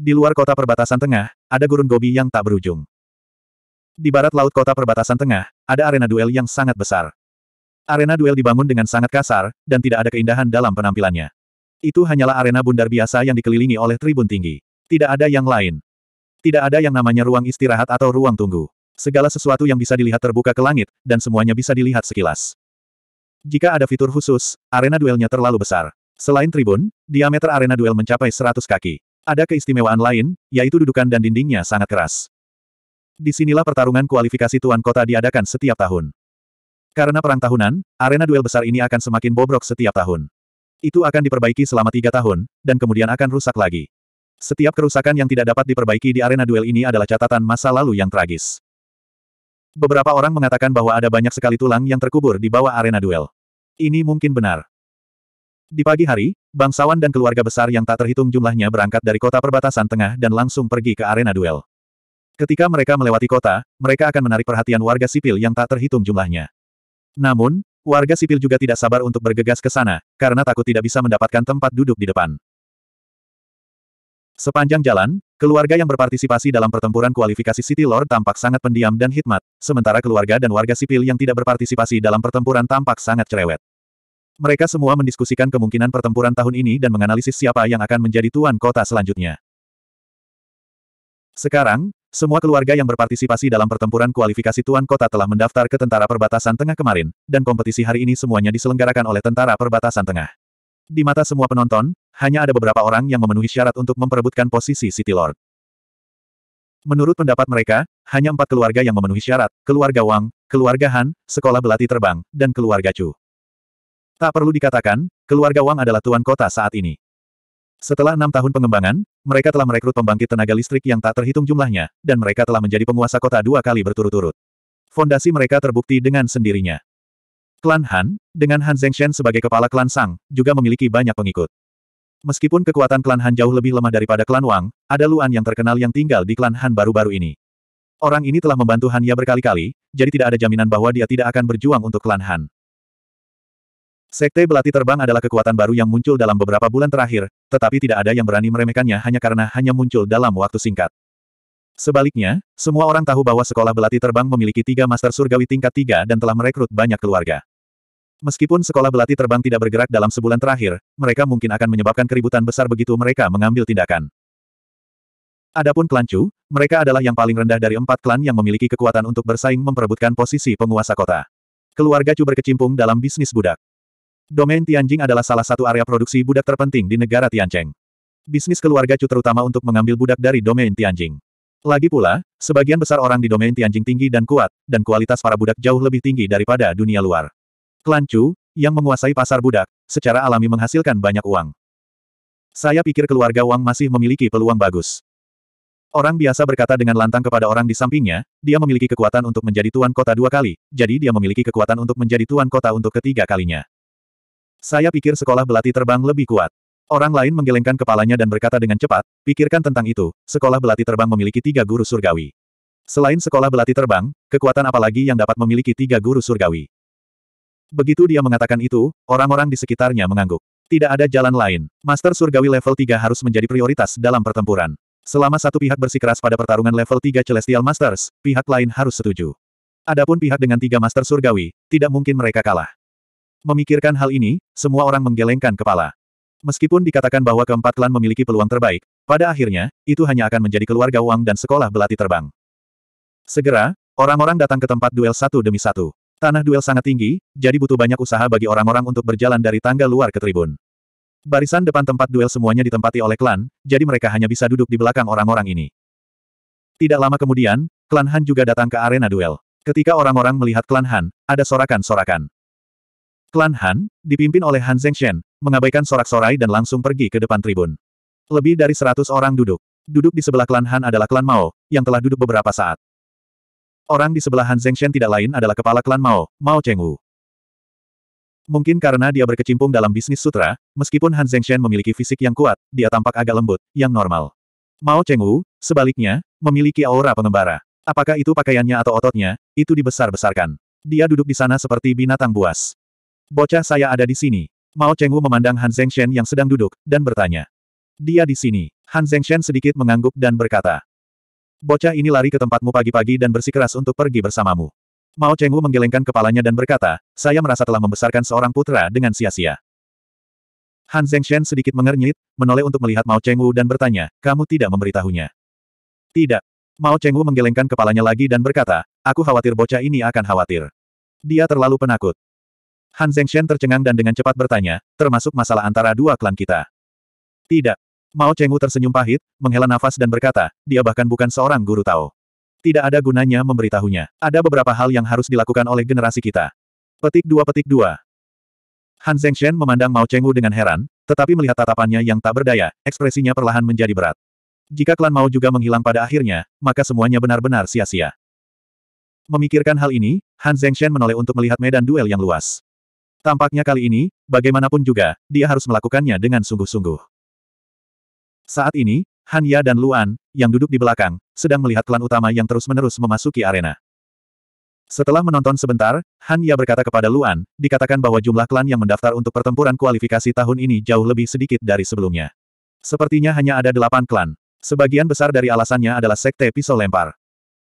Di luar kota perbatasan tengah, ada gurun gobi yang tak berujung. Di barat laut kota perbatasan tengah, ada arena duel yang sangat besar. Arena duel dibangun dengan sangat kasar, dan tidak ada keindahan dalam penampilannya. Itu hanyalah arena bundar biasa yang dikelilingi oleh tribun tinggi. Tidak ada yang lain. Tidak ada yang namanya ruang istirahat atau ruang tunggu. Segala sesuatu yang bisa dilihat terbuka ke langit, dan semuanya bisa dilihat sekilas. Jika ada fitur khusus, arena duelnya terlalu besar. Selain tribun, diameter arena duel mencapai 100 kaki. Ada keistimewaan lain, yaitu dudukan dan dindingnya sangat keras. Disinilah pertarungan kualifikasi tuan kota diadakan setiap tahun. Karena perang tahunan, arena duel besar ini akan semakin bobrok setiap tahun. Itu akan diperbaiki selama tiga tahun, dan kemudian akan rusak lagi. Setiap kerusakan yang tidak dapat diperbaiki di arena duel ini adalah catatan masa lalu yang tragis. Beberapa orang mengatakan bahwa ada banyak sekali tulang yang terkubur di bawah arena duel. Ini mungkin benar. Di pagi hari, bangsawan dan keluarga besar yang tak terhitung jumlahnya berangkat dari kota perbatasan tengah dan langsung pergi ke arena duel. Ketika mereka melewati kota, mereka akan menarik perhatian warga sipil yang tak terhitung jumlahnya. Namun, warga sipil juga tidak sabar untuk bergegas ke sana, karena takut tidak bisa mendapatkan tempat duduk di depan. Sepanjang jalan, keluarga yang berpartisipasi dalam pertempuran kualifikasi City Lord tampak sangat pendiam dan hikmat, sementara keluarga dan warga sipil yang tidak berpartisipasi dalam pertempuran tampak sangat cerewet. Mereka semua mendiskusikan kemungkinan pertempuran tahun ini dan menganalisis siapa yang akan menjadi tuan kota selanjutnya. Sekarang, semua keluarga yang berpartisipasi dalam pertempuran kualifikasi tuan kota telah mendaftar ke Tentara Perbatasan Tengah kemarin, dan kompetisi hari ini semuanya diselenggarakan oleh Tentara Perbatasan Tengah. Di mata semua penonton, hanya ada beberapa orang yang memenuhi syarat untuk memperebutkan posisi City Lord. Menurut pendapat mereka, hanya empat keluarga yang memenuhi syarat, keluarga Wang, keluarga Han, sekolah belati terbang, dan keluarga Chu. Tak perlu dikatakan, keluarga Wang adalah tuan kota saat ini. Setelah enam tahun pengembangan, mereka telah merekrut pembangkit tenaga listrik yang tak terhitung jumlahnya, dan mereka telah menjadi penguasa kota dua kali berturut-turut. Fondasi mereka terbukti dengan sendirinya. Klan Han, dengan Han Zengshen sebagai kepala klan Sang, juga memiliki banyak pengikut. Meskipun kekuatan klan Han jauh lebih lemah daripada klan Wang, ada Luan yang terkenal yang tinggal di klan Han baru-baru ini. Orang ini telah membantu Han Ya berkali-kali, jadi tidak ada jaminan bahwa dia tidak akan berjuang untuk klan Han. Sekte Belati Terbang adalah kekuatan baru yang muncul dalam beberapa bulan terakhir, tetapi tidak ada yang berani meremehkannya hanya karena hanya muncul dalam waktu singkat. Sebaliknya, semua orang tahu bahwa sekolah Belati Terbang memiliki tiga master surgawi tingkat tiga dan telah merekrut banyak keluarga. Meskipun sekolah Belati Terbang tidak bergerak dalam sebulan terakhir, mereka mungkin akan menyebabkan keributan besar begitu mereka mengambil tindakan. Adapun klan Chu, mereka adalah yang paling rendah dari empat klan yang memiliki kekuatan untuk bersaing memperebutkan posisi penguasa kota. Keluarga Chu berkecimpung dalam bisnis budak. Domain Tianjing adalah salah satu area produksi budak terpenting di negara Tiancheng. Bisnis keluarga Chu terutama untuk mengambil budak dari domain Tianjing. Lagi pula, sebagian besar orang di domain Tianjing tinggi dan kuat, dan kualitas para budak jauh lebih tinggi daripada dunia luar. Klan Chu, yang menguasai pasar budak, secara alami menghasilkan banyak uang. Saya pikir keluarga Wang masih memiliki peluang bagus. Orang biasa berkata dengan lantang kepada orang di sampingnya, dia memiliki kekuatan untuk menjadi tuan kota dua kali, jadi dia memiliki kekuatan untuk menjadi tuan kota untuk ketiga kalinya. Saya pikir sekolah belati terbang lebih kuat. Orang lain menggelengkan kepalanya dan berkata dengan cepat, pikirkan tentang itu, sekolah belati terbang memiliki tiga guru surgawi. Selain sekolah belati terbang, kekuatan apalagi yang dapat memiliki tiga guru surgawi? Begitu dia mengatakan itu, orang-orang di sekitarnya mengangguk. Tidak ada jalan lain. Master surgawi level 3 harus menjadi prioritas dalam pertempuran. Selama satu pihak bersikeras pada pertarungan level 3 Celestial Masters, pihak lain harus setuju. Adapun pihak dengan tiga master surgawi, tidak mungkin mereka kalah. Memikirkan hal ini, semua orang menggelengkan kepala. Meskipun dikatakan bahwa keempat klan memiliki peluang terbaik, pada akhirnya, itu hanya akan menjadi keluarga uang dan sekolah belati terbang. Segera, orang-orang datang ke tempat duel satu demi satu. Tanah duel sangat tinggi, jadi butuh banyak usaha bagi orang-orang untuk berjalan dari tangga luar ke tribun. Barisan depan tempat duel semuanya ditempati oleh klan, jadi mereka hanya bisa duduk di belakang orang-orang ini. Tidak lama kemudian, klan Han juga datang ke arena duel. Ketika orang-orang melihat klan Han, ada sorakan-sorakan. Klan Han, dipimpin oleh Han Zhengshen, mengabaikan sorak-sorai dan langsung pergi ke depan tribun. Lebih dari seratus orang duduk. Duduk di sebelah klan Han adalah klan Mao, yang telah duduk beberapa saat. Orang di sebelah Han Zhengshen tidak lain adalah kepala klan Mao, Mao Chengwu. Mungkin karena dia berkecimpung dalam bisnis sutra, meskipun Han Zhengshen memiliki fisik yang kuat, dia tampak agak lembut, yang normal. Mao Chengwu, sebaliknya, memiliki aura pengembara. Apakah itu pakaiannya atau ototnya, itu dibesar-besarkan. Dia duduk di sana seperti binatang buas. Bocah saya ada di sini. Mao Chengwu memandang Han Zengshen yang sedang duduk, dan bertanya. Dia di sini. Han Zengshen sedikit mengangguk dan berkata. Bocah ini lari ke tempatmu pagi-pagi dan bersikeras untuk pergi bersamamu. Mao Chengwu menggelengkan kepalanya dan berkata, saya merasa telah membesarkan seorang putra dengan sia-sia. Han Zengshen sedikit mengernyit, menoleh untuk melihat Mao Chengwu dan bertanya, kamu tidak memberitahunya. Tidak. Mao Chengwu menggelengkan kepalanya lagi dan berkata, aku khawatir bocah ini akan khawatir. Dia terlalu penakut. Han Zhengshen tercengang dan dengan cepat bertanya, termasuk masalah antara dua klan kita. Tidak. Mao Chengwu tersenyum pahit, menghela nafas dan berkata, dia bahkan bukan seorang guru Tao. Tidak ada gunanya memberitahunya. Ada beberapa hal yang harus dilakukan oleh generasi kita. Petik dua petik dua. Han Zhengshen memandang Mao Chengwu dengan heran, tetapi melihat tatapannya yang tak berdaya, ekspresinya perlahan menjadi berat. Jika klan Mao juga menghilang pada akhirnya, maka semuanya benar-benar sia-sia. Memikirkan hal ini, Han Zhengshen menoleh untuk melihat medan duel yang luas. Tampaknya kali ini, bagaimanapun juga, dia harus melakukannya dengan sungguh-sungguh. Saat ini, Han Ya dan Luan, yang duduk di belakang, sedang melihat klan utama yang terus-menerus memasuki arena. Setelah menonton sebentar, Han Ya berkata kepada Luan, dikatakan bahwa jumlah klan yang mendaftar untuk pertempuran kualifikasi tahun ini jauh lebih sedikit dari sebelumnya. Sepertinya hanya ada delapan klan. Sebagian besar dari alasannya adalah sekte pisau lempar.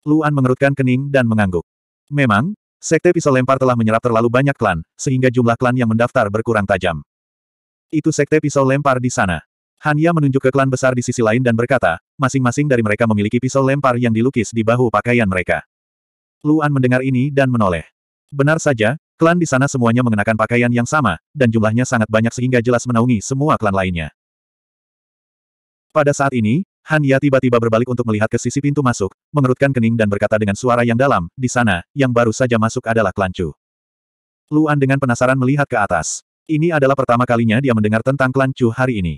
Luan mengerutkan kening dan mengangguk. Memang, Sekte Pisau Lempar telah menyerap terlalu banyak klan, sehingga jumlah klan yang mendaftar berkurang tajam. Itu Sekte Pisau Lempar di sana. Hanya menunjuk ke klan besar di sisi lain dan berkata, masing-masing dari mereka memiliki pisau lempar yang dilukis di bahu pakaian mereka. Luan mendengar ini dan menoleh. Benar saja, klan di sana semuanya mengenakan pakaian yang sama, dan jumlahnya sangat banyak sehingga jelas menaungi semua klan lainnya. Pada saat ini, Han Ya tiba-tiba berbalik untuk melihat ke sisi pintu masuk, mengerutkan kening dan berkata dengan suara yang dalam, di sana, yang baru saja masuk adalah Klancu. Luan dengan penasaran melihat ke atas. Ini adalah pertama kalinya dia mendengar tentang Klancu hari ini.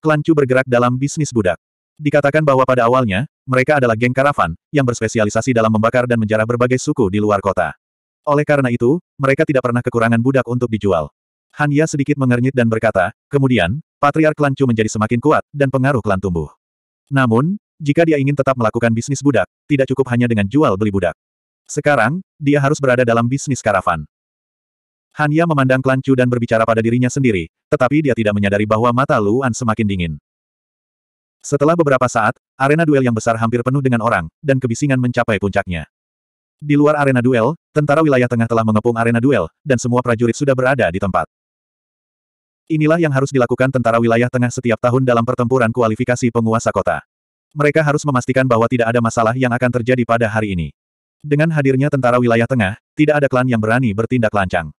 Klancu bergerak dalam bisnis budak. Dikatakan bahwa pada awalnya, mereka adalah geng karavan, yang berspesialisasi dalam membakar dan menjarah berbagai suku di luar kota. Oleh karena itu, mereka tidak pernah kekurangan budak untuk dijual. Han Ya sedikit mengernyit dan berkata, kemudian, Patriark Klancu menjadi semakin kuat, dan pengaruh klan tumbuh. Namun, jika dia ingin tetap melakukan bisnis budak, tidak cukup hanya dengan jual beli budak. Sekarang, dia harus berada dalam bisnis karavan. Hanya memandang klan Chu dan berbicara pada dirinya sendiri, tetapi dia tidak menyadari bahwa mata Luan semakin dingin. Setelah beberapa saat, arena duel yang besar hampir penuh dengan orang, dan kebisingan mencapai puncaknya. Di luar arena duel, tentara wilayah tengah telah mengepung arena duel, dan semua prajurit sudah berada di tempat. Inilah yang harus dilakukan tentara wilayah tengah setiap tahun dalam pertempuran kualifikasi penguasa kota. Mereka harus memastikan bahwa tidak ada masalah yang akan terjadi pada hari ini. Dengan hadirnya tentara wilayah tengah, tidak ada klan yang berani bertindak lancang.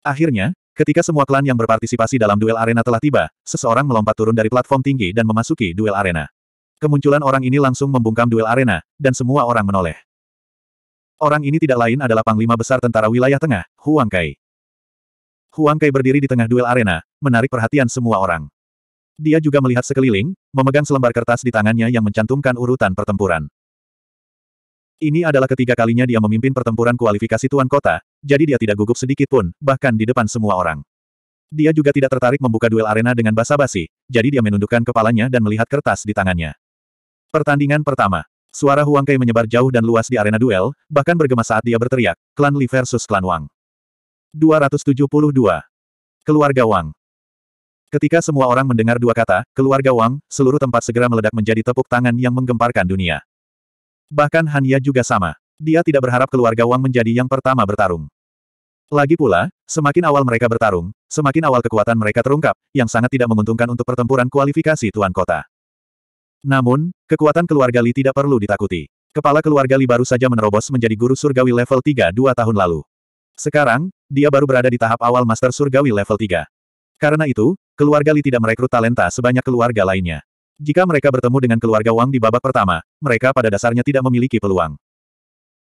Akhirnya, ketika semua klan yang berpartisipasi dalam duel arena telah tiba, seseorang melompat turun dari platform tinggi dan memasuki duel arena. Kemunculan orang ini langsung membungkam duel arena, dan semua orang menoleh. Orang ini tidak lain adalah Panglima Besar Tentara Wilayah Tengah, Huang Kai. Huang Kai berdiri di tengah duel arena, menarik perhatian semua orang. Dia juga melihat sekeliling, memegang selembar kertas di tangannya yang mencantumkan urutan pertempuran. Ini adalah ketiga kalinya dia memimpin pertempuran kualifikasi tuan kota, jadi dia tidak gugup sedikit pun, bahkan di depan semua orang. Dia juga tidak tertarik membuka duel arena dengan basa-basi, jadi dia menundukkan kepalanya dan melihat kertas di tangannya. Pertandingan pertama. Suara Huang Kai menyebar jauh dan luas di arena duel, bahkan bergema saat dia berteriak, klan Li versus klan Wang. 272. Keluarga Wang Ketika semua orang mendengar dua kata, keluarga Wang, seluruh tempat segera meledak menjadi tepuk tangan yang menggemparkan dunia. Bahkan Hanya juga sama. Dia tidak berharap keluarga Wang menjadi yang pertama bertarung. Lagi pula, semakin awal mereka bertarung, semakin awal kekuatan mereka terungkap, yang sangat tidak menguntungkan untuk pertempuran kualifikasi Tuan Kota. Namun, kekuatan keluarga Li tidak perlu ditakuti. Kepala keluarga Li baru saja menerobos menjadi guru surgawi level 3 dua tahun lalu. Sekarang, dia baru berada di tahap awal Master Surgawi level 3. Karena itu, keluarga Li tidak merekrut talenta sebanyak keluarga lainnya. Jika mereka bertemu dengan keluarga Wang di babak pertama, mereka pada dasarnya tidak memiliki peluang.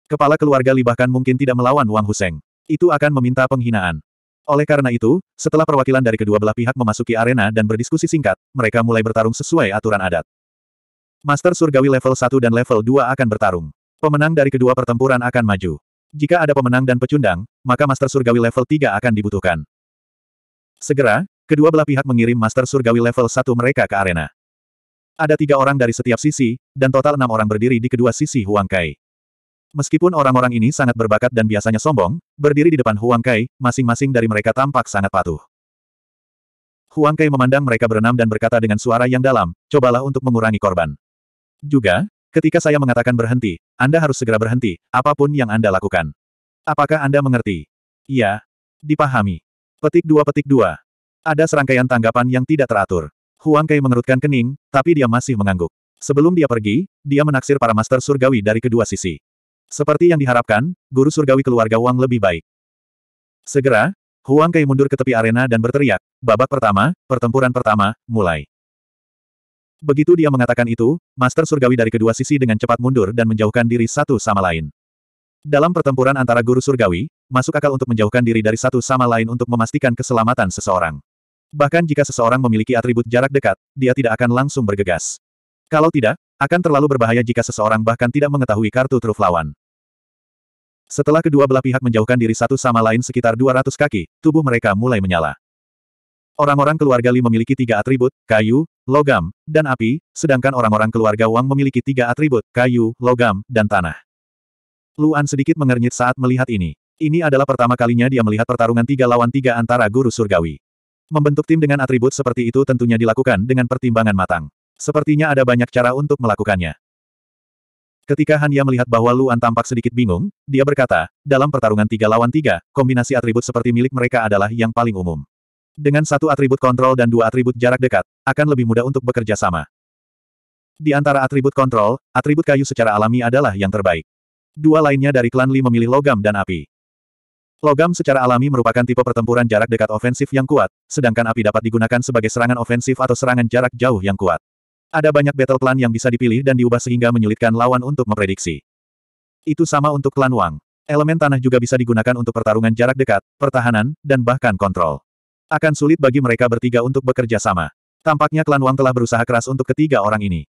Kepala keluarga Li bahkan mungkin tidak melawan Wang Huseng. Itu akan meminta penghinaan. Oleh karena itu, setelah perwakilan dari kedua belah pihak memasuki arena dan berdiskusi singkat, mereka mulai bertarung sesuai aturan adat. Master Surgawi level 1 dan level 2 akan bertarung. Pemenang dari kedua pertempuran akan maju. Jika ada pemenang dan pecundang, maka Master Surgawi level 3 akan dibutuhkan. Segera, kedua belah pihak mengirim Master Surgawi level 1 mereka ke arena. Ada tiga orang dari setiap sisi, dan total enam orang berdiri di kedua sisi Huang Kai. Meskipun orang-orang ini sangat berbakat dan biasanya sombong, berdiri di depan Huang Kai, masing-masing dari mereka tampak sangat patuh. Huang Kai memandang mereka berenam dan berkata dengan suara yang dalam, cobalah untuk mengurangi korban. Juga, Ketika saya mengatakan berhenti, Anda harus segera berhenti, apapun yang Anda lakukan. Apakah Anda mengerti? Iya. Dipahami. Petik dua petik dua. Ada serangkaian tanggapan yang tidak teratur. Huang Kai mengerutkan kening, tapi dia masih mengangguk. Sebelum dia pergi, dia menaksir para master surgawi dari kedua sisi. Seperti yang diharapkan, guru surgawi keluarga Wang lebih baik. Segera, Huang Kai mundur ke tepi arena dan berteriak, babak pertama, pertempuran pertama, mulai. Begitu dia mengatakan itu, Master Surgawi dari kedua sisi dengan cepat mundur dan menjauhkan diri satu sama lain. Dalam pertempuran antara Guru Surgawi, masuk akal untuk menjauhkan diri dari satu sama lain untuk memastikan keselamatan seseorang. Bahkan jika seseorang memiliki atribut jarak dekat, dia tidak akan langsung bergegas. Kalau tidak, akan terlalu berbahaya jika seseorang bahkan tidak mengetahui kartu truf lawan. Setelah kedua belah pihak menjauhkan diri satu sama lain sekitar 200 kaki, tubuh mereka mulai menyala. Orang-orang keluarga Li memiliki tiga atribut, kayu, logam, dan api, sedangkan orang-orang keluarga Wang memiliki tiga atribut, kayu, logam, dan tanah. Luan sedikit mengernyit saat melihat ini. Ini adalah pertama kalinya dia melihat pertarungan tiga lawan tiga antara guru surgawi. Membentuk tim dengan atribut seperti itu tentunya dilakukan dengan pertimbangan matang. Sepertinya ada banyak cara untuk melakukannya. Ketika Hanya melihat bahwa Luan tampak sedikit bingung, dia berkata, dalam pertarungan tiga lawan tiga, kombinasi atribut seperti milik mereka adalah yang paling umum. Dengan satu atribut kontrol dan dua atribut jarak dekat, akan lebih mudah untuk bekerja sama. Di antara atribut kontrol, atribut kayu secara alami adalah yang terbaik. Dua lainnya dari klan Li memilih logam dan api. Logam secara alami merupakan tipe pertempuran jarak dekat ofensif yang kuat, sedangkan api dapat digunakan sebagai serangan ofensif atau serangan jarak jauh yang kuat. Ada banyak battle plan yang bisa dipilih dan diubah sehingga menyulitkan lawan untuk memprediksi. Itu sama untuk klan Wang. Elemen tanah juga bisa digunakan untuk pertarungan jarak dekat, pertahanan, dan bahkan kontrol. Akan sulit bagi mereka bertiga untuk bekerja sama. Tampaknya klan Wang telah berusaha keras untuk ketiga orang ini.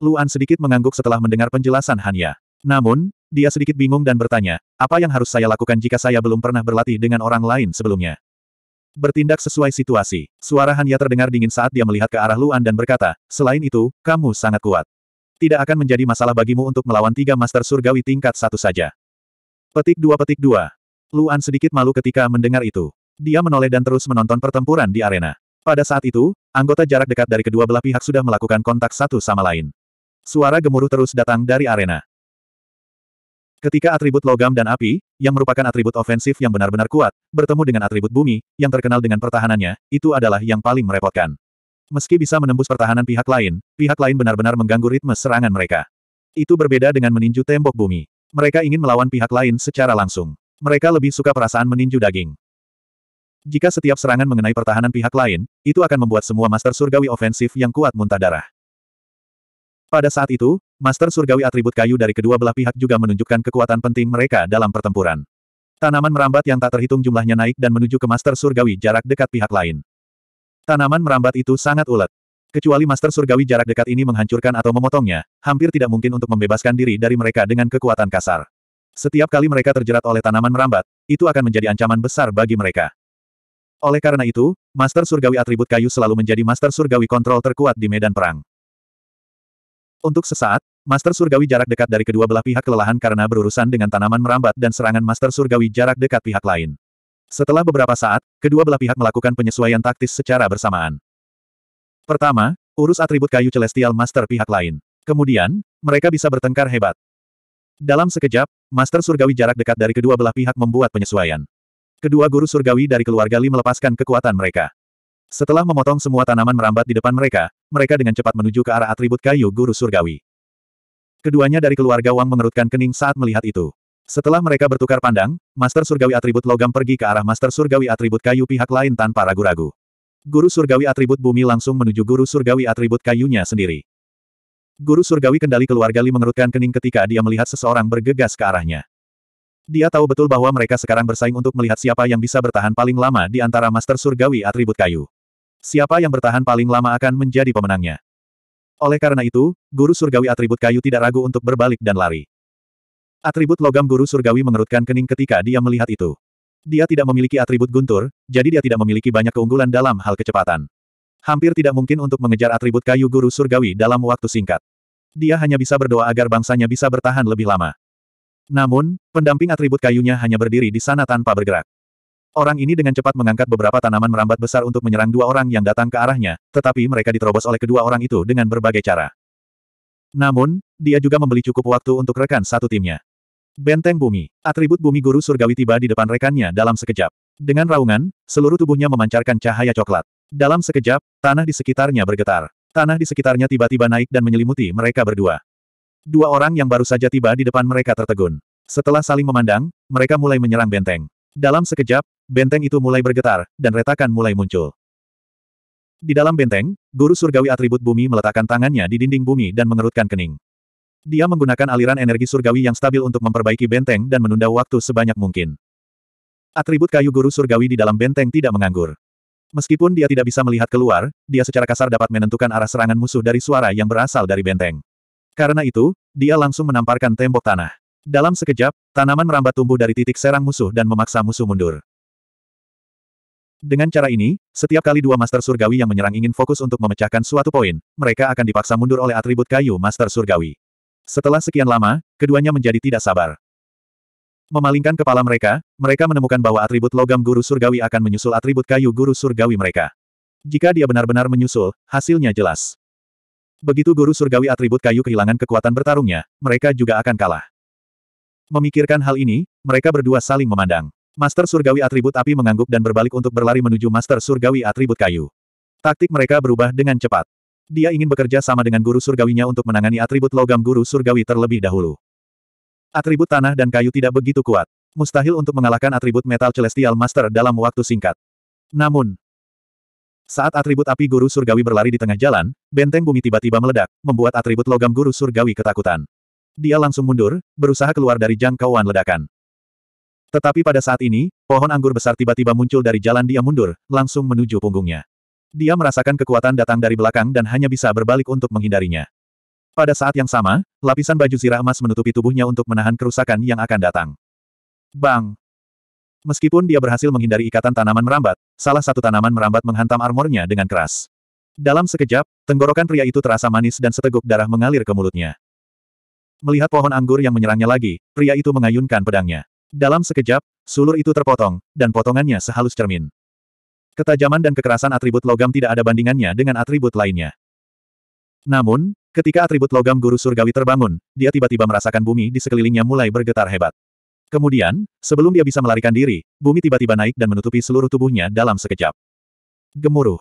Luan sedikit mengangguk setelah mendengar penjelasan Hanya. Namun, dia sedikit bingung dan bertanya, apa yang harus saya lakukan jika saya belum pernah berlatih dengan orang lain sebelumnya? Bertindak sesuai situasi. Suara Hanya terdengar dingin saat dia melihat ke arah Luan dan berkata, selain itu, kamu sangat kuat. Tidak akan menjadi masalah bagimu untuk melawan tiga master surgawi tingkat satu saja. Petik dua petik dua. Luan sedikit malu ketika mendengar itu. Dia menoleh dan terus menonton pertempuran di arena. Pada saat itu, anggota jarak dekat dari kedua belah pihak sudah melakukan kontak satu sama lain. Suara gemuruh terus datang dari arena. Ketika atribut logam dan api, yang merupakan atribut ofensif yang benar-benar kuat, bertemu dengan atribut bumi, yang terkenal dengan pertahanannya, itu adalah yang paling merepotkan. Meski bisa menembus pertahanan pihak lain, pihak lain benar-benar mengganggu ritme serangan mereka. Itu berbeda dengan meninju tembok bumi. Mereka ingin melawan pihak lain secara langsung. Mereka lebih suka perasaan meninju daging. Jika setiap serangan mengenai pertahanan pihak lain, itu akan membuat semua Master Surgawi ofensif yang kuat muntah darah. Pada saat itu, Master Surgawi atribut kayu dari kedua belah pihak juga menunjukkan kekuatan penting mereka dalam pertempuran. Tanaman merambat yang tak terhitung jumlahnya naik dan menuju ke Master Surgawi jarak dekat pihak lain. Tanaman merambat itu sangat ulet. Kecuali Master Surgawi jarak dekat ini menghancurkan atau memotongnya, hampir tidak mungkin untuk membebaskan diri dari mereka dengan kekuatan kasar. Setiap kali mereka terjerat oleh tanaman merambat, itu akan menjadi ancaman besar bagi mereka. Oleh karena itu, Master Surgawi Atribut Kayu selalu menjadi Master Surgawi Kontrol terkuat di medan perang. Untuk sesaat, Master Surgawi jarak dekat dari kedua belah pihak kelelahan karena berurusan dengan tanaman merambat dan serangan Master Surgawi jarak dekat pihak lain. Setelah beberapa saat, kedua belah pihak melakukan penyesuaian taktis secara bersamaan. Pertama, urus atribut kayu celestial Master pihak lain. Kemudian, mereka bisa bertengkar hebat. Dalam sekejap, Master Surgawi jarak dekat dari kedua belah pihak membuat penyesuaian. Kedua guru surgawi dari keluarga Li melepaskan kekuatan mereka. Setelah memotong semua tanaman merambat di depan mereka, mereka dengan cepat menuju ke arah atribut kayu guru surgawi. Keduanya dari keluarga Wang mengerutkan kening saat melihat itu. Setelah mereka bertukar pandang, Master Surgawi atribut logam pergi ke arah Master Surgawi atribut kayu pihak lain tanpa ragu-ragu. Guru Surgawi atribut bumi langsung menuju Guru Surgawi atribut kayunya sendiri. Guru Surgawi kendali keluarga Li mengerutkan kening ketika dia melihat seseorang bergegas ke arahnya. Dia tahu betul bahwa mereka sekarang bersaing untuk melihat siapa yang bisa bertahan paling lama di antara Master Surgawi atribut kayu. Siapa yang bertahan paling lama akan menjadi pemenangnya. Oleh karena itu, guru surgawi atribut kayu tidak ragu untuk berbalik dan lari. Atribut logam guru surgawi mengerutkan kening ketika dia melihat itu. Dia tidak memiliki atribut guntur, jadi dia tidak memiliki banyak keunggulan dalam hal kecepatan. Hampir tidak mungkin untuk mengejar atribut kayu guru surgawi dalam waktu singkat. Dia hanya bisa berdoa agar bangsanya bisa bertahan lebih lama. Namun, pendamping atribut kayunya hanya berdiri di sana tanpa bergerak. Orang ini dengan cepat mengangkat beberapa tanaman merambat besar untuk menyerang dua orang yang datang ke arahnya, tetapi mereka diterobos oleh kedua orang itu dengan berbagai cara. Namun, dia juga membeli cukup waktu untuk rekan satu timnya. Benteng bumi, atribut bumi guru surgawi tiba di depan rekannya dalam sekejap. Dengan raungan, seluruh tubuhnya memancarkan cahaya coklat. Dalam sekejap, tanah di sekitarnya bergetar. Tanah di sekitarnya tiba-tiba naik dan menyelimuti mereka berdua. Dua orang yang baru saja tiba di depan mereka tertegun. Setelah saling memandang, mereka mulai menyerang benteng. Dalam sekejap, benteng itu mulai bergetar, dan retakan mulai muncul. Di dalam benteng, guru surgawi atribut bumi meletakkan tangannya di dinding bumi dan mengerutkan kening. Dia menggunakan aliran energi surgawi yang stabil untuk memperbaiki benteng dan menunda waktu sebanyak mungkin. Atribut kayu guru surgawi di dalam benteng tidak menganggur. Meskipun dia tidak bisa melihat keluar, dia secara kasar dapat menentukan arah serangan musuh dari suara yang berasal dari benteng. Karena itu, dia langsung menamparkan tembok tanah. Dalam sekejap, tanaman merambat tumbuh dari titik serang musuh dan memaksa musuh mundur. Dengan cara ini, setiap kali dua Master Surgawi yang menyerang ingin fokus untuk memecahkan suatu poin, mereka akan dipaksa mundur oleh atribut kayu Master Surgawi. Setelah sekian lama, keduanya menjadi tidak sabar. Memalingkan kepala mereka, mereka menemukan bahwa atribut logam guru surgawi akan menyusul atribut kayu guru surgawi mereka. Jika dia benar-benar menyusul, hasilnya jelas. Begitu guru surgawi atribut kayu kehilangan kekuatan bertarungnya, mereka juga akan kalah. Memikirkan hal ini, mereka berdua saling memandang. Master surgawi atribut api mengangguk dan berbalik untuk berlari menuju master surgawi atribut kayu. Taktik mereka berubah dengan cepat. Dia ingin bekerja sama dengan guru surgawinya untuk menangani atribut logam guru surgawi terlebih dahulu. Atribut tanah dan kayu tidak begitu kuat. Mustahil untuk mengalahkan atribut metal celestial master dalam waktu singkat. Namun, saat atribut api guru surgawi berlari di tengah jalan, benteng bumi tiba-tiba meledak, membuat atribut logam guru surgawi ketakutan. Dia langsung mundur, berusaha keluar dari jangkauan ledakan. Tetapi pada saat ini, pohon anggur besar tiba-tiba muncul dari jalan dia mundur, langsung menuju punggungnya. Dia merasakan kekuatan datang dari belakang dan hanya bisa berbalik untuk menghindarinya. Pada saat yang sama, lapisan baju zirah emas menutupi tubuhnya untuk menahan kerusakan yang akan datang. Bang! Meskipun dia berhasil menghindari ikatan tanaman merambat, salah satu tanaman merambat menghantam armornya dengan keras. Dalam sekejap, tenggorokan pria itu terasa manis dan seteguk darah mengalir ke mulutnya. Melihat pohon anggur yang menyerangnya lagi, pria itu mengayunkan pedangnya. Dalam sekejap, sulur itu terpotong, dan potongannya sehalus cermin. Ketajaman dan kekerasan atribut logam tidak ada bandingannya dengan atribut lainnya. Namun, ketika atribut logam guru surgawi terbangun, dia tiba-tiba merasakan bumi di sekelilingnya mulai bergetar hebat. Kemudian, sebelum dia bisa melarikan diri, bumi tiba-tiba naik dan menutupi seluruh tubuhnya dalam sekejap. Gemuruh.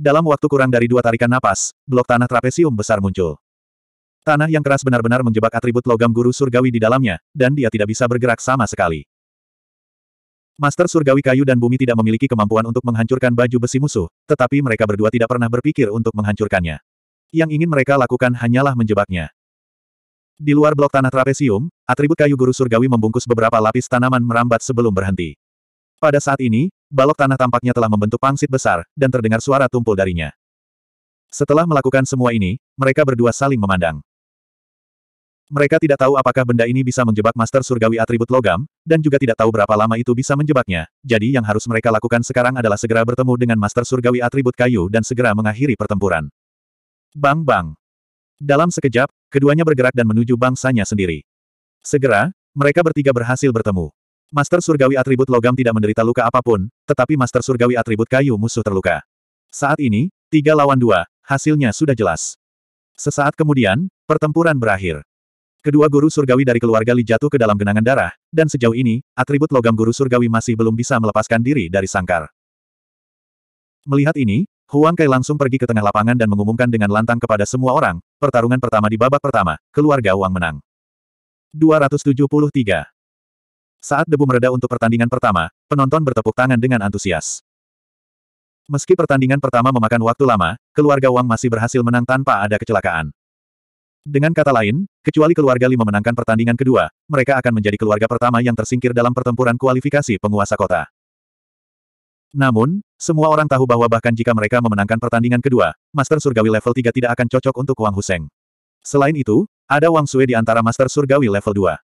Dalam waktu kurang dari dua tarikan napas, blok tanah trapesium besar muncul. Tanah yang keras benar-benar menjebak atribut logam guru surgawi di dalamnya, dan dia tidak bisa bergerak sama sekali. Master surgawi kayu dan bumi tidak memiliki kemampuan untuk menghancurkan baju besi musuh, tetapi mereka berdua tidak pernah berpikir untuk menghancurkannya. Yang ingin mereka lakukan hanyalah menjebaknya. Di luar blok tanah trapesium, atribut kayu guru surgawi membungkus beberapa lapis tanaman merambat sebelum berhenti. Pada saat ini, balok tanah tampaknya telah membentuk pangsit besar, dan terdengar suara tumpul darinya. Setelah melakukan semua ini, mereka berdua saling memandang. Mereka tidak tahu apakah benda ini bisa menjebak Master Surgawi atribut logam, dan juga tidak tahu berapa lama itu bisa menjebaknya, jadi yang harus mereka lakukan sekarang adalah segera bertemu dengan Master Surgawi atribut kayu dan segera mengakhiri pertempuran. Bang-bang! Dalam sekejap, keduanya bergerak dan menuju bangsanya sendiri. Segera, mereka bertiga berhasil bertemu. Master Surgawi atribut logam tidak menderita luka apapun, tetapi Master Surgawi atribut kayu musuh terluka. Saat ini, tiga lawan dua, hasilnya sudah jelas. Sesaat kemudian, pertempuran berakhir. Kedua guru surgawi dari keluarga Li jatuh ke dalam genangan darah, dan sejauh ini, atribut logam guru surgawi masih belum bisa melepaskan diri dari sangkar. Melihat ini, Huang Kai langsung pergi ke tengah lapangan dan mengumumkan dengan lantang kepada semua orang, pertarungan pertama di babak pertama, keluarga Wang menang. 273. Saat debu mereda untuk pertandingan pertama, penonton bertepuk tangan dengan antusias. Meski pertandingan pertama memakan waktu lama, keluarga Wang masih berhasil menang tanpa ada kecelakaan. Dengan kata lain, kecuali keluarga Li memenangkan pertandingan kedua, mereka akan menjadi keluarga pertama yang tersingkir dalam pertempuran kualifikasi penguasa kota. Namun, semua orang tahu bahwa bahkan jika mereka memenangkan pertandingan kedua, Master Surgawi level 3 tidak akan cocok untuk Wang Huseng. Selain itu, ada Wang Sui di antara Master Surgawi level 2.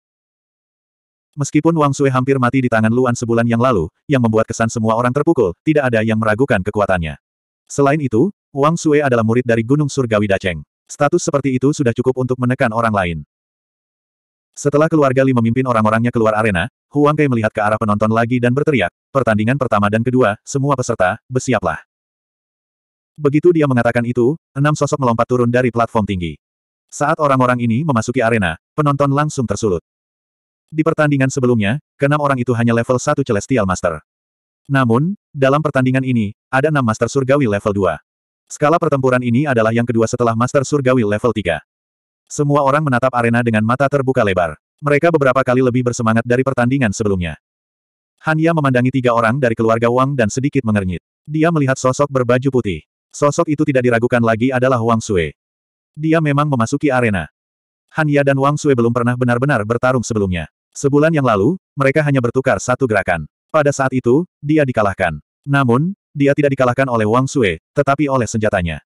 Meskipun Wang Sui hampir mati di tangan Luan sebulan yang lalu, yang membuat kesan semua orang terpukul, tidak ada yang meragukan kekuatannya. Selain itu, Wang Sui adalah murid dari Gunung Surgawi Daceng. Status seperti itu sudah cukup untuk menekan orang lain. Setelah keluarga Li memimpin orang-orangnya keluar arena, Huang Kai melihat ke arah penonton lagi dan berteriak, pertandingan pertama dan kedua, semua peserta, bersiaplah. Begitu dia mengatakan itu, enam sosok melompat turun dari platform tinggi. Saat orang-orang ini memasuki arena, penonton langsung tersulut. Di pertandingan sebelumnya, keenam orang itu hanya level 1 Celestial Master. Namun, dalam pertandingan ini, ada enam Master Surgawi level 2. Skala pertempuran ini adalah yang kedua setelah Master Surgawi level 3. Semua orang menatap arena dengan mata terbuka lebar. Mereka beberapa kali lebih bersemangat dari pertandingan sebelumnya. Hanya memandangi tiga orang dari keluarga Wang dan sedikit mengernyit. Dia melihat sosok berbaju putih. Sosok itu tidak diragukan lagi adalah Wang Sui. Dia memang memasuki arena. Hanya dan Wang Sui belum pernah benar-benar bertarung sebelumnya. Sebulan yang lalu, mereka hanya bertukar satu gerakan. Pada saat itu, dia dikalahkan. Namun, dia tidak dikalahkan oleh Wang Sui, tetapi oleh senjatanya.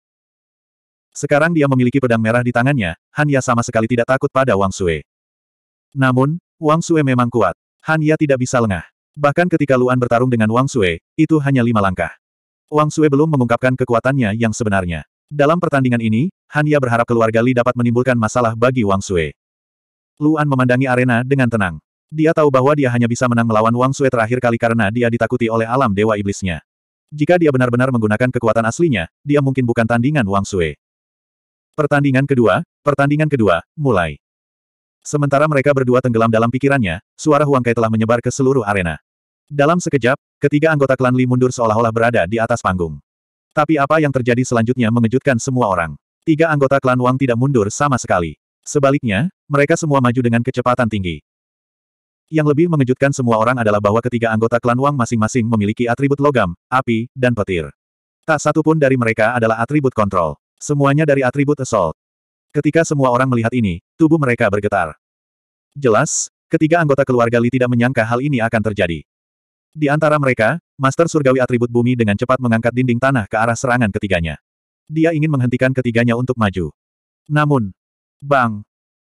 Sekarang dia memiliki pedang merah di tangannya, Han Ya sama sekali tidak takut pada Wang Sue. Namun, Wang Sue memang kuat. Han Ya tidak bisa lengah. Bahkan ketika Luan bertarung dengan Wang Sue, itu hanya lima langkah. Wang Sue belum mengungkapkan kekuatannya yang sebenarnya. Dalam pertandingan ini, Han Ya berharap keluarga Li dapat menimbulkan masalah bagi Wang Sue. Luan memandangi arena dengan tenang. Dia tahu bahwa dia hanya bisa menang melawan Wang Sue terakhir kali karena dia ditakuti oleh alam dewa iblisnya. Jika dia benar-benar menggunakan kekuatan aslinya, dia mungkin bukan tandingan Wang Sue. Pertandingan kedua, pertandingan kedua, mulai. Sementara mereka berdua tenggelam dalam pikirannya, suara Huang Kai telah menyebar ke seluruh arena. Dalam sekejap, ketiga anggota klan Li mundur seolah-olah berada di atas panggung. Tapi apa yang terjadi selanjutnya mengejutkan semua orang. Tiga anggota klan Wang tidak mundur sama sekali. Sebaliknya, mereka semua maju dengan kecepatan tinggi. Yang lebih mengejutkan semua orang adalah bahwa ketiga anggota klan Wang masing-masing memiliki atribut logam, api, dan petir. Tak satu pun dari mereka adalah atribut kontrol. Semuanya dari atribut assault. Ketika semua orang melihat ini, tubuh mereka bergetar. Jelas, ketiga anggota keluarga Li tidak menyangka hal ini akan terjadi. Di antara mereka, Master Surgawi atribut bumi dengan cepat mengangkat dinding tanah ke arah serangan ketiganya. Dia ingin menghentikan ketiganya untuk maju. Namun, bang!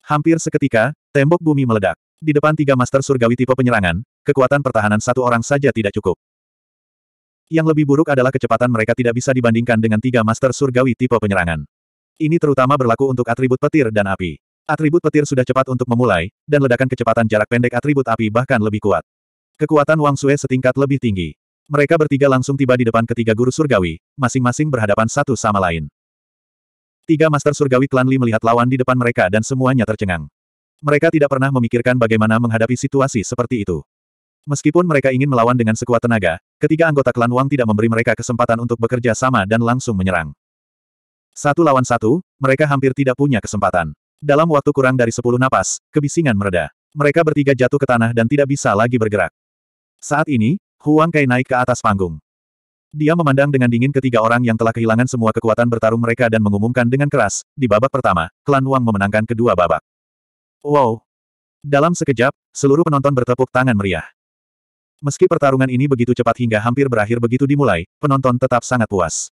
Hampir seketika, tembok bumi meledak. Di depan tiga Master Surgawi tipe penyerangan, kekuatan pertahanan satu orang saja tidak cukup. Yang lebih buruk adalah kecepatan mereka tidak bisa dibandingkan dengan tiga master surgawi tipe penyerangan. Ini terutama berlaku untuk atribut petir dan api. Atribut petir sudah cepat untuk memulai, dan ledakan kecepatan jarak pendek atribut api bahkan lebih kuat. Kekuatan Wang Sue setingkat lebih tinggi. Mereka bertiga langsung tiba di depan ketiga guru surgawi, masing-masing berhadapan satu sama lain. Tiga master surgawi klan Li melihat lawan di depan mereka dan semuanya tercengang. Mereka tidak pernah memikirkan bagaimana menghadapi situasi seperti itu. Meskipun mereka ingin melawan dengan sekuat tenaga, ketiga anggota klan Wang tidak memberi mereka kesempatan untuk bekerja sama dan langsung menyerang. Satu lawan satu, mereka hampir tidak punya kesempatan. Dalam waktu kurang dari sepuluh napas, kebisingan mereda. Mereka bertiga jatuh ke tanah dan tidak bisa lagi bergerak. Saat ini, Huang Kai naik ke atas panggung. Dia memandang dengan dingin ketiga orang yang telah kehilangan semua kekuatan bertarung mereka dan mengumumkan dengan keras, di babak pertama, klan Wang memenangkan kedua babak. Wow! Dalam sekejap, seluruh penonton bertepuk tangan meriah. Meski pertarungan ini begitu cepat hingga hampir berakhir begitu dimulai, penonton tetap sangat puas.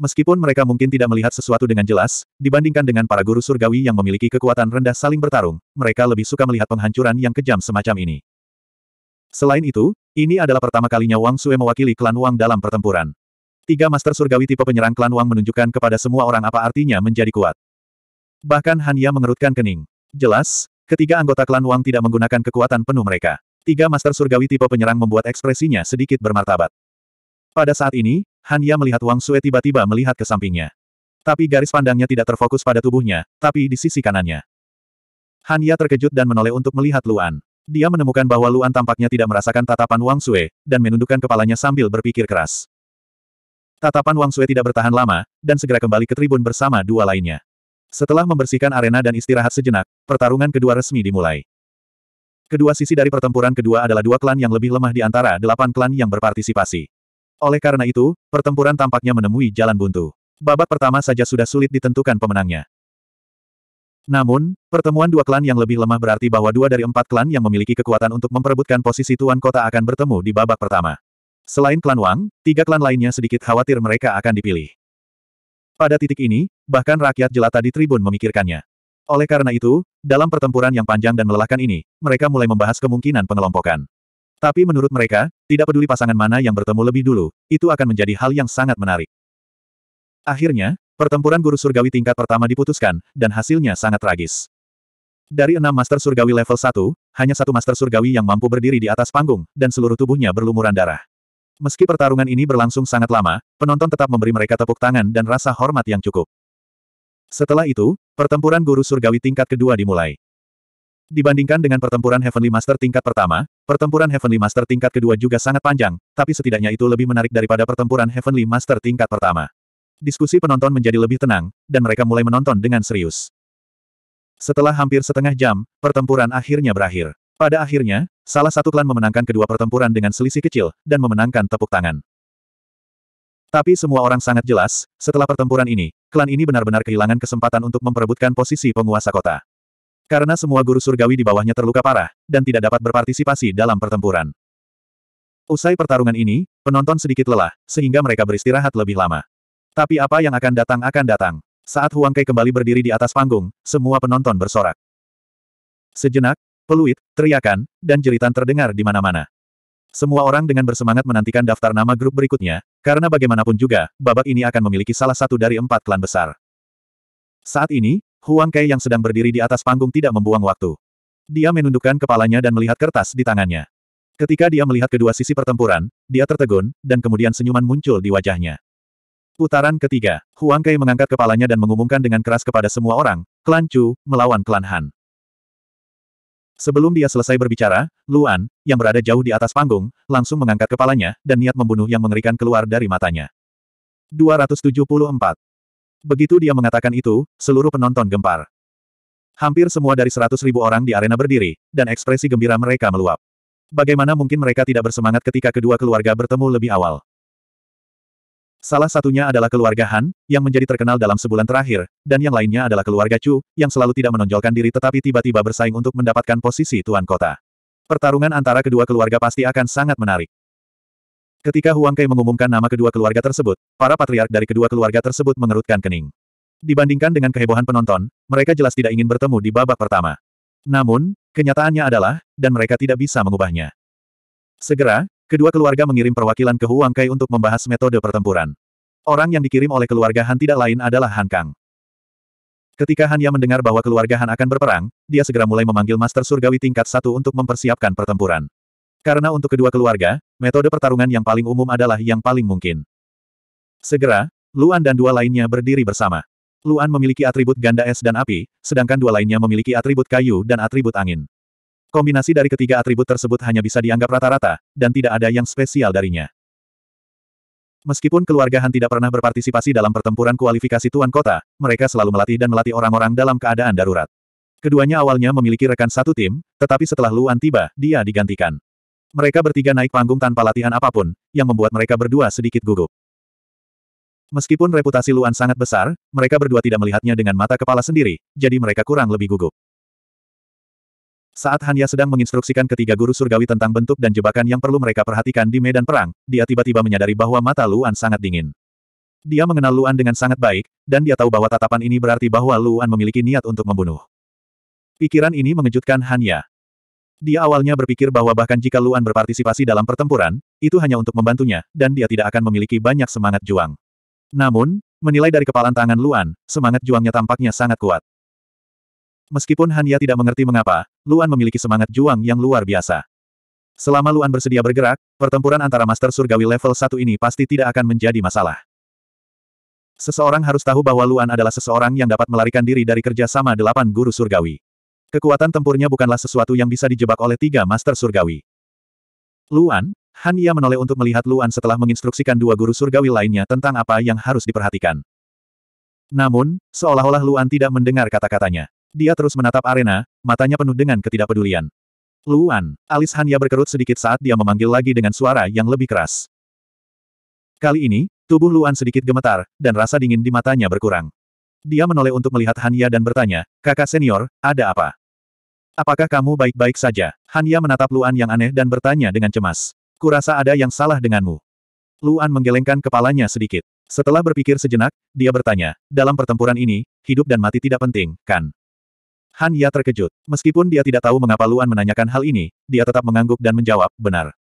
Meskipun mereka mungkin tidak melihat sesuatu dengan jelas, dibandingkan dengan para guru surgawi yang memiliki kekuatan rendah saling bertarung, mereka lebih suka melihat penghancuran yang kejam semacam ini. Selain itu, ini adalah pertama kalinya Wang Sue mewakili klan Wang dalam pertempuran. Tiga master surgawi tipe penyerang klan Wang menunjukkan kepada semua orang apa artinya menjadi kuat. Bahkan Hanya mengerutkan kening. Jelas, ketiga anggota klan Wang tidak menggunakan kekuatan penuh mereka. Tiga master surgawi tipe penyerang membuat ekspresinya sedikit bermartabat. Pada saat ini, Han Ya melihat Wang Sue tiba-tiba melihat ke sampingnya. Tapi garis pandangnya tidak terfokus pada tubuhnya, tapi di sisi kanannya. Han Ya terkejut dan menoleh untuk melihat Luan. Dia menemukan bahwa Luan tampaknya tidak merasakan tatapan Wang Sue, dan menundukkan kepalanya sambil berpikir keras. Tatapan Wang Sue tidak bertahan lama, dan segera kembali ke tribun bersama dua lainnya. Setelah membersihkan arena dan istirahat sejenak, pertarungan kedua resmi dimulai. Kedua sisi dari pertempuran kedua adalah dua klan yang lebih lemah di antara delapan klan yang berpartisipasi. Oleh karena itu, pertempuran tampaknya menemui jalan buntu. Babak pertama saja sudah sulit ditentukan pemenangnya. Namun, pertemuan dua klan yang lebih lemah berarti bahwa dua dari empat klan yang memiliki kekuatan untuk memperebutkan posisi tuan kota akan bertemu di babak pertama. Selain klan Wang, tiga klan lainnya sedikit khawatir mereka akan dipilih. Pada titik ini, bahkan rakyat jelata di tribun memikirkannya. Oleh karena itu, dalam pertempuran yang panjang dan melelahkan ini, mereka mulai membahas kemungkinan pengelompokan. Tapi menurut mereka, tidak peduli pasangan mana yang bertemu lebih dulu, itu akan menjadi hal yang sangat menarik. Akhirnya, pertempuran guru surgawi tingkat pertama diputuskan, dan hasilnya sangat tragis. Dari enam master surgawi level 1, hanya satu master surgawi yang mampu berdiri di atas panggung, dan seluruh tubuhnya berlumuran darah. Meski pertarungan ini berlangsung sangat lama, penonton tetap memberi mereka tepuk tangan dan rasa hormat yang cukup. Setelah itu, Pertempuran guru surgawi tingkat kedua dimulai. Dibandingkan dengan pertempuran Heavenly Master tingkat pertama, pertempuran Heavenly Master tingkat kedua juga sangat panjang, tapi setidaknya itu lebih menarik daripada pertempuran Heavenly Master tingkat pertama. Diskusi penonton menjadi lebih tenang, dan mereka mulai menonton dengan serius. Setelah hampir setengah jam, pertempuran akhirnya berakhir. Pada akhirnya, salah satu klan memenangkan kedua pertempuran dengan selisih kecil, dan memenangkan tepuk tangan. Tapi semua orang sangat jelas, setelah pertempuran ini, klan ini benar-benar kehilangan kesempatan untuk memperebutkan posisi penguasa kota. Karena semua guru surgawi di bawahnya terluka parah, dan tidak dapat berpartisipasi dalam pertempuran. Usai pertarungan ini, penonton sedikit lelah, sehingga mereka beristirahat lebih lama. Tapi apa yang akan datang akan datang. Saat Huang Kai kembali berdiri di atas panggung, semua penonton bersorak. Sejenak, peluit, teriakan, dan jeritan terdengar di mana-mana. Semua orang dengan bersemangat menantikan daftar nama grup berikutnya, karena bagaimanapun juga, babak ini akan memiliki salah satu dari empat klan besar. Saat ini, Huang Kai yang sedang berdiri di atas panggung tidak membuang waktu. Dia menundukkan kepalanya dan melihat kertas di tangannya. Ketika dia melihat kedua sisi pertempuran, dia tertegun, dan kemudian senyuman muncul di wajahnya. Putaran ketiga, Huang Kai mengangkat kepalanya dan mengumumkan dengan keras kepada semua orang, klan Chu, melawan klan Han. Sebelum dia selesai berbicara, Luan, yang berada jauh di atas panggung, langsung mengangkat kepalanya, dan niat membunuh yang mengerikan keluar dari matanya. 274. Begitu dia mengatakan itu, seluruh penonton gempar. Hampir semua dari seratus ribu orang di arena berdiri, dan ekspresi gembira mereka meluap. Bagaimana mungkin mereka tidak bersemangat ketika kedua keluarga bertemu lebih awal? Salah satunya adalah keluarga Han, yang menjadi terkenal dalam sebulan terakhir, dan yang lainnya adalah keluarga Chu, yang selalu tidak menonjolkan diri tetapi tiba-tiba bersaing untuk mendapatkan posisi tuan kota. Pertarungan antara kedua keluarga pasti akan sangat menarik. Ketika Huang Kai mengumumkan nama kedua keluarga tersebut, para patriark dari kedua keluarga tersebut mengerutkan kening. Dibandingkan dengan kehebohan penonton, mereka jelas tidak ingin bertemu di babak pertama. Namun, kenyataannya adalah, dan mereka tidak bisa mengubahnya. Segera, Kedua keluarga mengirim perwakilan ke Huangkai untuk membahas metode pertempuran. Orang yang dikirim oleh keluarga Han tidak lain adalah Han Kang. Ketika Han Ya mendengar bahwa keluarga Han akan berperang, dia segera mulai memanggil Master Surgawi tingkat satu untuk mempersiapkan pertempuran. Karena untuk kedua keluarga, metode pertarungan yang paling umum adalah yang paling mungkin. Segera, Luan dan dua lainnya berdiri bersama. Luan memiliki atribut ganda es dan api, sedangkan dua lainnya memiliki atribut kayu dan atribut angin. Kombinasi dari ketiga atribut tersebut hanya bisa dianggap rata-rata, dan tidak ada yang spesial darinya. Meskipun keluarga Han tidak pernah berpartisipasi dalam pertempuran kualifikasi tuan kota, mereka selalu melatih dan melatih orang-orang dalam keadaan darurat. Keduanya awalnya memiliki rekan satu tim, tetapi setelah Luan tiba, dia digantikan. Mereka bertiga naik panggung tanpa latihan apapun, yang membuat mereka berdua sedikit gugup. Meskipun reputasi Luan sangat besar, mereka berdua tidak melihatnya dengan mata kepala sendiri, jadi mereka kurang lebih gugup. Saat Hanya sedang menginstruksikan ketiga guru surgawi tentang bentuk dan jebakan yang perlu mereka perhatikan di medan perang, dia tiba-tiba menyadari bahwa mata Luan sangat dingin. Dia mengenal Luan dengan sangat baik, dan dia tahu bahwa tatapan ini berarti bahwa Luan memiliki niat untuk membunuh. Pikiran ini mengejutkan Hanya. Dia awalnya berpikir bahwa bahkan jika Luan berpartisipasi dalam pertempuran, itu hanya untuk membantunya, dan dia tidak akan memiliki banyak semangat juang. Namun, menilai dari kepalan tangan Luan, semangat juangnya tampaknya sangat kuat. Meskipun Hanya tidak mengerti mengapa, Luan memiliki semangat juang yang luar biasa. Selama Luan bersedia bergerak, pertempuran antara Master Surgawi level 1 ini pasti tidak akan menjadi masalah. Seseorang harus tahu bahwa Luan adalah seseorang yang dapat melarikan diri dari kerja sama delapan guru surgawi. Kekuatan tempurnya bukanlah sesuatu yang bisa dijebak oleh tiga master surgawi. Luan, Han menoleh untuk melihat Luan setelah menginstruksikan dua guru surgawi lainnya tentang apa yang harus diperhatikan. Namun, seolah-olah Luan tidak mendengar kata-katanya. Dia terus menatap arena, matanya penuh dengan ketidakpedulian. Luan, alis Hanya berkerut sedikit saat dia memanggil lagi dengan suara yang lebih keras. Kali ini, tubuh Luan sedikit gemetar, dan rasa dingin di matanya berkurang. Dia menoleh untuk melihat Hanya dan bertanya, kakak senior, ada apa? Apakah kamu baik-baik saja? Hanya menatap Luan yang aneh dan bertanya dengan cemas. Kurasa ada yang salah denganmu. Luan menggelengkan kepalanya sedikit. Setelah berpikir sejenak, dia bertanya, dalam pertempuran ini, hidup dan mati tidak penting, kan? Han Ya terkejut. Meskipun dia tidak tahu mengapa Luan menanyakan hal ini, dia tetap mengangguk dan menjawab, benar.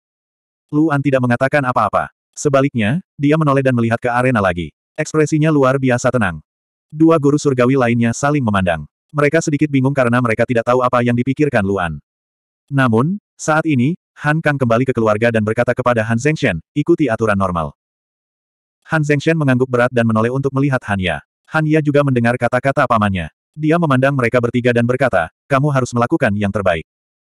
Luan tidak mengatakan apa-apa. Sebaliknya, dia menoleh dan melihat ke arena lagi. Ekspresinya luar biasa tenang. Dua guru surgawi lainnya saling memandang. Mereka sedikit bingung karena mereka tidak tahu apa yang dipikirkan Luan. Namun, saat ini, Han Kang kembali ke keluarga dan berkata kepada Han Zhengshen, ikuti aturan normal. Han Zhengshen mengangguk berat dan menoleh untuk melihat Han Ya. Han Ya juga mendengar kata-kata pamannya. Dia memandang mereka bertiga dan berkata, kamu harus melakukan yang terbaik.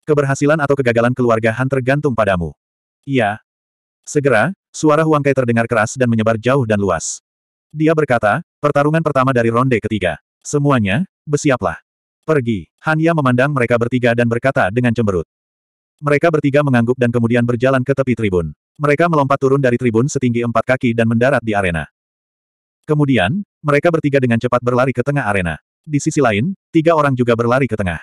Keberhasilan atau kegagalan keluarga Han tergantung padamu. Iya. Segera, suara Huang Kai terdengar keras dan menyebar jauh dan luas. Dia berkata, pertarungan pertama dari ronde ketiga. Semuanya, bersiaplah. Pergi. Han Ya memandang mereka bertiga dan berkata dengan cemberut. Mereka bertiga mengangguk dan kemudian berjalan ke tepi tribun. Mereka melompat turun dari tribun setinggi empat kaki dan mendarat di arena. Kemudian, mereka bertiga dengan cepat berlari ke tengah arena. Di sisi lain, tiga orang juga berlari ke tengah.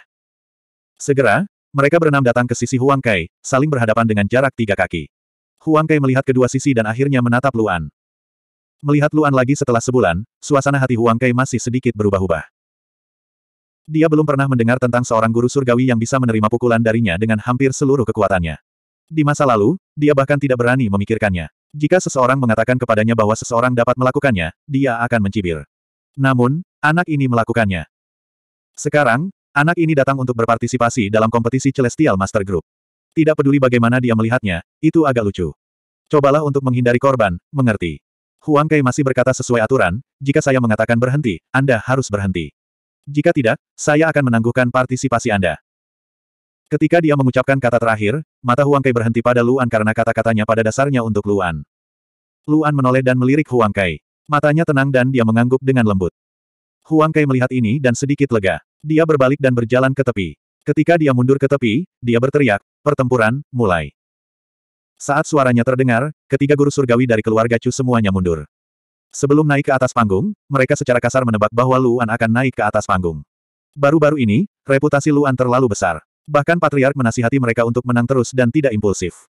Segera, mereka berenam datang ke sisi Huang Kai, saling berhadapan dengan jarak tiga kaki. Huang Kai melihat kedua sisi dan akhirnya menatap Luan. Melihat Luan lagi setelah sebulan, suasana hati Huang Kai masih sedikit berubah-ubah. Dia belum pernah mendengar tentang seorang guru surgawi yang bisa menerima pukulan darinya dengan hampir seluruh kekuatannya. Di masa lalu, dia bahkan tidak berani memikirkannya. Jika seseorang mengatakan kepadanya bahwa seseorang dapat melakukannya, dia akan mencibir. Namun, Anak ini melakukannya. Sekarang, anak ini datang untuk berpartisipasi dalam kompetisi Celestial Master Group. Tidak peduli bagaimana dia melihatnya, itu agak lucu. Cobalah untuk menghindari korban, mengerti. Huang Kai masih berkata sesuai aturan, jika saya mengatakan berhenti, Anda harus berhenti. Jika tidak, saya akan menangguhkan partisipasi Anda. Ketika dia mengucapkan kata terakhir, mata Huang Kai berhenti pada Luan karena kata-katanya pada dasarnya untuk Luan. Luan menoleh dan melirik Huang Kai. Matanya tenang dan dia mengangguk dengan lembut. Huang Kai melihat ini dan sedikit lega. Dia berbalik dan berjalan ke tepi. Ketika dia mundur ke tepi, dia berteriak, pertempuran, mulai. Saat suaranya terdengar, ketiga guru surgawi dari keluarga Chu semuanya mundur. Sebelum naik ke atas panggung, mereka secara kasar menebak bahwa Luan akan naik ke atas panggung. Baru-baru ini, reputasi Luan terlalu besar. Bahkan Patriark menasihati mereka untuk menang terus dan tidak impulsif.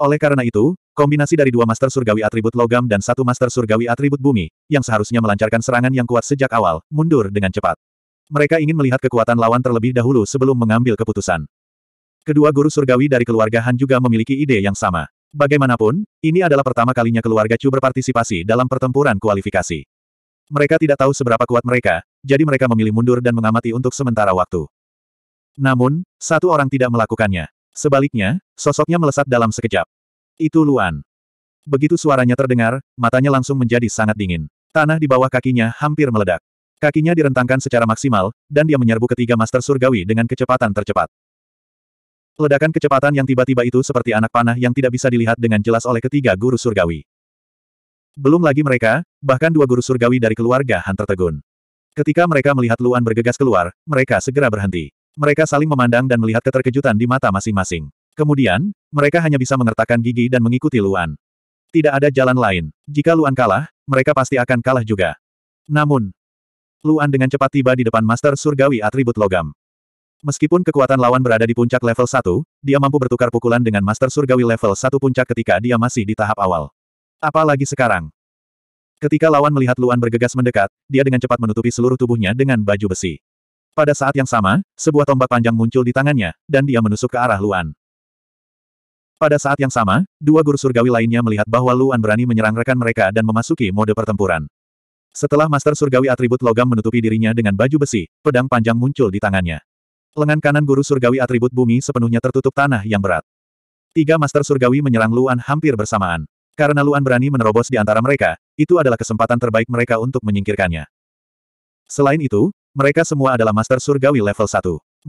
Oleh karena itu, Kombinasi dari dua master surgawi atribut logam dan satu master surgawi atribut bumi, yang seharusnya melancarkan serangan yang kuat sejak awal, mundur dengan cepat. Mereka ingin melihat kekuatan lawan terlebih dahulu sebelum mengambil keputusan. Kedua guru surgawi dari keluarga Han juga memiliki ide yang sama. Bagaimanapun, ini adalah pertama kalinya keluarga Chu berpartisipasi dalam pertempuran kualifikasi. Mereka tidak tahu seberapa kuat mereka, jadi mereka memilih mundur dan mengamati untuk sementara waktu. Namun, satu orang tidak melakukannya. Sebaliknya, sosoknya melesat dalam sekejap. Itu Luan. Begitu suaranya terdengar, matanya langsung menjadi sangat dingin. Tanah di bawah kakinya hampir meledak. Kakinya direntangkan secara maksimal, dan dia menyerbu ketiga Master Surgawi dengan kecepatan tercepat. Ledakan kecepatan yang tiba-tiba itu seperti anak panah yang tidak bisa dilihat dengan jelas oleh ketiga guru surgawi. Belum lagi mereka, bahkan dua guru surgawi dari keluarga Han tertegun. Ketika mereka melihat Luan bergegas keluar, mereka segera berhenti. Mereka saling memandang dan melihat keterkejutan di mata masing-masing. Kemudian, mereka hanya bisa mengertakkan gigi dan mengikuti Luan. Tidak ada jalan lain. Jika Luan kalah, mereka pasti akan kalah juga. Namun, Luan dengan cepat tiba di depan Master Surgawi Atribut Logam. Meskipun kekuatan lawan berada di puncak level 1, dia mampu bertukar pukulan dengan Master Surgawi level 1 puncak ketika dia masih di tahap awal. Apalagi sekarang. Ketika lawan melihat Luan bergegas mendekat, dia dengan cepat menutupi seluruh tubuhnya dengan baju besi. Pada saat yang sama, sebuah tombak panjang muncul di tangannya, dan dia menusuk ke arah Luan. Pada saat yang sama, dua guru surgawi lainnya melihat bahwa Luan berani menyerang rekan mereka dan memasuki mode pertempuran. Setelah Master Surgawi atribut logam menutupi dirinya dengan baju besi, pedang panjang muncul di tangannya. Lengan kanan guru surgawi atribut bumi sepenuhnya tertutup tanah yang berat. Tiga Master Surgawi menyerang Luan hampir bersamaan. Karena Luan berani menerobos di antara mereka, itu adalah kesempatan terbaik mereka untuk menyingkirkannya. Selain itu, mereka semua adalah Master Surgawi level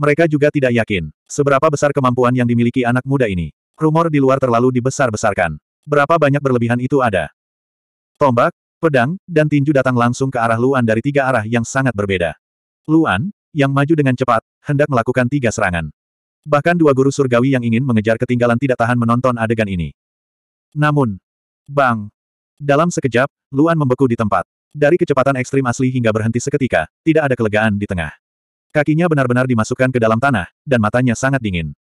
1. Mereka juga tidak yakin seberapa besar kemampuan yang dimiliki anak muda ini rumor di luar terlalu dibesar-besarkan. Berapa banyak berlebihan itu ada? Tombak, pedang, dan tinju datang langsung ke arah Luan dari tiga arah yang sangat berbeda. Luan, yang maju dengan cepat, hendak melakukan tiga serangan. Bahkan dua guru surgawi yang ingin mengejar ketinggalan tidak tahan menonton adegan ini. Namun, bang! Dalam sekejap, Luan membeku di tempat. Dari kecepatan ekstrim asli hingga berhenti seketika, tidak ada kelegaan di tengah. Kakinya benar-benar dimasukkan ke dalam tanah, dan matanya sangat dingin.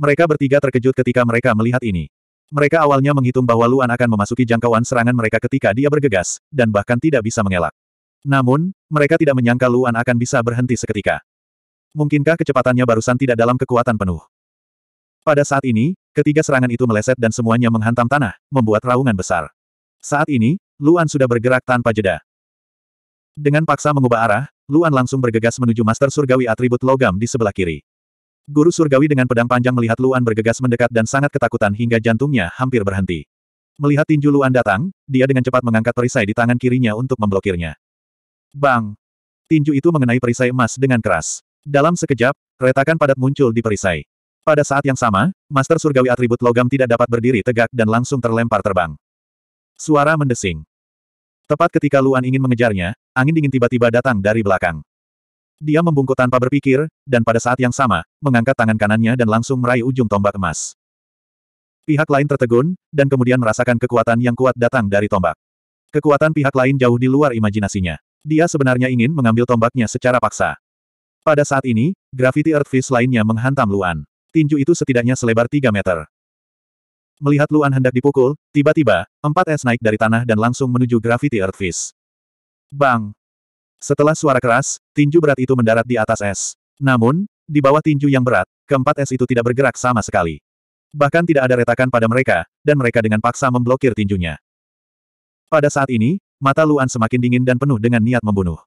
Mereka bertiga terkejut ketika mereka melihat ini. Mereka awalnya menghitung bahwa Luan akan memasuki jangkauan serangan mereka ketika dia bergegas, dan bahkan tidak bisa mengelak. Namun, mereka tidak menyangka Luan akan bisa berhenti seketika. Mungkinkah kecepatannya barusan tidak dalam kekuatan penuh? Pada saat ini, ketiga serangan itu meleset dan semuanya menghantam tanah, membuat raungan besar. Saat ini, Luan sudah bergerak tanpa jeda. Dengan paksa mengubah arah, Luan langsung bergegas menuju Master Surgawi atribut logam di sebelah kiri. Guru surgawi dengan pedang panjang melihat Luan bergegas mendekat dan sangat ketakutan hingga jantungnya hampir berhenti. Melihat tinju Luan datang, dia dengan cepat mengangkat perisai di tangan kirinya untuk memblokirnya. Bang! Tinju itu mengenai perisai emas dengan keras. Dalam sekejap, retakan padat muncul di perisai. Pada saat yang sama, Master Surgawi atribut logam tidak dapat berdiri tegak dan langsung terlempar terbang. Suara mendesing. Tepat ketika Luan ingin mengejarnya, angin dingin tiba-tiba datang dari belakang. Dia membungkuk tanpa berpikir, dan pada saat yang sama, mengangkat tangan kanannya dan langsung meraih ujung tombak emas. Pihak lain tertegun, dan kemudian merasakan kekuatan yang kuat datang dari tombak. Kekuatan pihak lain jauh di luar imajinasinya. Dia sebenarnya ingin mengambil tombaknya secara paksa. Pada saat ini, Gravity Earthfish lainnya menghantam Luan. Tinju itu setidaknya selebar 3 meter. Melihat Luan hendak dipukul, tiba-tiba, empat es naik dari tanah dan langsung menuju Gravity Earthfish. Bang! Setelah suara keras, tinju berat itu mendarat di atas es. Namun, di bawah tinju yang berat, keempat es itu tidak bergerak sama sekali. Bahkan tidak ada retakan pada mereka, dan mereka dengan paksa memblokir tinjunya. Pada saat ini, mata Luan semakin dingin dan penuh dengan niat membunuh.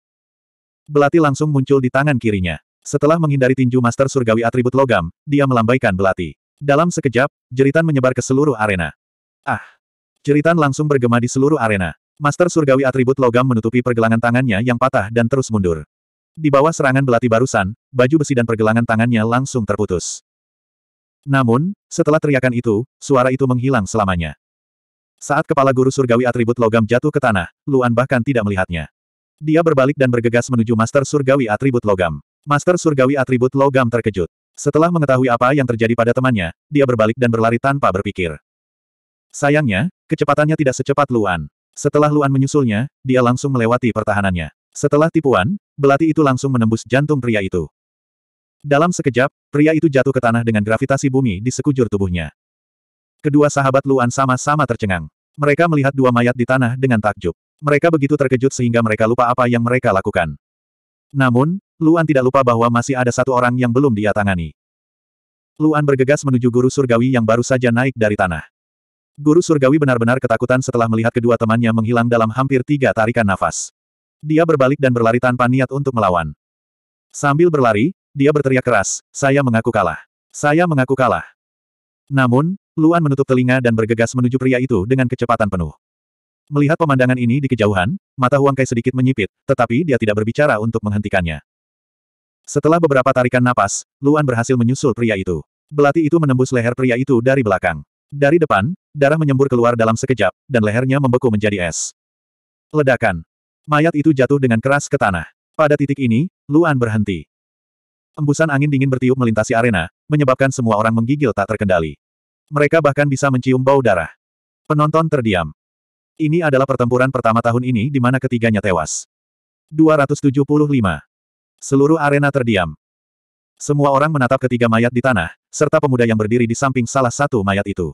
Belati langsung muncul di tangan kirinya. Setelah menghindari tinju Master Surgawi atribut logam, dia melambaikan belati. Dalam sekejap, jeritan menyebar ke seluruh arena. Ah! Jeritan langsung bergema di seluruh arena. Master Surgawi atribut logam menutupi pergelangan tangannya yang patah dan terus mundur. Di bawah serangan belati barusan, baju besi dan pergelangan tangannya langsung terputus. Namun, setelah teriakan itu, suara itu menghilang selamanya. Saat kepala guru surgawi atribut logam jatuh ke tanah, Luan bahkan tidak melihatnya. Dia berbalik dan bergegas menuju Master Surgawi atribut logam. Master Surgawi atribut logam terkejut. Setelah mengetahui apa yang terjadi pada temannya, dia berbalik dan berlari tanpa berpikir. Sayangnya, kecepatannya tidak secepat Luan. Setelah Luan menyusulnya, dia langsung melewati pertahanannya. Setelah tipuan, belati itu langsung menembus jantung pria itu. Dalam sekejap, pria itu jatuh ke tanah dengan gravitasi bumi di sekujur tubuhnya. Kedua sahabat Luan sama-sama tercengang. Mereka melihat dua mayat di tanah dengan takjub. Mereka begitu terkejut sehingga mereka lupa apa yang mereka lakukan. Namun, Luan tidak lupa bahwa masih ada satu orang yang belum dia tangani. Luan bergegas menuju guru surgawi yang baru saja naik dari tanah. Guru surgawi benar-benar ketakutan setelah melihat kedua temannya menghilang dalam hampir tiga tarikan nafas. Dia berbalik dan berlari tanpa niat untuk melawan. Sambil berlari, dia berteriak keras, saya mengaku kalah. Saya mengaku kalah. Namun, Luan menutup telinga dan bergegas menuju pria itu dengan kecepatan penuh. Melihat pemandangan ini di kejauhan, mata Huang Kai sedikit menyipit, tetapi dia tidak berbicara untuk menghentikannya. Setelah beberapa tarikan napas, Luan berhasil menyusul pria itu. Belati itu menembus leher pria itu dari belakang. Dari depan, darah menyembur keluar dalam sekejap, dan lehernya membeku menjadi es. Ledakan. Mayat itu jatuh dengan keras ke tanah. Pada titik ini, Luan berhenti. Embusan angin dingin bertiup melintasi arena, menyebabkan semua orang menggigil tak terkendali. Mereka bahkan bisa mencium bau darah. Penonton terdiam. Ini adalah pertempuran pertama tahun ini di mana ketiganya tewas. 275. Seluruh arena terdiam. Semua orang menatap ketiga mayat di tanah, serta pemuda yang berdiri di samping salah satu mayat itu.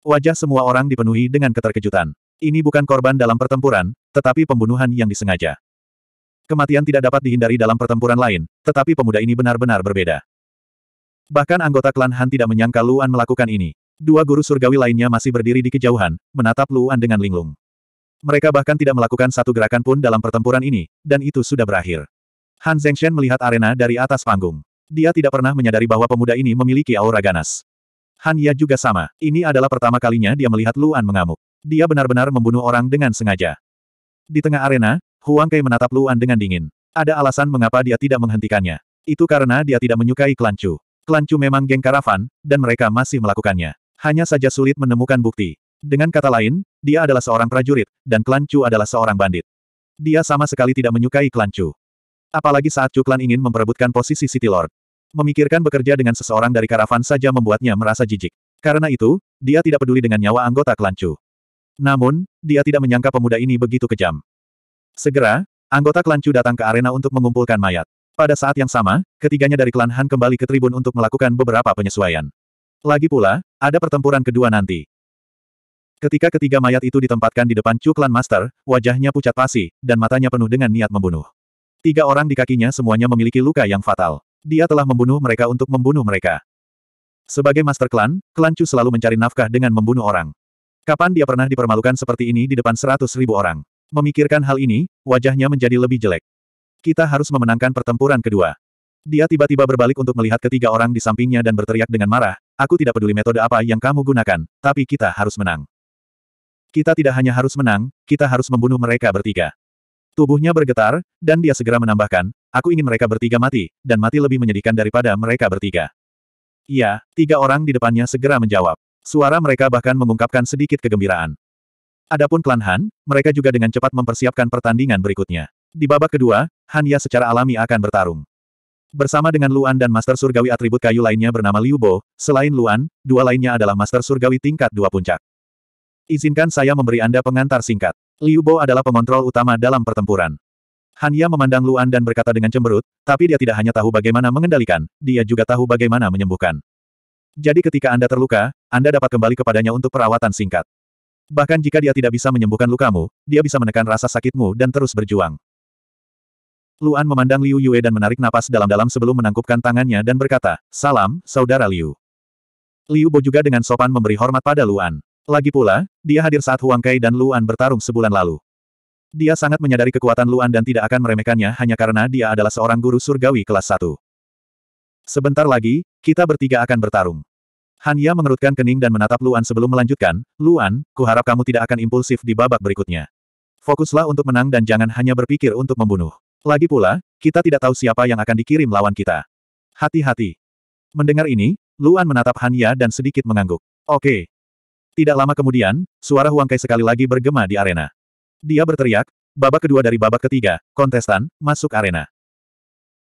Wajah semua orang dipenuhi dengan keterkejutan. Ini bukan korban dalam pertempuran, tetapi pembunuhan yang disengaja. Kematian tidak dapat dihindari dalam pertempuran lain, tetapi pemuda ini benar-benar berbeda. Bahkan anggota klan Han tidak menyangka Luan melakukan ini. Dua guru surgawi lainnya masih berdiri di kejauhan, menatap Luan dengan linglung. Mereka bahkan tidak melakukan satu gerakan pun dalam pertempuran ini, dan itu sudah berakhir. Han Zhengshen melihat arena dari atas panggung. Dia tidak pernah menyadari bahwa pemuda ini memiliki aura ganas. Han Ya juga sama. Ini adalah pertama kalinya dia melihat Luan mengamuk. Dia benar-benar membunuh orang dengan sengaja. Di tengah arena, Huang Kai menatap Luan dengan dingin. Ada alasan mengapa dia tidak menghentikannya. Itu karena dia tidak menyukai klan Chu. Klan Chu memang geng karavan, dan mereka masih melakukannya. Hanya saja sulit menemukan bukti. Dengan kata lain, dia adalah seorang prajurit, dan klan Chu adalah seorang bandit. Dia sama sekali tidak menyukai klan Chu. Apalagi saat Chu Klan ingin memperebutkan posisi City Lord. Memikirkan bekerja dengan seseorang dari karavan saja membuatnya merasa jijik. Karena itu, dia tidak peduli dengan nyawa anggota klan Namun, dia tidak menyangka pemuda ini begitu kejam. Segera, anggota klan datang ke arena untuk mengumpulkan mayat. Pada saat yang sama, ketiganya dari klan Han kembali ke tribun untuk melakukan beberapa penyesuaian. Lagi pula, ada pertempuran kedua nanti. Ketika ketiga mayat itu ditempatkan di depan Chu Clan Master, wajahnya pucat pasi, dan matanya penuh dengan niat membunuh. Tiga orang di kakinya semuanya memiliki luka yang fatal. Dia telah membunuh mereka untuk membunuh mereka. Sebagai master klan, klan Chu selalu mencari nafkah dengan membunuh orang. Kapan dia pernah dipermalukan seperti ini di depan seratus ribu orang? Memikirkan hal ini, wajahnya menjadi lebih jelek. Kita harus memenangkan pertempuran kedua. Dia tiba-tiba berbalik untuk melihat ketiga orang di sampingnya dan berteriak dengan marah, aku tidak peduli metode apa yang kamu gunakan, tapi kita harus menang. Kita tidak hanya harus menang, kita harus membunuh mereka bertiga. Tubuhnya bergetar, dan dia segera menambahkan, aku ingin mereka bertiga mati, dan mati lebih menyedihkan daripada mereka bertiga. Iya, tiga orang di depannya segera menjawab. Suara mereka bahkan mengungkapkan sedikit kegembiraan. Adapun klan Han, mereka juga dengan cepat mempersiapkan pertandingan berikutnya. Di babak kedua, Han Ya secara alami akan bertarung. Bersama dengan Luan dan Master Surgawi atribut kayu lainnya bernama Liu Bo, selain Luan, dua lainnya adalah Master Surgawi tingkat dua puncak. Izinkan saya memberi Anda pengantar singkat. Liu Bo adalah pengontrol utama dalam pertempuran. Han Ya memandang Luan dan berkata dengan cemberut, tapi dia tidak hanya tahu bagaimana mengendalikan, dia juga tahu bagaimana menyembuhkan. Jadi ketika Anda terluka, Anda dapat kembali kepadanya untuk perawatan singkat. Bahkan jika dia tidak bisa menyembuhkan lukamu, dia bisa menekan rasa sakitmu dan terus berjuang. Luan memandang Liu Yue dan menarik napas dalam-dalam sebelum menangkupkan tangannya dan berkata, Salam, Saudara Liu. Liu Bo juga dengan sopan memberi hormat pada Luan. Lagi pula, dia hadir saat Huang Kai dan Luan bertarung sebulan lalu. Dia sangat menyadari kekuatan Luan dan tidak akan meremehkannya hanya karena dia adalah seorang guru surgawi kelas 1. Sebentar lagi, kita bertiga akan bertarung. Han Ya mengerutkan kening dan menatap Luan sebelum melanjutkan, Luan, kuharap kamu tidak akan impulsif di babak berikutnya. Fokuslah untuk menang dan jangan hanya berpikir untuk membunuh. Lagi pula, kita tidak tahu siapa yang akan dikirim lawan kita. Hati-hati. Mendengar ini, Luan menatap Han Ya dan sedikit mengangguk. Oke, tidak lama kemudian, suara Huangkai sekali lagi bergema di arena. Dia berteriak, babak kedua dari babak ketiga, kontestan, masuk arena.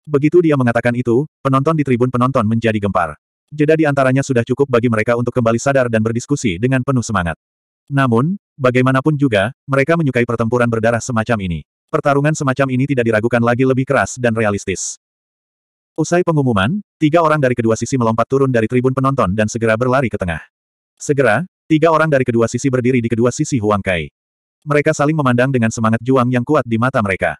Begitu dia mengatakan itu, penonton di tribun penonton menjadi gempar. Jeda di antaranya sudah cukup bagi mereka untuk kembali sadar dan berdiskusi dengan penuh semangat. Namun, bagaimanapun juga, mereka menyukai pertempuran berdarah semacam ini. Pertarungan semacam ini tidak diragukan lagi lebih keras dan realistis. Usai pengumuman, tiga orang dari kedua sisi melompat turun dari tribun penonton dan segera berlari ke tengah. Segera, Tiga orang dari kedua sisi berdiri di kedua sisi Huang Kai. Mereka saling memandang dengan semangat juang yang kuat di mata mereka.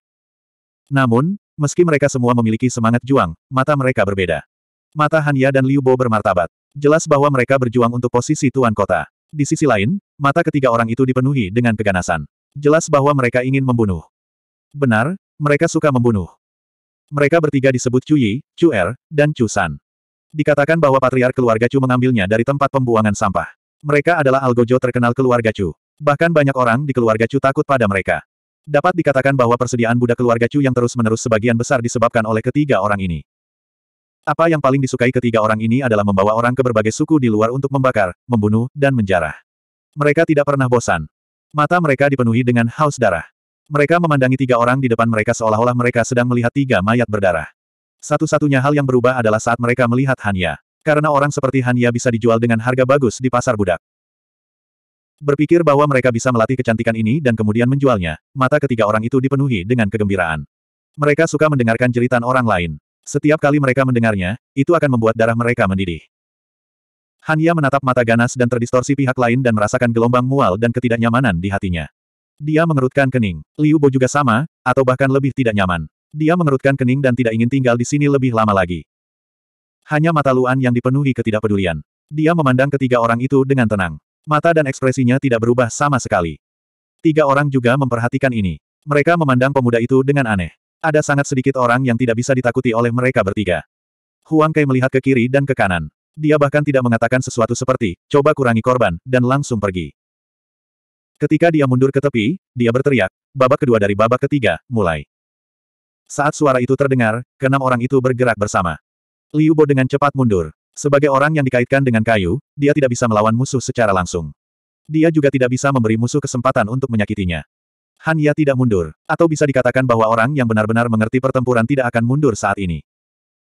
Namun, meski mereka semua memiliki semangat juang, mata mereka berbeda. Mata Hanya dan Liu Bo bermartabat. Jelas bahwa mereka berjuang untuk posisi tuan kota. Di sisi lain, mata ketiga orang itu dipenuhi dengan keganasan. Jelas bahwa mereka ingin membunuh. Benar, mereka suka membunuh. Mereka bertiga disebut Cuyi, Chu Er, dan Chu San. Dikatakan bahwa patriar keluarga Chu mengambilnya dari tempat pembuangan sampah. Mereka adalah algojo terkenal keluarga Chu. Bahkan banyak orang di keluarga Chu takut pada mereka. Dapat dikatakan bahwa persediaan budak keluarga Chu yang terus-menerus sebagian besar disebabkan oleh ketiga orang ini. Apa yang paling disukai ketiga orang ini adalah membawa orang ke berbagai suku di luar untuk membakar, membunuh, dan menjarah. Mereka tidak pernah bosan. Mata mereka dipenuhi dengan haus darah. Mereka memandangi tiga orang di depan mereka seolah-olah mereka sedang melihat tiga mayat berdarah. Satu-satunya hal yang berubah adalah saat mereka melihat Hanya. Karena orang seperti Hania bisa dijual dengan harga bagus di pasar budak. Berpikir bahwa mereka bisa melatih kecantikan ini dan kemudian menjualnya, mata ketiga orang itu dipenuhi dengan kegembiraan. Mereka suka mendengarkan jeritan orang lain. Setiap kali mereka mendengarnya, itu akan membuat darah mereka mendidih. Hania menatap mata ganas dan terdistorsi pihak lain dan merasakan gelombang mual dan ketidaknyamanan di hatinya. Dia mengerutkan kening. Liu Bo juga sama, atau bahkan lebih tidak nyaman. Dia mengerutkan kening dan tidak ingin tinggal di sini lebih lama lagi. Hanya mata Luan yang dipenuhi ketidakpedulian. Dia memandang ketiga orang itu dengan tenang. Mata dan ekspresinya tidak berubah sama sekali. Tiga orang juga memperhatikan ini. Mereka memandang pemuda itu dengan aneh. Ada sangat sedikit orang yang tidak bisa ditakuti oleh mereka bertiga. Huang Kai melihat ke kiri dan ke kanan. Dia bahkan tidak mengatakan sesuatu seperti, coba kurangi korban, dan langsung pergi. Ketika dia mundur ke tepi, dia berteriak, babak kedua dari babak ketiga, mulai. Saat suara itu terdengar, keenam orang itu bergerak bersama. Liu Bo dengan cepat mundur. Sebagai orang yang dikaitkan dengan kayu, dia tidak bisa melawan musuh secara langsung. Dia juga tidak bisa memberi musuh kesempatan untuk menyakitinya. Han Ya tidak mundur, atau bisa dikatakan bahwa orang yang benar-benar mengerti pertempuran tidak akan mundur saat ini.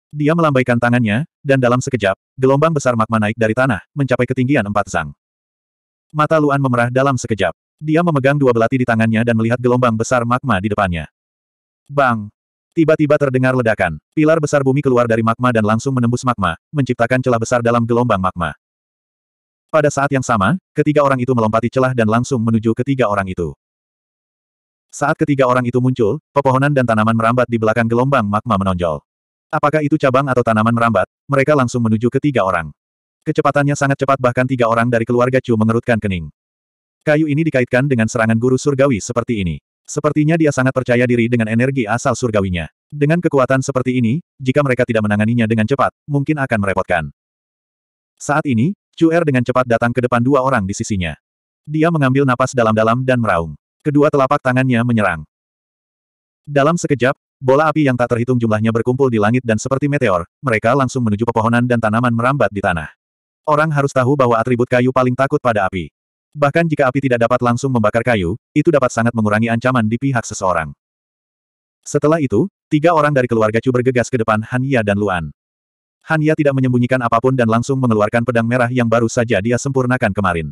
Dia melambaikan tangannya, dan dalam sekejap, gelombang besar magma naik dari tanah, mencapai ketinggian empat zang. Mata Luan memerah dalam sekejap. Dia memegang dua belati di tangannya dan melihat gelombang besar magma di depannya. Bang! Tiba-tiba terdengar ledakan. Pilar besar bumi keluar dari magma dan langsung menembus magma, menciptakan celah besar dalam gelombang magma. Pada saat yang sama, ketiga orang itu melompati celah dan langsung menuju ketiga orang itu. Saat ketiga orang itu muncul, pepohonan dan tanaman merambat di belakang gelombang magma menonjol. Apakah itu cabang atau tanaman merambat, mereka langsung menuju ketiga orang. Kecepatannya sangat cepat bahkan tiga orang dari keluarga Chu mengerutkan kening. Kayu ini dikaitkan dengan serangan guru surgawi seperti ini. Sepertinya dia sangat percaya diri dengan energi asal surgawinya. Dengan kekuatan seperti ini, jika mereka tidak menanganinya dengan cepat, mungkin akan merepotkan. Saat ini, Chu Er dengan cepat datang ke depan dua orang di sisinya. Dia mengambil napas dalam-dalam dan meraung. Kedua telapak tangannya menyerang. Dalam sekejap, bola api yang tak terhitung jumlahnya berkumpul di langit dan seperti meteor, mereka langsung menuju pepohonan dan tanaman merambat di tanah. Orang harus tahu bahwa atribut kayu paling takut pada api. Bahkan jika api tidak dapat langsung membakar kayu, itu dapat sangat mengurangi ancaman di pihak seseorang. Setelah itu, tiga orang dari keluarga Chu bergegas ke depan Han Ya dan Luan. Ya tidak menyembunyikan apapun dan langsung mengeluarkan pedang merah yang baru saja dia sempurnakan kemarin.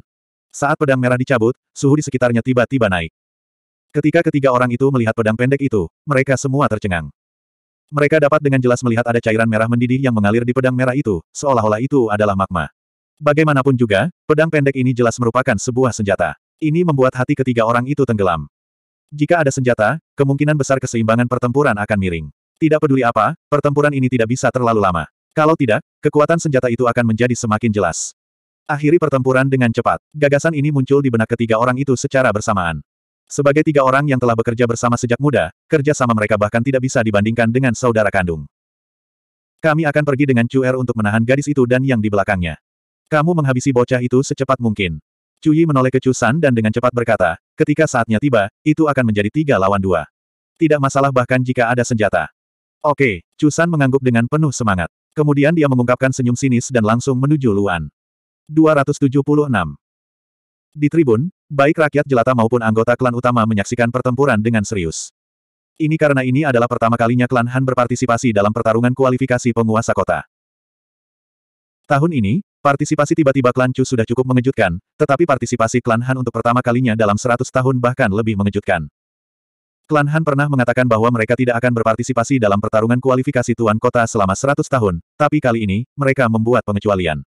Saat pedang merah dicabut, suhu di sekitarnya tiba-tiba naik. Ketika ketiga orang itu melihat pedang pendek itu, mereka semua tercengang. Mereka dapat dengan jelas melihat ada cairan merah mendidih yang mengalir di pedang merah itu, seolah-olah itu adalah magma. Bagaimanapun juga, pedang pendek ini jelas merupakan sebuah senjata. Ini membuat hati ketiga orang itu tenggelam. Jika ada senjata, kemungkinan besar keseimbangan pertempuran akan miring. Tidak peduli apa, pertempuran ini tidak bisa terlalu lama. Kalau tidak, kekuatan senjata itu akan menjadi semakin jelas. Akhiri pertempuran dengan cepat. Gagasan ini muncul di benak ketiga orang itu secara bersamaan. Sebagai tiga orang yang telah bekerja bersama sejak muda, kerja sama mereka bahkan tidak bisa dibandingkan dengan saudara kandung. Kami akan pergi dengan Cuer untuk menahan gadis itu dan yang di belakangnya. Kamu menghabisi bocah itu secepat mungkin. Cuyi menoleh ke Cusan dan dengan cepat berkata, ketika saatnya tiba, itu akan menjadi tiga lawan dua. Tidak masalah bahkan jika ada senjata. Oke, Cusan mengangguk dengan penuh semangat. Kemudian dia mengungkapkan senyum sinis dan langsung menuju Luan. 276. Di tribun, baik rakyat jelata maupun anggota klan utama menyaksikan pertempuran dengan serius. Ini karena ini adalah pertama kalinya klan Han berpartisipasi dalam pertarungan kualifikasi penguasa kota. Tahun ini, Partisipasi tiba-tiba klan Chu sudah cukup mengejutkan, tetapi partisipasi klan Han untuk pertama kalinya dalam 100 tahun bahkan lebih mengejutkan. Klan Han pernah mengatakan bahwa mereka tidak akan berpartisipasi dalam pertarungan kualifikasi Tuan Kota selama 100 tahun, tapi kali ini, mereka membuat pengecualian.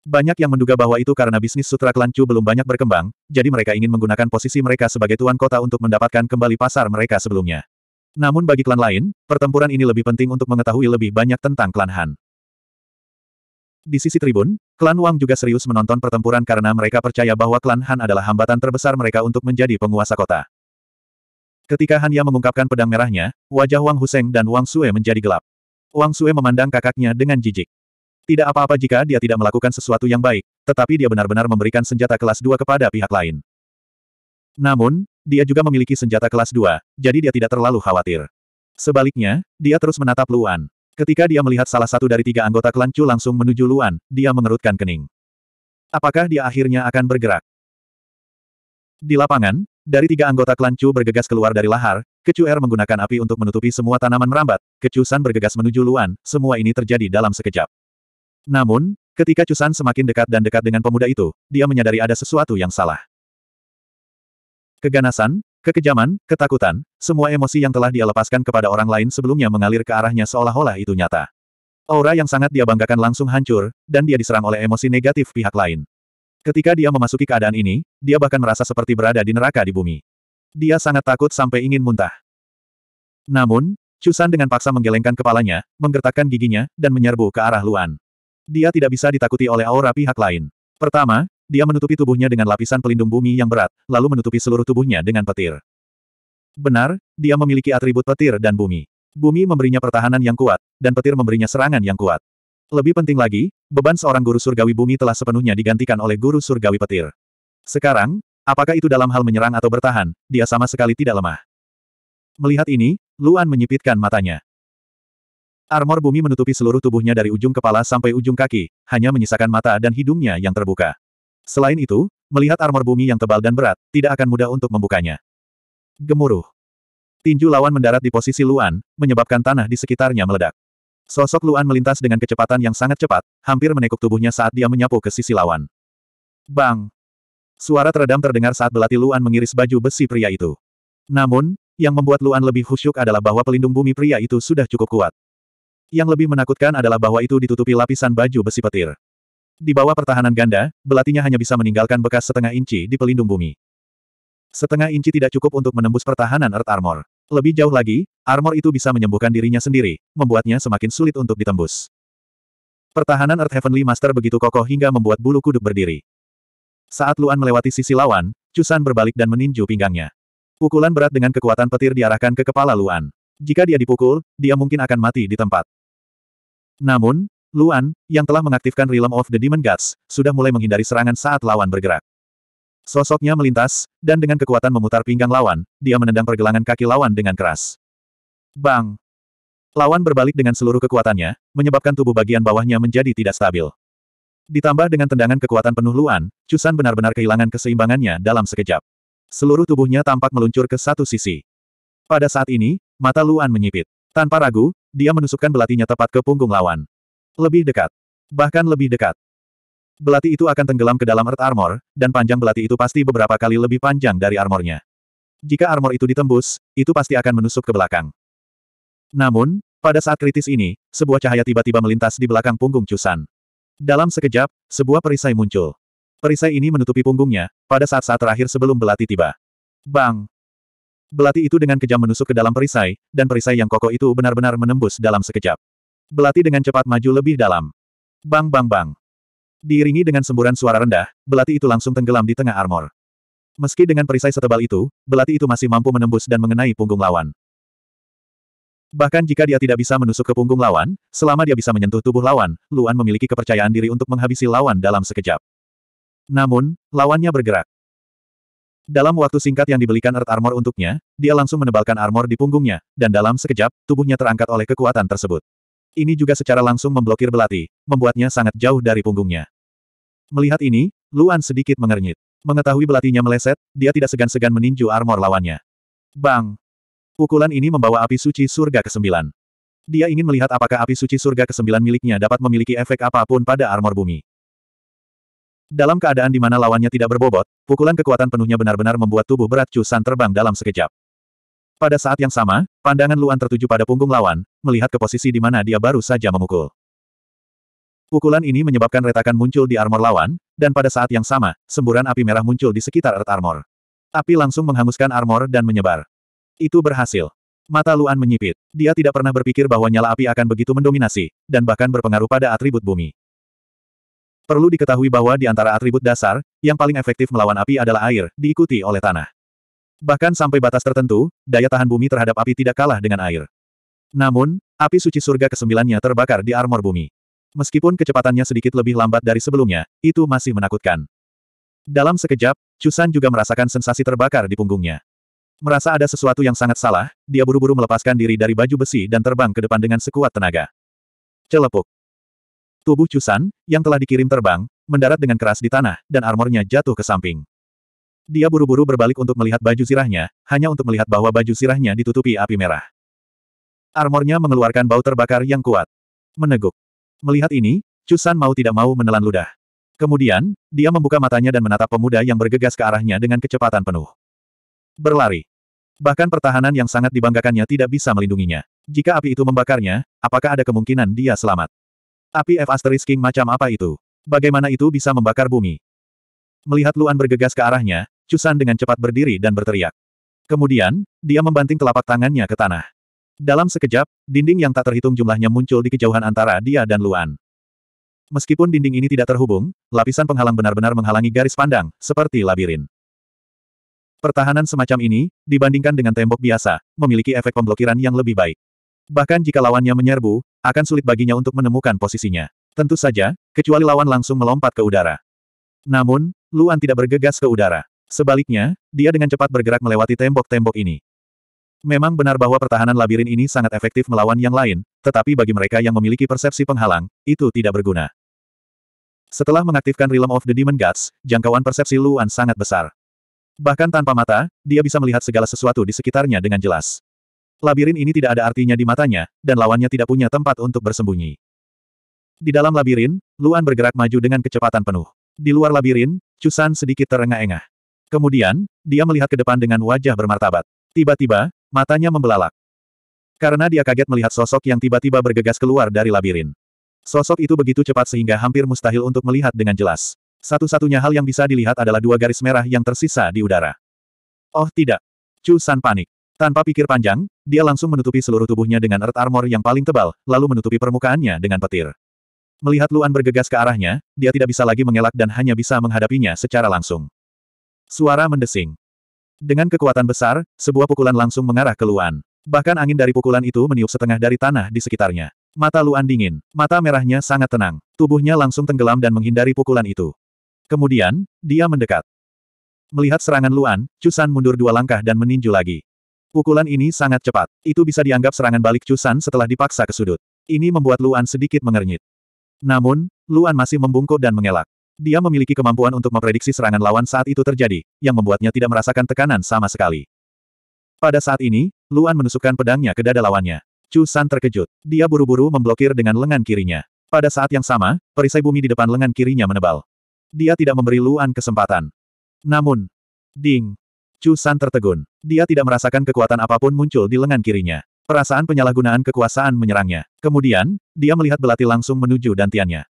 Banyak yang menduga bahwa itu karena bisnis sutra klan Chu belum banyak berkembang, jadi mereka ingin menggunakan posisi mereka sebagai Tuan Kota untuk mendapatkan kembali pasar mereka sebelumnya. Namun bagi klan lain, pertempuran ini lebih penting untuk mengetahui lebih banyak tentang klan Han. Di sisi tribun, klan Wang juga serius menonton pertempuran karena mereka percaya bahwa klan Han adalah hambatan terbesar mereka untuk menjadi penguasa kota. Ketika Han Ya mengungkapkan pedang merahnya, wajah Wang Huseng dan Wang Sue menjadi gelap. Wang Sue memandang kakaknya dengan jijik. Tidak apa-apa jika dia tidak melakukan sesuatu yang baik, tetapi dia benar-benar memberikan senjata kelas 2 kepada pihak lain. Namun, dia juga memiliki senjata kelas 2, jadi dia tidak terlalu khawatir. Sebaliknya, dia terus menatap Luan. Ketika dia melihat salah satu dari tiga anggota klan Chu langsung menuju Luan, dia mengerutkan kening. Apakah dia akhirnya akan bergerak? Di lapangan, dari tiga anggota klan Chu bergegas keluar dari lahar, Kecu Er menggunakan api untuk menutupi semua tanaman merambat, Kecu San bergegas menuju Luan, semua ini terjadi dalam sekejap. Namun, ketika Cusan semakin dekat dan dekat dengan pemuda itu, dia menyadari ada sesuatu yang salah. Keganasan, Kekejaman, ketakutan, semua emosi yang telah dia lepaskan kepada orang lain sebelumnya mengalir ke arahnya seolah-olah itu nyata. Aura yang sangat dia banggakan langsung hancur, dan dia diserang oleh emosi negatif pihak lain. Ketika dia memasuki keadaan ini, dia bahkan merasa seperti berada di neraka di bumi. Dia sangat takut sampai ingin muntah. Namun, Chusan dengan paksa menggelengkan kepalanya, menggertakkan giginya, dan menyerbu ke arah Luan. Dia tidak bisa ditakuti oleh aura pihak lain. Pertama, dia menutupi tubuhnya dengan lapisan pelindung bumi yang berat, lalu menutupi seluruh tubuhnya dengan petir. Benar, dia memiliki atribut petir dan bumi. Bumi memberinya pertahanan yang kuat, dan petir memberinya serangan yang kuat. Lebih penting lagi, beban seorang guru surgawi bumi telah sepenuhnya digantikan oleh guru surgawi petir. Sekarang, apakah itu dalam hal menyerang atau bertahan, dia sama sekali tidak lemah. Melihat ini, Luan menyipitkan matanya. Armor bumi menutupi seluruh tubuhnya dari ujung kepala sampai ujung kaki, hanya menyisakan mata dan hidungnya yang terbuka. Selain itu, melihat armor bumi yang tebal dan berat, tidak akan mudah untuk membukanya. Gemuruh. Tinju lawan mendarat di posisi Luan, menyebabkan tanah di sekitarnya meledak. Sosok Luan melintas dengan kecepatan yang sangat cepat, hampir menekuk tubuhnya saat dia menyapu ke sisi lawan. Bang! Suara teredam terdengar saat belati Luan mengiris baju besi pria itu. Namun, yang membuat Luan lebih khusyuk adalah bahwa pelindung bumi pria itu sudah cukup kuat. Yang lebih menakutkan adalah bahwa itu ditutupi lapisan baju besi petir. Di bawah pertahanan ganda, belatinya hanya bisa meninggalkan bekas setengah inci di pelindung bumi. Setengah inci tidak cukup untuk menembus pertahanan Earth Armor. Lebih jauh lagi, armor itu bisa menyembuhkan dirinya sendiri, membuatnya semakin sulit untuk ditembus. Pertahanan Earth Heavenly Master begitu kokoh hingga membuat bulu kuduk berdiri. Saat Luan melewati sisi lawan, Cusan berbalik dan meninju pinggangnya. Pukulan berat dengan kekuatan petir diarahkan ke kepala Luan. Jika dia dipukul, dia mungkin akan mati di tempat. Namun, Luan, yang telah mengaktifkan Realm of the Demon Gods, sudah mulai menghindari serangan saat lawan bergerak. Sosoknya melintas, dan dengan kekuatan memutar pinggang lawan, dia menendang pergelangan kaki lawan dengan keras. Bang! Lawan berbalik dengan seluruh kekuatannya, menyebabkan tubuh bagian bawahnya menjadi tidak stabil. Ditambah dengan tendangan kekuatan penuh Luan, Cusan benar-benar kehilangan keseimbangannya dalam sekejap. Seluruh tubuhnya tampak meluncur ke satu sisi. Pada saat ini, mata Luan menyipit. Tanpa ragu, dia menusukkan belatinya tepat ke punggung lawan. Lebih dekat. Bahkan lebih dekat. Belati itu akan tenggelam ke dalam Earth Armor, dan panjang belati itu pasti beberapa kali lebih panjang dari armornya. Jika armor itu ditembus, itu pasti akan menusuk ke belakang. Namun, pada saat kritis ini, sebuah cahaya tiba-tiba melintas di belakang punggung Cusan. Dalam sekejap, sebuah perisai muncul. Perisai ini menutupi punggungnya, pada saat-saat terakhir sebelum belati tiba. Bang! Belati itu dengan kejam menusuk ke dalam perisai, dan perisai yang kokoh itu benar-benar menembus dalam sekejap. Belati dengan cepat maju lebih dalam. Bang bang bang. Diiringi dengan semburan suara rendah, belati itu langsung tenggelam di tengah armor. Meski dengan perisai setebal itu, belati itu masih mampu menembus dan mengenai punggung lawan. Bahkan jika dia tidak bisa menusuk ke punggung lawan, selama dia bisa menyentuh tubuh lawan, Luan memiliki kepercayaan diri untuk menghabisi lawan dalam sekejap. Namun, lawannya bergerak. Dalam waktu singkat yang dibelikan Earth Armor untuknya, dia langsung menebalkan armor di punggungnya, dan dalam sekejap, tubuhnya terangkat oleh kekuatan tersebut. Ini juga secara langsung memblokir belati, membuatnya sangat jauh dari punggungnya. Melihat ini, Luan sedikit mengernyit. Mengetahui belatinya meleset, dia tidak segan-segan meninju armor lawannya. Bang! Pukulan ini membawa api suci surga ke-9. Dia ingin melihat apakah api suci surga ke-9 miliknya dapat memiliki efek apapun pada armor bumi. Dalam keadaan di mana lawannya tidak berbobot, pukulan kekuatan penuhnya benar-benar membuat tubuh berat Chu San terbang dalam sekejap. Pada saat yang sama, pandangan Luan tertuju pada punggung lawan, melihat ke posisi di mana dia baru saja memukul. Pukulan ini menyebabkan retakan muncul di armor lawan, dan pada saat yang sama, semburan api merah muncul di sekitar Earth Armor. Api langsung menghanguskan armor dan menyebar. Itu berhasil. Mata Luan menyipit. Dia tidak pernah berpikir bahwa nyala api akan begitu mendominasi, dan bahkan berpengaruh pada atribut bumi. Perlu diketahui bahwa di antara atribut dasar, yang paling efektif melawan api adalah air, diikuti oleh tanah. Bahkan sampai batas tertentu, daya tahan bumi terhadap api tidak kalah dengan air. Namun, api suci surga kesembilannya terbakar di armor bumi. Meskipun kecepatannya sedikit lebih lambat dari sebelumnya, itu masih menakutkan. Dalam sekejap, Chusan juga merasakan sensasi terbakar di punggungnya. Merasa ada sesuatu yang sangat salah, dia buru-buru melepaskan diri dari baju besi dan terbang ke depan dengan sekuat tenaga. Celepuk. Tubuh Chusan, yang telah dikirim terbang, mendarat dengan keras di tanah, dan armornya jatuh ke samping. Dia buru-buru berbalik untuk melihat baju sirahnya, hanya untuk melihat bahwa baju sirahnya ditutupi api merah. Armornya mengeluarkan bau terbakar yang kuat. Meneguk. Melihat ini, Cusan mau tidak mau menelan ludah. Kemudian, dia membuka matanya dan menatap pemuda yang bergegas ke arahnya dengan kecepatan penuh. Berlari. Bahkan pertahanan yang sangat dibanggakannya tidak bisa melindunginya. Jika api itu membakarnya, apakah ada kemungkinan dia selamat? Api F asterisk King macam apa itu? Bagaimana itu bisa membakar bumi? Melihat Luan bergegas ke arahnya, Cusan dengan cepat berdiri dan berteriak. Kemudian, dia membanting telapak tangannya ke tanah. Dalam sekejap, dinding yang tak terhitung jumlahnya muncul di kejauhan antara dia dan Luan. Meskipun dinding ini tidak terhubung, lapisan penghalang benar-benar menghalangi garis pandang, seperti labirin. Pertahanan semacam ini, dibandingkan dengan tembok biasa, memiliki efek pemblokiran yang lebih baik. Bahkan jika lawannya menyerbu, akan sulit baginya untuk menemukan posisinya. Tentu saja, kecuali lawan langsung melompat ke udara. Namun, Luan tidak bergegas ke udara. Sebaliknya, dia dengan cepat bergerak melewati tembok-tembok ini. Memang benar bahwa pertahanan labirin ini sangat efektif melawan yang lain, tetapi bagi mereka yang memiliki persepsi penghalang, itu tidak berguna. Setelah mengaktifkan Realm of the Demon Gods, jangkauan persepsi Luan sangat besar. Bahkan tanpa mata, dia bisa melihat segala sesuatu di sekitarnya dengan jelas. Labirin ini tidak ada artinya di matanya, dan lawannya tidak punya tempat untuk bersembunyi. Di dalam labirin, Luan bergerak maju dengan kecepatan penuh. Di luar labirin, Cusan sedikit terengah-engah. Kemudian, dia melihat ke depan dengan wajah bermartabat. Tiba-tiba, Matanya membelalak. Karena dia kaget melihat sosok yang tiba-tiba bergegas keluar dari labirin. Sosok itu begitu cepat sehingga hampir mustahil untuk melihat dengan jelas. Satu-satunya hal yang bisa dilihat adalah dua garis merah yang tersisa di udara. Oh tidak. Chu San panik. Tanpa pikir panjang, dia langsung menutupi seluruh tubuhnya dengan earth armor yang paling tebal, lalu menutupi permukaannya dengan petir. Melihat Luan bergegas ke arahnya, dia tidak bisa lagi mengelak dan hanya bisa menghadapinya secara langsung. Suara mendesing. Dengan kekuatan besar, sebuah pukulan langsung mengarah ke Luan. Bahkan angin dari pukulan itu meniup setengah dari tanah di sekitarnya. Mata Luan dingin, mata merahnya sangat tenang, tubuhnya langsung tenggelam dan menghindari pukulan itu. Kemudian, dia mendekat. Melihat serangan Luan, Cusan mundur dua langkah dan meninju lagi. Pukulan ini sangat cepat, itu bisa dianggap serangan balik Cusan setelah dipaksa ke sudut. Ini membuat Luan sedikit mengernyit. Namun, Luan masih membungkuk dan mengelak. Dia memiliki kemampuan untuk memprediksi serangan lawan saat itu terjadi, yang membuatnya tidak merasakan tekanan sama sekali. Pada saat ini, Luan menusukkan pedangnya ke dada lawannya. Chu San terkejut. Dia buru-buru memblokir dengan lengan kirinya. Pada saat yang sama, perisai bumi di depan lengan kirinya menebal. Dia tidak memberi Luan kesempatan. Namun, ding, Chu San tertegun. Dia tidak merasakan kekuatan apapun muncul di lengan kirinya. Perasaan penyalahgunaan kekuasaan menyerangnya. Kemudian, dia melihat belati langsung menuju dantiannya.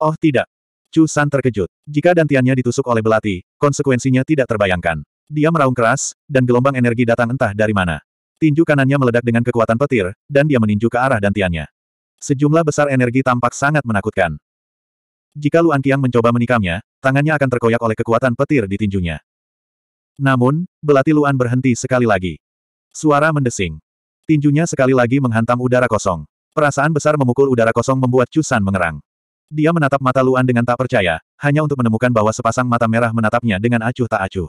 Oh tidak, Chu San terkejut. Jika dantiannya ditusuk oleh belati, konsekuensinya tidak terbayangkan. Dia meraung keras, dan gelombang energi datang entah dari mana. Tinju kanannya meledak dengan kekuatan petir, dan dia meninju ke arah dantiannya. Sejumlah besar energi tampak sangat menakutkan. Jika Luan Qiang mencoba menikamnya, tangannya akan terkoyak oleh kekuatan petir di tinjunya. Namun, belati Luan berhenti sekali lagi. Suara mendesing. Tinjunya sekali lagi menghantam udara kosong. Perasaan besar memukul udara kosong membuat Chu San mengerang. Dia menatap mata Luan dengan tak percaya, hanya untuk menemukan bahwa sepasang mata merah menatapnya dengan acuh tak acuh.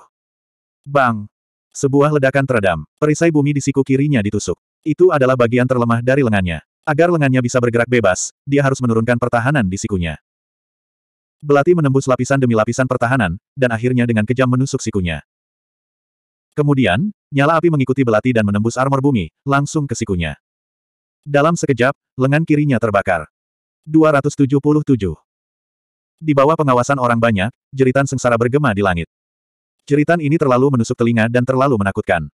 Bang! Sebuah ledakan teredam, perisai bumi di siku kirinya ditusuk. Itu adalah bagian terlemah dari lengannya. Agar lengannya bisa bergerak bebas, dia harus menurunkan pertahanan di sikunya. Belati menembus lapisan demi lapisan pertahanan, dan akhirnya dengan kejam menusuk sikunya. Kemudian, nyala api mengikuti belati dan menembus armor bumi, langsung ke sikunya. Dalam sekejap, lengan kirinya terbakar. 277. Di bawah pengawasan orang banyak, jeritan sengsara bergema di langit. Jeritan ini terlalu menusuk telinga dan terlalu menakutkan.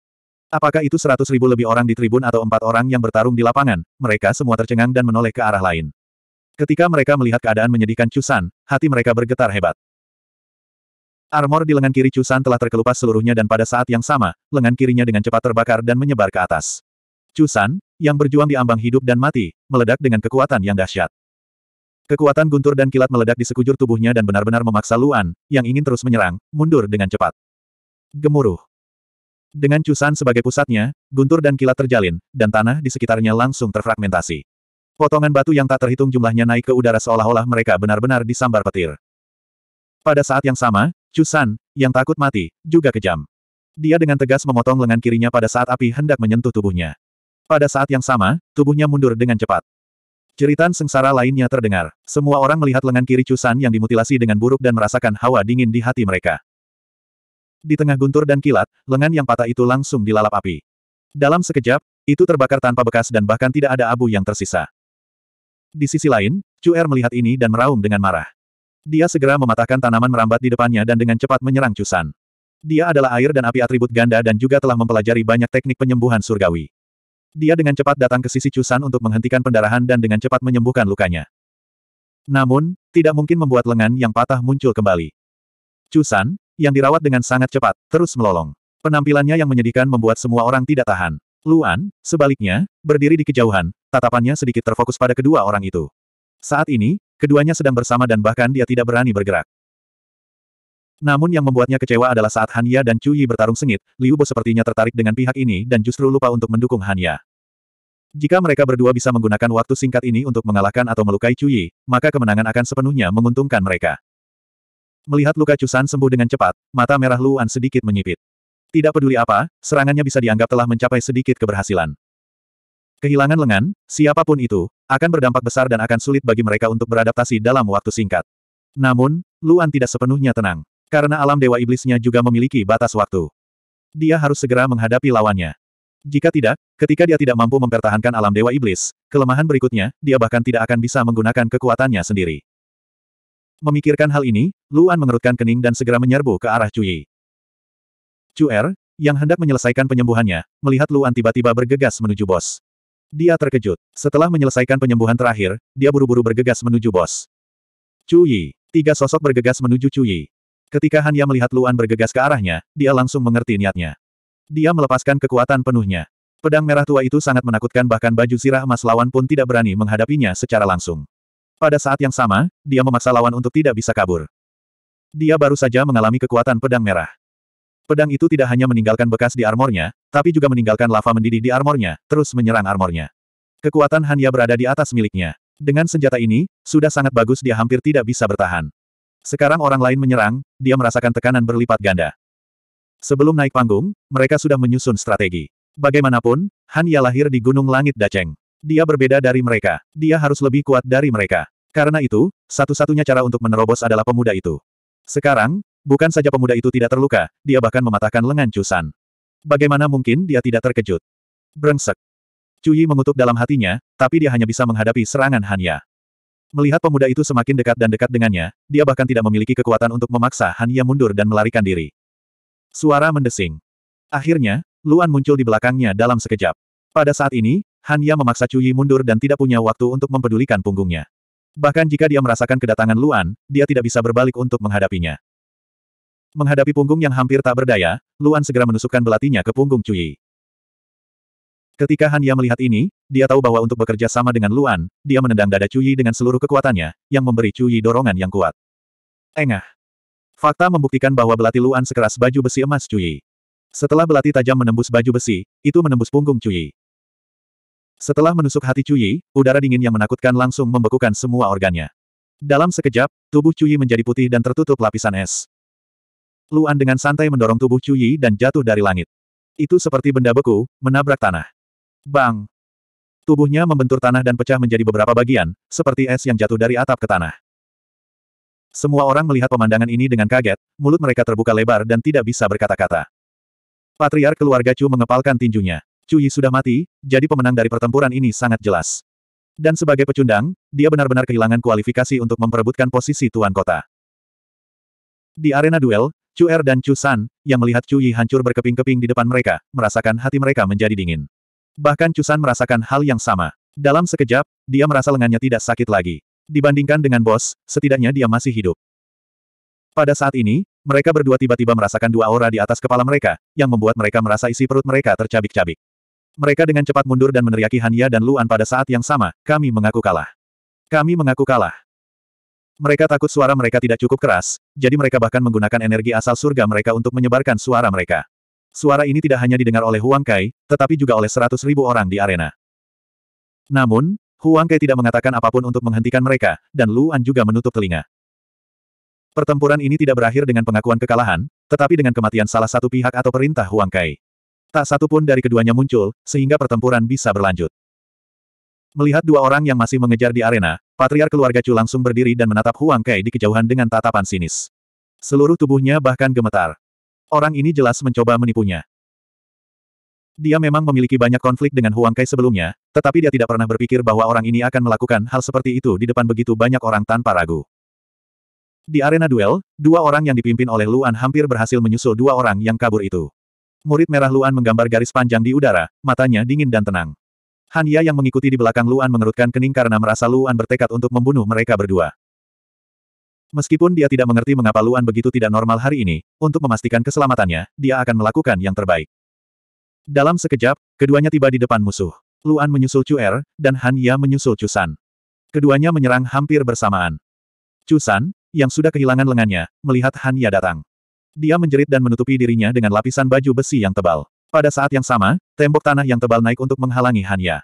Apakah itu seratus ribu lebih orang di tribun atau empat orang yang bertarung di lapangan, mereka semua tercengang dan menoleh ke arah lain. Ketika mereka melihat keadaan menyedihkan Cusan, hati mereka bergetar hebat. Armor di lengan kiri Cusan telah terkelupas seluruhnya dan pada saat yang sama, lengan kirinya dengan cepat terbakar dan menyebar ke atas. Cusan, yang berjuang di ambang hidup dan mati, meledak dengan kekuatan yang dahsyat. Kekuatan guntur dan kilat meledak di sekujur tubuhnya dan benar-benar memaksa Luan, yang ingin terus menyerang, mundur dengan cepat. Gemuruh. Dengan Cusan sebagai pusatnya, guntur dan kilat terjalin, dan tanah di sekitarnya langsung terfragmentasi. Potongan batu yang tak terhitung jumlahnya naik ke udara seolah-olah mereka benar-benar disambar petir. Pada saat yang sama, Cusan, yang takut mati, juga kejam. Dia dengan tegas memotong lengan kirinya pada saat api hendak menyentuh tubuhnya. Pada saat yang sama, tubuhnya mundur dengan cepat. Jeritan sengsara lainnya terdengar. Semua orang melihat lengan kiri Cusan yang dimutilasi dengan buruk dan merasakan hawa dingin di hati mereka. Di tengah guntur dan kilat, lengan yang patah itu langsung dilalap api. Dalam sekejap, itu terbakar tanpa bekas dan bahkan tidak ada abu yang tersisa. Di sisi lain, Er melihat ini dan meraung dengan marah. Dia segera mematahkan tanaman merambat di depannya dan dengan cepat menyerang Cusan. Dia adalah air dan api atribut ganda dan juga telah mempelajari banyak teknik penyembuhan surgawi. Dia dengan cepat datang ke sisi Cusan untuk menghentikan pendarahan dan dengan cepat menyembuhkan lukanya. Namun, tidak mungkin membuat lengan yang patah muncul kembali. Cusan, yang dirawat dengan sangat cepat, terus melolong. Penampilannya yang menyedihkan membuat semua orang tidak tahan. Luan, sebaliknya, berdiri di kejauhan, tatapannya sedikit terfokus pada kedua orang itu. Saat ini, keduanya sedang bersama dan bahkan dia tidak berani bergerak. Namun yang membuatnya kecewa adalah saat Hanya dan Cuyi bertarung sengit, Liu Bo sepertinya tertarik dengan pihak ini dan justru lupa untuk mendukung Hanya. Jika mereka berdua bisa menggunakan waktu singkat ini untuk mengalahkan atau melukai Cuyi, maka kemenangan akan sepenuhnya menguntungkan mereka. Melihat luka Cusan sembuh dengan cepat, mata merah Luan sedikit menyipit. Tidak peduli apa, serangannya bisa dianggap telah mencapai sedikit keberhasilan. Kehilangan lengan, siapapun itu, akan berdampak besar dan akan sulit bagi mereka untuk beradaptasi dalam waktu singkat. Namun, Luan tidak sepenuhnya tenang. Karena alam dewa iblisnya juga memiliki batas waktu. Dia harus segera menghadapi lawannya. Jika tidak, ketika dia tidak mampu mempertahankan alam dewa iblis, kelemahan berikutnya, dia bahkan tidak akan bisa menggunakan kekuatannya sendiri. Memikirkan hal ini, Luan mengerutkan kening dan segera menyerbu ke arah Cui. Cuer, yang hendak menyelesaikan penyembuhannya, melihat Luan tiba-tiba bergegas menuju bos. Dia terkejut. Setelah menyelesaikan penyembuhan terakhir, dia buru-buru bergegas menuju bos. Cui, Tiga sosok bergegas menuju Cui. Ketika Hanya melihat Luan bergegas ke arahnya, dia langsung mengerti niatnya. Dia melepaskan kekuatan penuhnya. Pedang merah tua itu sangat menakutkan bahkan baju sirah emas lawan pun tidak berani menghadapinya secara langsung. Pada saat yang sama, dia memaksa lawan untuk tidak bisa kabur. Dia baru saja mengalami kekuatan pedang merah. Pedang itu tidak hanya meninggalkan bekas di armornya, tapi juga meninggalkan lava mendidih di armornya, terus menyerang armornya. Kekuatan Hanya berada di atas miliknya. Dengan senjata ini, sudah sangat bagus dia hampir tidak bisa bertahan. Sekarang orang lain menyerang, dia merasakan tekanan berlipat ganda. Sebelum naik panggung, mereka sudah menyusun strategi. Bagaimanapun, Han Ya lahir di Gunung Langit Daceng. Dia berbeda dari mereka. Dia harus lebih kuat dari mereka. Karena itu, satu-satunya cara untuk menerobos adalah pemuda itu. Sekarang, bukan saja pemuda itu tidak terluka, dia bahkan mematahkan lengan Cusan. Bagaimana mungkin dia tidak terkejut? Brengsek. Cuyi mengutuk dalam hatinya, tapi dia hanya bisa menghadapi serangan Hanya. Melihat pemuda itu semakin dekat dan dekat dengannya, dia bahkan tidak memiliki kekuatan untuk memaksa Han Ye mundur dan melarikan diri. Suara mendesing. Akhirnya, Luan muncul di belakangnya dalam sekejap. Pada saat ini, Han Ye memaksa Chu mundur dan tidak punya waktu untuk mempedulikan punggungnya. Bahkan jika dia merasakan kedatangan Luan, dia tidak bisa berbalik untuk menghadapinya. Menghadapi punggung yang hampir tak berdaya, Luan segera menusukkan belatinya ke punggung Chu Ketika Han Ya melihat ini, dia tahu bahwa untuk bekerja sama dengan Luan, dia menendang dada Cuyi dengan seluruh kekuatannya, yang memberi Cuyi dorongan yang kuat. Engah. Fakta membuktikan bahwa belati Luan sekeras baju besi emas Cuyi. Setelah belati tajam menembus baju besi, itu menembus punggung Cuyi. Setelah menusuk hati Cuyi, udara dingin yang menakutkan langsung membekukan semua organnya. Dalam sekejap, tubuh Cuyi menjadi putih dan tertutup lapisan es. Luan dengan santai mendorong tubuh Cuyi dan jatuh dari langit. Itu seperti benda beku, menabrak tanah. Bang! Tubuhnya membentur tanah dan pecah menjadi beberapa bagian, seperti es yang jatuh dari atap ke tanah. Semua orang melihat pemandangan ini dengan kaget, mulut mereka terbuka lebar dan tidak bisa berkata-kata. Patriar keluarga Chu mengepalkan tinjunya. Chu Yi sudah mati, jadi pemenang dari pertempuran ini sangat jelas. Dan sebagai pecundang, dia benar-benar kehilangan kualifikasi untuk memperebutkan posisi tuan kota. Di arena duel, Chu Er dan Chu San, yang melihat Chu Yi hancur berkeping-keping di depan mereka, merasakan hati mereka menjadi dingin. Bahkan Cusan merasakan hal yang sama. Dalam sekejap, dia merasa lengannya tidak sakit lagi. Dibandingkan dengan bos, setidaknya dia masih hidup. Pada saat ini, mereka berdua tiba-tiba merasakan dua aura di atas kepala mereka, yang membuat mereka merasa isi perut mereka tercabik-cabik. Mereka dengan cepat mundur dan meneriaki Hania dan Luan pada saat yang sama, kami mengaku kalah. Kami mengaku kalah. Mereka takut suara mereka tidak cukup keras, jadi mereka bahkan menggunakan energi asal surga mereka untuk menyebarkan suara mereka. Suara ini tidak hanya didengar oleh Huang Kai, tetapi juga oleh seratus ribu orang di arena. Namun, Huang Kai tidak mengatakan apapun untuk menghentikan mereka, dan Luan juga menutup telinga. Pertempuran ini tidak berakhir dengan pengakuan kekalahan, tetapi dengan kematian salah satu pihak atau perintah Huang Kai. Tak satu pun dari keduanya muncul, sehingga pertempuran bisa berlanjut. Melihat dua orang yang masih mengejar di arena, patriar keluarga Chu langsung berdiri dan menatap Huang Kai di kejauhan dengan tatapan sinis. Seluruh tubuhnya bahkan gemetar. Orang ini jelas mencoba menipunya. Dia memang memiliki banyak konflik dengan Huang Kai sebelumnya, tetapi dia tidak pernah berpikir bahwa orang ini akan melakukan hal seperti itu di depan begitu banyak orang tanpa ragu. Di arena duel, dua orang yang dipimpin oleh Luan hampir berhasil menyusul dua orang yang kabur itu. Murid merah Luan menggambar garis panjang di udara, matanya dingin dan tenang. Ya yang mengikuti di belakang Luan mengerutkan kening karena merasa Luan bertekad untuk membunuh mereka berdua. Meskipun dia tidak mengerti mengapa Luan begitu tidak normal hari ini, untuk memastikan keselamatannya, dia akan melakukan yang terbaik. Dalam sekejap, keduanya tiba di depan musuh. Luan menyusul Chu Er, dan Han Ya menyusul Chu San. Keduanya menyerang hampir bersamaan. Chu San, yang sudah kehilangan lengannya, melihat Han Ya datang. Dia menjerit dan menutupi dirinya dengan lapisan baju besi yang tebal. Pada saat yang sama, tembok tanah yang tebal naik untuk menghalangi Han Ya.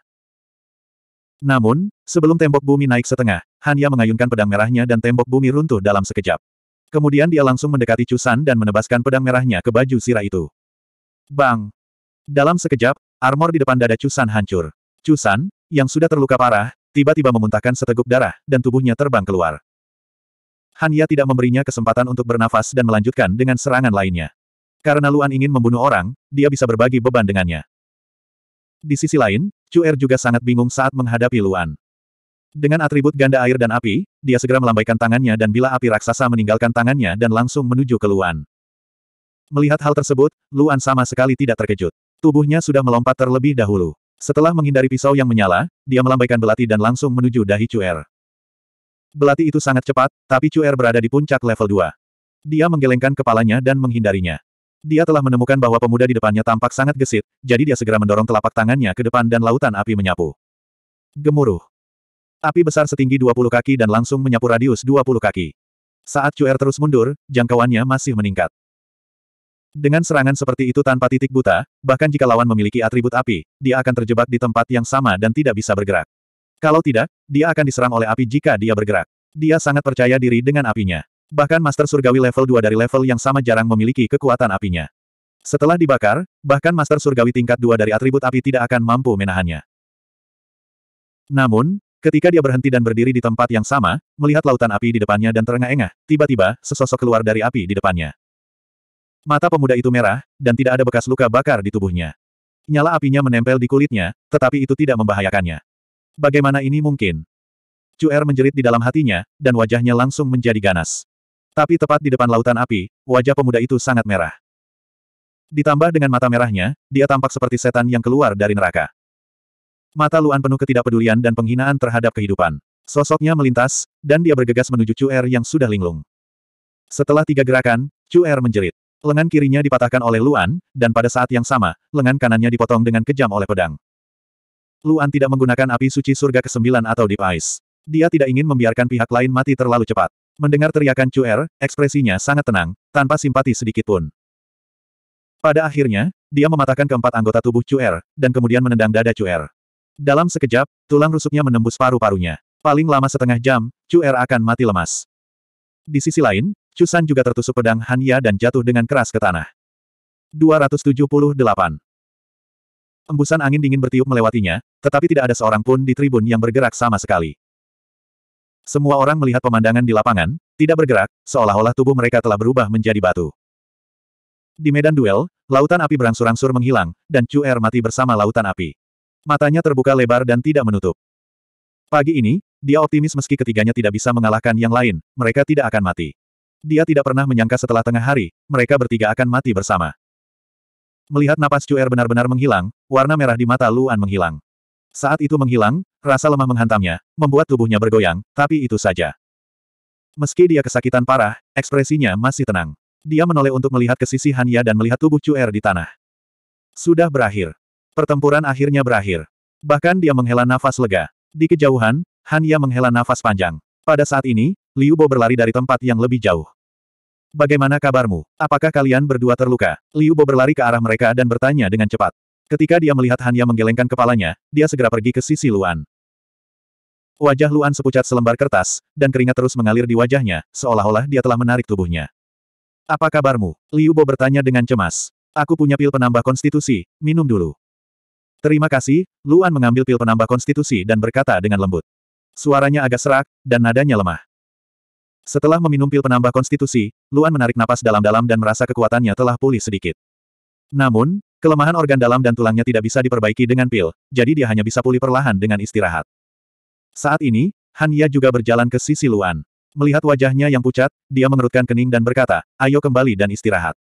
Namun, sebelum tembok bumi naik setengah, hanya mengayunkan pedang merahnya dan tembok bumi runtuh dalam sekejap. Kemudian dia langsung mendekati Chusan dan menebaskan pedang merahnya ke baju sirah itu. Bang! Dalam sekejap, armor di depan dada Chusan hancur. Chusan, yang sudah terluka parah, tiba-tiba memuntahkan seteguk darah, dan tubuhnya terbang keluar. Hanya tidak memberinya kesempatan untuk bernafas dan melanjutkan dengan serangan lainnya. Karena Luan ingin membunuh orang, dia bisa berbagi beban dengannya. Di sisi lain, Cuer juga sangat bingung saat menghadapi Luan. Dengan atribut ganda air dan api, dia segera melambaikan tangannya dan bila api raksasa meninggalkan tangannya dan langsung menuju ke Luan. Melihat hal tersebut, Luan sama sekali tidak terkejut. Tubuhnya sudah melompat terlebih dahulu. Setelah menghindari pisau yang menyala, dia melambaikan belati dan langsung menuju dahi Cuer. Belati itu sangat cepat, tapi Cuer berada di puncak level 2. Dia menggelengkan kepalanya dan menghindarinya. Dia telah menemukan bahwa pemuda di depannya tampak sangat gesit, jadi dia segera mendorong telapak tangannya ke depan dan lautan api menyapu. Gemuruh. Api besar setinggi 20 kaki dan langsung menyapu radius 20 kaki. Saat Cuer terus mundur, jangkauannya masih meningkat. Dengan serangan seperti itu tanpa titik buta, bahkan jika lawan memiliki atribut api, dia akan terjebak di tempat yang sama dan tidak bisa bergerak. Kalau tidak, dia akan diserang oleh api jika dia bergerak. Dia sangat percaya diri dengan apinya. Bahkan Master Surgawi level 2 dari level yang sama jarang memiliki kekuatan apinya. Setelah dibakar, bahkan Master Surgawi tingkat 2 dari atribut api tidak akan mampu menahannya. Namun, Ketika dia berhenti dan berdiri di tempat yang sama, melihat lautan api di depannya dan terengah-engah, tiba-tiba, sesosok keluar dari api di depannya. Mata pemuda itu merah, dan tidak ada bekas luka bakar di tubuhnya. Nyala apinya menempel di kulitnya, tetapi itu tidak membahayakannya. Bagaimana ini mungkin? Cuer menjerit di dalam hatinya, dan wajahnya langsung menjadi ganas. Tapi tepat di depan lautan api, wajah pemuda itu sangat merah. Ditambah dengan mata merahnya, dia tampak seperti setan yang keluar dari neraka. Mata Luan penuh ketidakpedulian dan penghinaan terhadap kehidupan. Sosoknya melintas, dan dia bergegas menuju Chu Er yang sudah linglung. Setelah tiga gerakan, Chu Er menjerit. Lengan kirinya dipatahkan oleh Luan, dan pada saat yang sama, lengan kanannya dipotong dengan kejam oleh pedang. Luan tidak menggunakan api suci surga ke-9 atau Deep Ice. Dia tidak ingin membiarkan pihak lain mati terlalu cepat. Mendengar teriakan Chu Er, ekspresinya sangat tenang, tanpa simpati sedikit pun. Pada akhirnya, dia mematahkan keempat anggota tubuh Chu Er, dan kemudian menendang dada Chu Er. Dalam sekejap, tulang rusuknya menembus paru-parunya. Paling lama setengah jam, Chu Er akan mati lemas. Di sisi lain, Chu San juga tertusuk pedang Han Ya dan jatuh dengan keras ke tanah. 278. Embusan angin dingin bertiup melewatinya, tetapi tidak ada seorang pun di tribun yang bergerak sama sekali. Semua orang melihat pemandangan di lapangan, tidak bergerak, seolah-olah tubuh mereka telah berubah menjadi batu. Di medan duel, lautan api berangsur-angsur menghilang, dan Chu Er mati bersama lautan api. Matanya terbuka lebar dan tidak menutup. Pagi ini, dia optimis meski ketiganya tidak bisa mengalahkan yang lain, mereka tidak akan mati. Dia tidak pernah menyangka setelah tengah hari, mereka bertiga akan mati bersama. Melihat napas Cuer benar-benar menghilang, warna merah di mata Luan menghilang. Saat itu menghilang, rasa lemah menghantamnya, membuat tubuhnya bergoyang, tapi itu saja. Meski dia kesakitan parah, ekspresinya masih tenang. Dia menoleh untuk melihat ke sisi Hanya dan melihat tubuh Cuer di tanah. Sudah berakhir. Pertempuran akhirnya berakhir. Bahkan dia menghela nafas lega. Di kejauhan, Han Ya menghela nafas panjang. Pada saat ini, Liu Bo berlari dari tempat yang lebih jauh. Bagaimana kabarmu? Apakah kalian berdua terluka? Liu Bo berlari ke arah mereka dan bertanya dengan cepat. Ketika dia melihat Han Ya menggelengkan kepalanya, dia segera pergi ke sisi Luan. Wajah Luan sepucat selembar kertas, dan keringat terus mengalir di wajahnya, seolah-olah dia telah menarik tubuhnya. Apa kabarmu? Liu Bo bertanya dengan cemas. Aku punya pil penambah konstitusi, minum dulu. Terima kasih, Luan mengambil pil penambah konstitusi dan berkata dengan lembut. Suaranya agak serak, dan nadanya lemah. Setelah meminum pil penambah konstitusi, Luan menarik napas dalam-dalam dan merasa kekuatannya telah pulih sedikit. Namun, kelemahan organ dalam dan tulangnya tidak bisa diperbaiki dengan pil, jadi dia hanya bisa pulih perlahan dengan istirahat. Saat ini, Han Ya juga berjalan ke sisi Luan. Melihat wajahnya yang pucat, dia mengerutkan kening dan berkata, ayo kembali dan istirahat.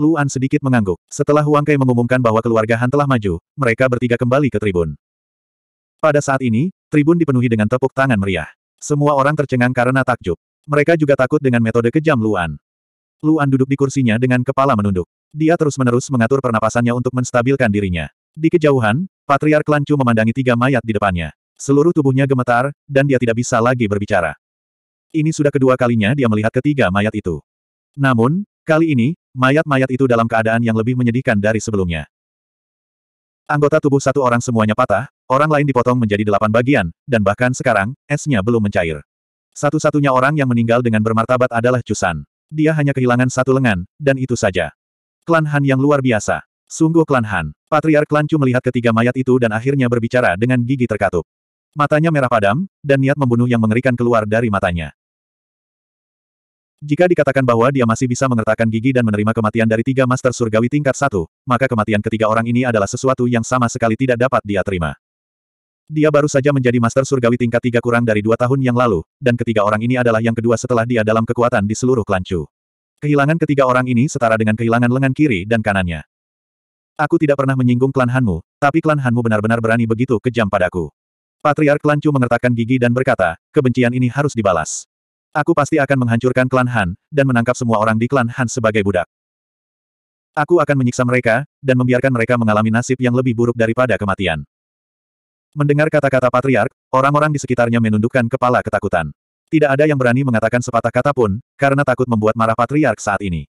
Luan sedikit mengangguk. Setelah Huang Kai mengumumkan bahwa keluarga Han telah maju, mereka bertiga kembali ke tribun. Pada saat ini, tribun dipenuhi dengan tepuk tangan meriah. Semua orang tercengang karena takjub. Mereka juga takut dengan metode kejam Luan. Luan duduk di kursinya dengan kepala menunduk. Dia terus-menerus mengatur pernapasannya untuk menstabilkan dirinya. Di kejauhan, Patriark Lancu memandangi tiga mayat di depannya. Seluruh tubuhnya gemetar, dan dia tidak bisa lagi berbicara. Ini sudah kedua kalinya dia melihat ketiga mayat itu. Namun, Kali ini, mayat-mayat itu dalam keadaan yang lebih menyedihkan dari sebelumnya. Anggota tubuh satu orang semuanya patah, orang lain dipotong menjadi delapan bagian, dan bahkan sekarang, esnya belum mencair. Satu-satunya orang yang meninggal dengan bermartabat adalah Cusan. Dia hanya kehilangan satu lengan, dan itu saja. Klan Han yang luar biasa. Sungguh klan Han. Patriark Klan Chu melihat ketiga mayat itu dan akhirnya berbicara dengan gigi terkatup. Matanya merah padam, dan niat membunuh yang mengerikan keluar dari matanya. Jika dikatakan bahwa dia masih bisa mengertakkan gigi dan menerima kematian dari tiga master surgawi tingkat satu, maka kematian ketiga orang ini adalah sesuatu yang sama sekali tidak dapat dia terima. Dia baru saja menjadi master surgawi tingkat tiga kurang dari dua tahun yang lalu, dan ketiga orang ini adalah yang kedua setelah dia dalam kekuatan di seluruh klan Kehilangan ketiga orang ini setara dengan kehilangan lengan kiri dan kanannya. Aku tidak pernah menyinggung klan Hanmu, tapi klan Hanmu benar-benar berani begitu kejam padaku. Patriark Klan mengertakkan gigi dan berkata, kebencian ini harus dibalas. Aku pasti akan menghancurkan klan Han, dan menangkap semua orang di klan Han sebagai budak. Aku akan menyiksa mereka, dan membiarkan mereka mengalami nasib yang lebih buruk daripada kematian. Mendengar kata-kata patriark, orang-orang di sekitarnya menundukkan kepala ketakutan. Tidak ada yang berani mengatakan sepatah kata pun, karena takut membuat marah patriark saat ini.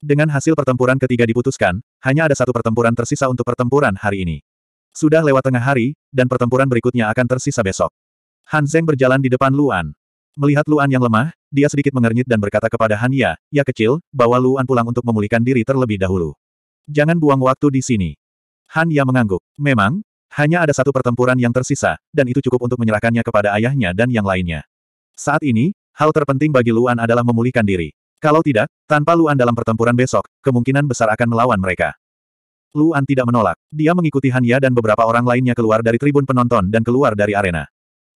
Dengan hasil pertempuran ketiga diputuskan, hanya ada satu pertempuran tersisa untuk pertempuran hari ini. Sudah lewat tengah hari, dan pertempuran berikutnya akan tersisa besok. Han Zeng berjalan di depan Luan. Melihat Luan yang lemah, dia sedikit mengernyit dan berkata kepada Hania, ya kecil, bawa Luan pulang untuk memulihkan diri terlebih dahulu. Jangan buang waktu di sini. Hania mengangguk. Memang, hanya ada satu pertempuran yang tersisa, dan itu cukup untuk menyerahkannya kepada ayahnya dan yang lainnya. Saat ini, hal terpenting bagi Luan adalah memulihkan diri. Kalau tidak, tanpa Luan dalam pertempuran besok, kemungkinan besar akan melawan mereka. Luan tidak menolak. Dia mengikuti Ya dan beberapa orang lainnya keluar dari tribun penonton dan keluar dari arena.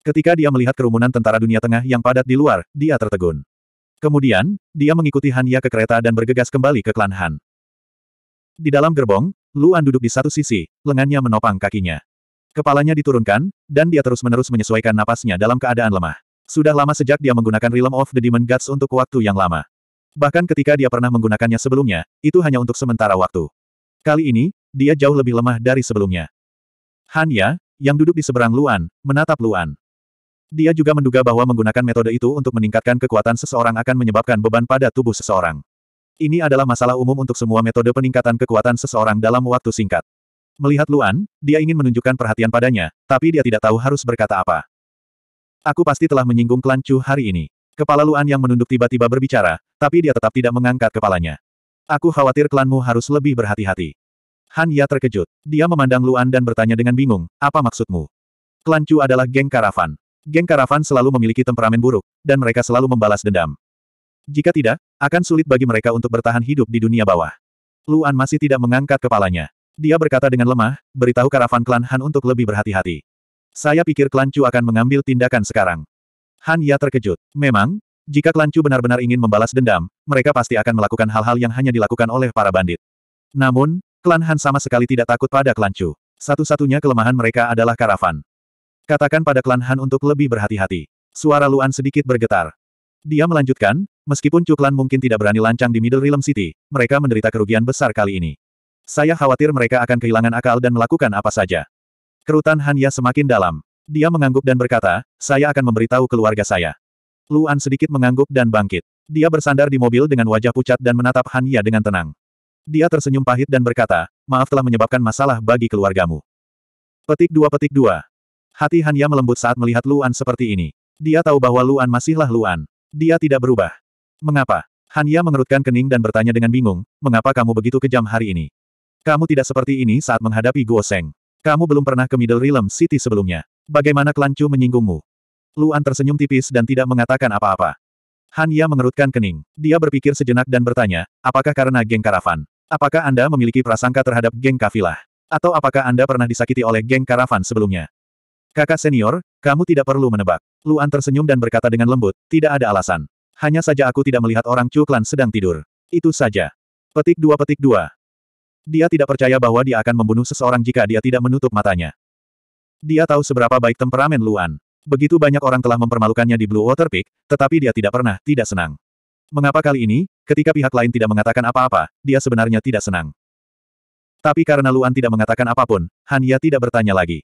Ketika dia melihat kerumunan tentara dunia tengah yang padat di luar, dia tertegun. Kemudian, dia mengikuti Hanya ke kereta dan bergegas kembali ke klan Han. Di dalam gerbong, Luan duduk di satu sisi, lengannya menopang kakinya. Kepalanya diturunkan, dan dia terus-menerus menyesuaikan napasnya dalam keadaan lemah. Sudah lama sejak dia menggunakan Realm of the Demon Gods untuk waktu yang lama. Bahkan ketika dia pernah menggunakannya sebelumnya, itu hanya untuk sementara waktu. Kali ini, dia jauh lebih lemah dari sebelumnya. Hanya, yang duduk di seberang Luan, menatap Luan. Dia juga menduga bahwa menggunakan metode itu untuk meningkatkan kekuatan seseorang akan menyebabkan beban pada tubuh seseorang. Ini adalah masalah umum untuk semua metode peningkatan kekuatan seseorang dalam waktu singkat. Melihat Luan, dia ingin menunjukkan perhatian padanya, tapi dia tidak tahu harus berkata apa. Aku pasti telah menyinggung klan Chu hari ini. Kepala Luan yang menunduk tiba-tiba berbicara, tapi dia tetap tidak mengangkat kepalanya. Aku khawatir klanmu harus lebih berhati-hati. Han Ya terkejut. Dia memandang Luan dan bertanya dengan bingung, apa maksudmu? Klan Chu adalah geng karavan. Geng karavan selalu memiliki temperamen buruk, dan mereka selalu membalas dendam. Jika tidak, akan sulit bagi mereka untuk bertahan hidup di dunia bawah. Luan masih tidak mengangkat kepalanya. Dia berkata dengan lemah, beritahu karavan klan Han untuk lebih berhati-hati. Saya pikir klan Chu akan mengambil tindakan sekarang. Han Ya terkejut. Memang, jika klan Chu benar-benar ingin membalas dendam, mereka pasti akan melakukan hal-hal yang hanya dilakukan oleh para bandit. Namun, klan Han sama sekali tidak takut pada klan Chu. Satu-satunya kelemahan mereka adalah karavan. Katakan pada klan Han untuk lebih berhati-hati. Suara Luan sedikit bergetar. Dia melanjutkan, meskipun Cuklan mungkin tidak berani lancang di Middle Realm City, mereka menderita kerugian besar kali ini. Saya khawatir mereka akan kehilangan akal dan melakukan apa saja. Kerutan Han Ya semakin dalam. Dia mengangguk dan berkata, saya akan memberitahu keluarga saya. Luan sedikit mengangguk dan bangkit. Dia bersandar di mobil dengan wajah pucat dan menatap Hanya dengan tenang. Dia tersenyum pahit dan berkata, maaf telah menyebabkan masalah bagi keluargamu. Petik dua petik dua. Hati Hanya melembut saat melihat Luan seperti ini. Dia tahu bahwa Luan masihlah Luan. Dia tidak berubah. Mengapa? Hanya mengerutkan kening dan bertanya dengan bingung, mengapa kamu begitu kejam hari ini? Kamu tidak seperti ini saat menghadapi Guo Seng. Kamu belum pernah ke Middle Realm City sebelumnya. Bagaimana Klan menyinggungmu? Luan tersenyum tipis dan tidak mengatakan apa-apa. Hanya mengerutkan kening. Dia berpikir sejenak dan bertanya, apakah karena geng karavan? Apakah Anda memiliki prasangka terhadap geng kafilah? Atau apakah Anda pernah disakiti oleh geng karavan sebelumnya? Kakak senior, kamu tidak perlu menebak. Luan tersenyum dan berkata dengan lembut, tidak ada alasan. Hanya saja aku tidak melihat orang Cuklan sedang tidur. Itu saja. Petik dua petik dua. Dia tidak percaya bahwa dia akan membunuh seseorang jika dia tidak menutup matanya. Dia tahu seberapa baik temperamen Luan. Begitu banyak orang telah mempermalukannya di Blue Water Peak, tetapi dia tidak pernah tidak senang. Mengapa kali ini, ketika pihak lain tidak mengatakan apa-apa, dia sebenarnya tidak senang. Tapi karena Luan tidak mengatakan apapun, Hania tidak bertanya lagi.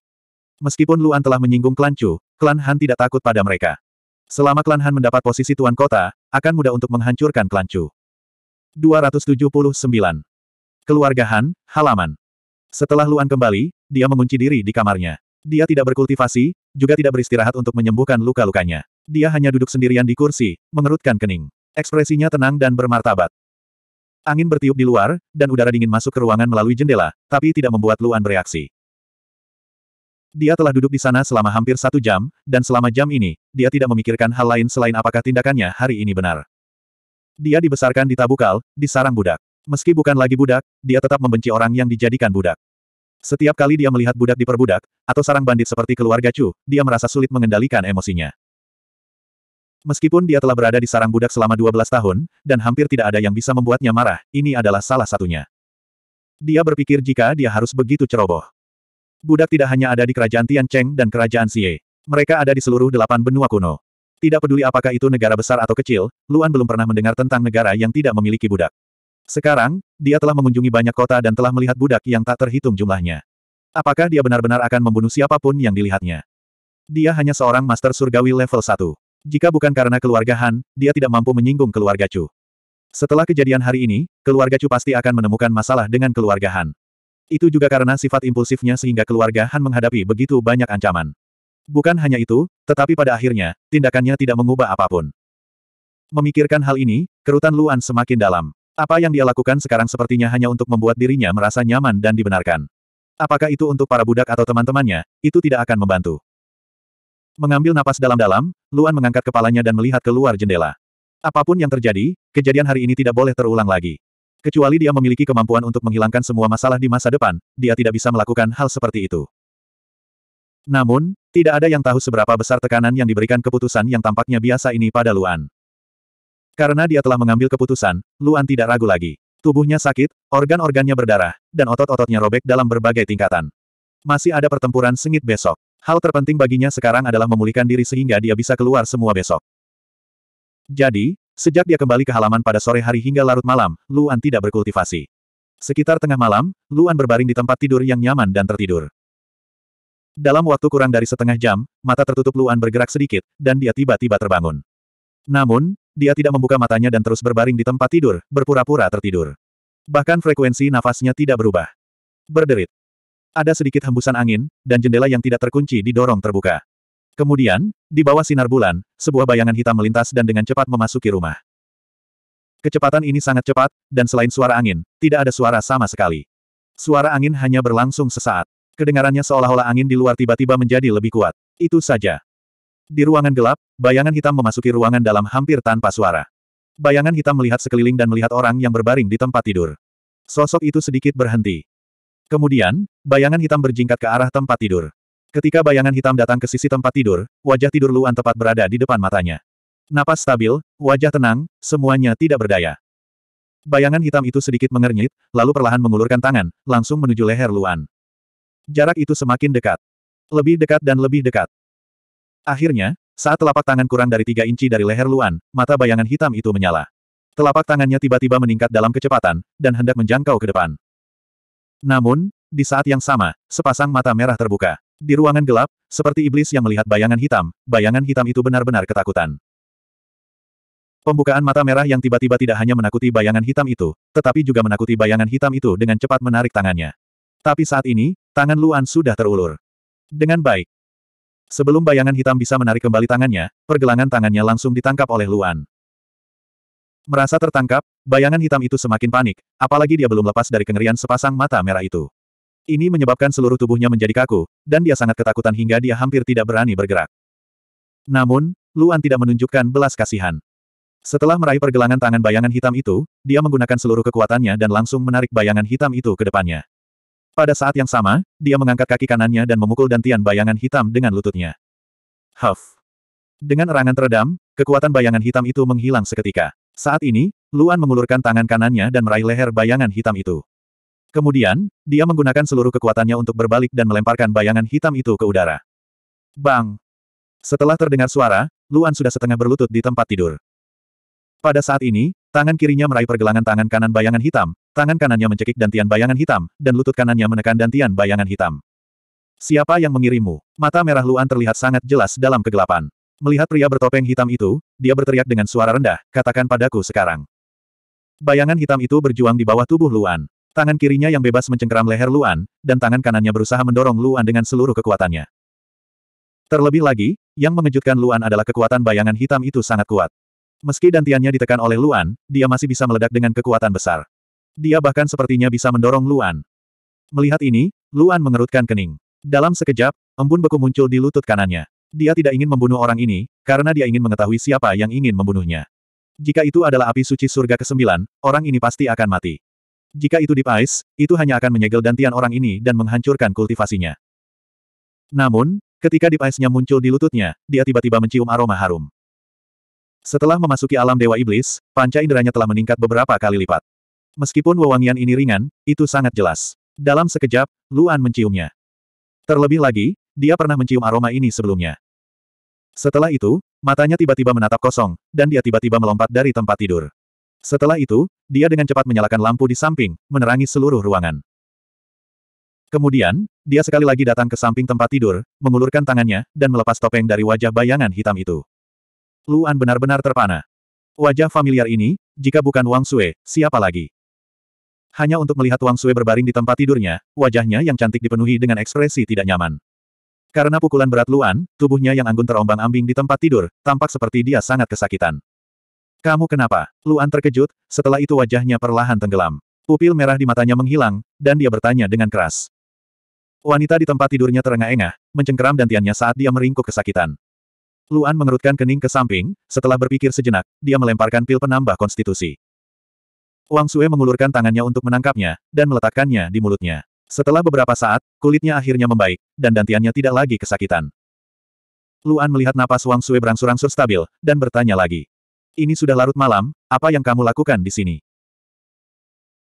Meskipun Luan telah menyinggung klan Chu, klan Han tidak takut pada mereka. Selama klan Han mendapat posisi tuan kota, akan mudah untuk menghancurkan klan Chu. 279. Keluarga Han, halaman. Setelah Luan kembali, dia mengunci diri di kamarnya. Dia tidak berkultivasi, juga tidak beristirahat untuk menyembuhkan luka-lukanya. Dia hanya duduk sendirian di kursi, mengerutkan kening. Ekspresinya tenang dan bermartabat. Angin bertiup di luar, dan udara dingin masuk ke ruangan melalui jendela, tapi tidak membuat Luan bereaksi. Dia telah duduk di sana selama hampir satu jam, dan selama jam ini, dia tidak memikirkan hal lain selain apakah tindakannya hari ini benar. Dia dibesarkan di Tabukal, di sarang budak. Meski bukan lagi budak, dia tetap membenci orang yang dijadikan budak. Setiap kali dia melihat budak diperbudak, atau sarang bandit seperti keluarga Chu, dia merasa sulit mengendalikan emosinya. Meskipun dia telah berada di sarang budak selama 12 tahun, dan hampir tidak ada yang bisa membuatnya marah, ini adalah salah satunya. Dia berpikir jika dia harus begitu ceroboh. Budak tidak hanya ada di kerajaan Tian Cheng dan kerajaan Xie. Mereka ada di seluruh delapan benua kuno. Tidak peduli apakah itu negara besar atau kecil, Luan belum pernah mendengar tentang negara yang tidak memiliki budak. Sekarang, dia telah mengunjungi banyak kota dan telah melihat budak yang tak terhitung jumlahnya. Apakah dia benar-benar akan membunuh siapapun yang dilihatnya? Dia hanya seorang master surgawi level 1. Jika bukan karena keluarga Han, dia tidak mampu menyinggung keluarga Chu. Setelah kejadian hari ini, keluarga Chu pasti akan menemukan masalah dengan keluarga Han. Itu juga karena sifat impulsifnya sehingga keluarga Han menghadapi begitu banyak ancaman. Bukan hanya itu, tetapi pada akhirnya, tindakannya tidak mengubah apapun. Memikirkan hal ini, kerutan Luan semakin dalam. Apa yang dia lakukan sekarang sepertinya hanya untuk membuat dirinya merasa nyaman dan dibenarkan. Apakah itu untuk para budak atau teman-temannya, itu tidak akan membantu. Mengambil napas dalam-dalam, Luan mengangkat kepalanya dan melihat keluar jendela. Apapun yang terjadi, kejadian hari ini tidak boleh terulang lagi. Kecuali dia memiliki kemampuan untuk menghilangkan semua masalah di masa depan, dia tidak bisa melakukan hal seperti itu. Namun, tidak ada yang tahu seberapa besar tekanan yang diberikan keputusan yang tampaknya biasa ini pada Luan. Karena dia telah mengambil keputusan, Luan tidak ragu lagi. Tubuhnya sakit, organ-organnya berdarah, dan otot-ototnya robek dalam berbagai tingkatan. Masih ada pertempuran sengit besok. Hal terpenting baginya sekarang adalah memulihkan diri sehingga dia bisa keluar semua besok. Jadi, Sejak dia kembali ke halaman pada sore hari hingga larut malam, Luan tidak berkultivasi. Sekitar tengah malam, Luan berbaring di tempat tidur yang nyaman dan tertidur. Dalam waktu kurang dari setengah jam, mata tertutup Luan bergerak sedikit, dan dia tiba-tiba terbangun. Namun, dia tidak membuka matanya dan terus berbaring di tempat tidur, berpura-pura tertidur. Bahkan frekuensi nafasnya tidak berubah. Berderit. Ada sedikit hembusan angin, dan jendela yang tidak terkunci didorong terbuka. Kemudian, di bawah sinar bulan, sebuah bayangan hitam melintas dan dengan cepat memasuki rumah. Kecepatan ini sangat cepat, dan selain suara angin, tidak ada suara sama sekali. Suara angin hanya berlangsung sesaat. Kedengarannya seolah-olah angin di luar tiba-tiba menjadi lebih kuat. Itu saja. Di ruangan gelap, bayangan hitam memasuki ruangan dalam hampir tanpa suara. Bayangan hitam melihat sekeliling dan melihat orang yang berbaring di tempat tidur. Sosok itu sedikit berhenti. Kemudian, bayangan hitam berjingkat ke arah tempat tidur. Ketika bayangan hitam datang ke sisi tempat tidur, wajah tidur Luan tepat berada di depan matanya. Napas stabil, wajah tenang, semuanya tidak berdaya. Bayangan hitam itu sedikit mengernyit, lalu perlahan mengulurkan tangan, langsung menuju leher Luan. Jarak itu semakin dekat. Lebih dekat dan lebih dekat. Akhirnya, saat telapak tangan kurang dari tiga inci dari leher Luan, mata bayangan hitam itu menyala. Telapak tangannya tiba-tiba meningkat dalam kecepatan, dan hendak menjangkau ke depan. Namun, di saat yang sama, sepasang mata merah terbuka. Di ruangan gelap, seperti iblis yang melihat bayangan hitam, bayangan hitam itu benar-benar ketakutan. Pembukaan mata merah yang tiba-tiba tidak hanya menakuti bayangan hitam itu, tetapi juga menakuti bayangan hitam itu dengan cepat menarik tangannya. Tapi saat ini, tangan Luan sudah terulur. Dengan baik. Sebelum bayangan hitam bisa menarik kembali tangannya, pergelangan tangannya langsung ditangkap oleh Luan. Merasa tertangkap, bayangan hitam itu semakin panik, apalagi dia belum lepas dari kengerian sepasang mata merah itu. Ini menyebabkan seluruh tubuhnya menjadi kaku, dan dia sangat ketakutan hingga dia hampir tidak berani bergerak. Namun, Luan tidak menunjukkan belas kasihan. Setelah meraih pergelangan tangan bayangan hitam itu, dia menggunakan seluruh kekuatannya dan langsung menarik bayangan hitam itu ke depannya. Pada saat yang sama, dia mengangkat kaki kanannya dan memukul dantian bayangan hitam dengan lututnya. Huff! Dengan erangan teredam, kekuatan bayangan hitam itu menghilang seketika. Saat ini, Luan mengulurkan tangan kanannya dan meraih leher bayangan hitam itu. Kemudian, dia menggunakan seluruh kekuatannya untuk berbalik dan melemparkan bayangan hitam itu ke udara. Bang! Setelah terdengar suara, Luan sudah setengah berlutut di tempat tidur. Pada saat ini, tangan kirinya meraih pergelangan tangan kanan bayangan hitam, tangan kanannya mencekik dantian bayangan hitam, dan lutut kanannya menekan dantian bayangan hitam. Siapa yang mengirimu? Mata merah Luan terlihat sangat jelas dalam kegelapan. Melihat pria bertopeng hitam itu, dia berteriak dengan suara rendah, katakan padaku sekarang. Bayangan hitam itu berjuang di bawah tubuh Luan. Tangan kirinya yang bebas mencengkeram leher Luan, dan tangan kanannya berusaha mendorong Luan dengan seluruh kekuatannya. Terlebih lagi, yang mengejutkan Luan adalah kekuatan bayangan hitam itu sangat kuat. Meski dantiannya ditekan oleh Luan, dia masih bisa meledak dengan kekuatan besar. Dia bahkan sepertinya bisa mendorong Luan. Melihat ini, Luan mengerutkan kening. Dalam sekejap, embun beku muncul di lutut kanannya. Dia tidak ingin membunuh orang ini, karena dia ingin mengetahui siapa yang ingin membunuhnya. Jika itu adalah api suci surga ke-9, orang ini pasti akan mati. Jika itu Deep Ice, itu hanya akan menyegel dantian orang ini dan menghancurkan kultivasinya. Namun, ketika Deep Ice-nya muncul di lututnya, dia tiba-tiba mencium aroma harum. Setelah memasuki alam Dewa Iblis, panca inderanya telah meningkat beberapa kali lipat. Meskipun wewangian ini ringan, itu sangat jelas. Dalam sekejap, Luan menciumnya. Terlebih lagi, dia pernah mencium aroma ini sebelumnya. Setelah itu, matanya tiba-tiba menatap kosong, dan dia tiba-tiba melompat dari tempat tidur. Setelah itu, dia dengan cepat menyalakan lampu di samping, menerangi seluruh ruangan. Kemudian, dia sekali lagi datang ke samping tempat tidur, mengulurkan tangannya, dan melepas topeng dari wajah bayangan hitam itu. Luan benar-benar terpana. Wajah familiar ini, jika bukan Wang Sue, siapa lagi? Hanya untuk melihat Wang Sue berbaring di tempat tidurnya, wajahnya yang cantik dipenuhi dengan ekspresi tidak nyaman. Karena pukulan berat Luan, tubuhnya yang anggun terombang-ambing di tempat tidur, tampak seperti dia sangat kesakitan. Kamu kenapa? Luan terkejut, setelah itu wajahnya perlahan tenggelam. Pupil merah di matanya menghilang, dan dia bertanya dengan keras. Wanita di tempat tidurnya terengah-engah, mencengkeram dantiannya saat dia meringkuk kesakitan. Luan mengerutkan kening ke samping, setelah berpikir sejenak, dia melemparkan pil penambah konstitusi. Wang Sue mengulurkan tangannya untuk menangkapnya, dan meletakkannya di mulutnya. Setelah beberapa saat, kulitnya akhirnya membaik, dan dantiannya tidak lagi kesakitan. Luan melihat napas Wang Sue berangsur-angsur stabil, dan bertanya lagi. Ini sudah larut malam, apa yang kamu lakukan di sini?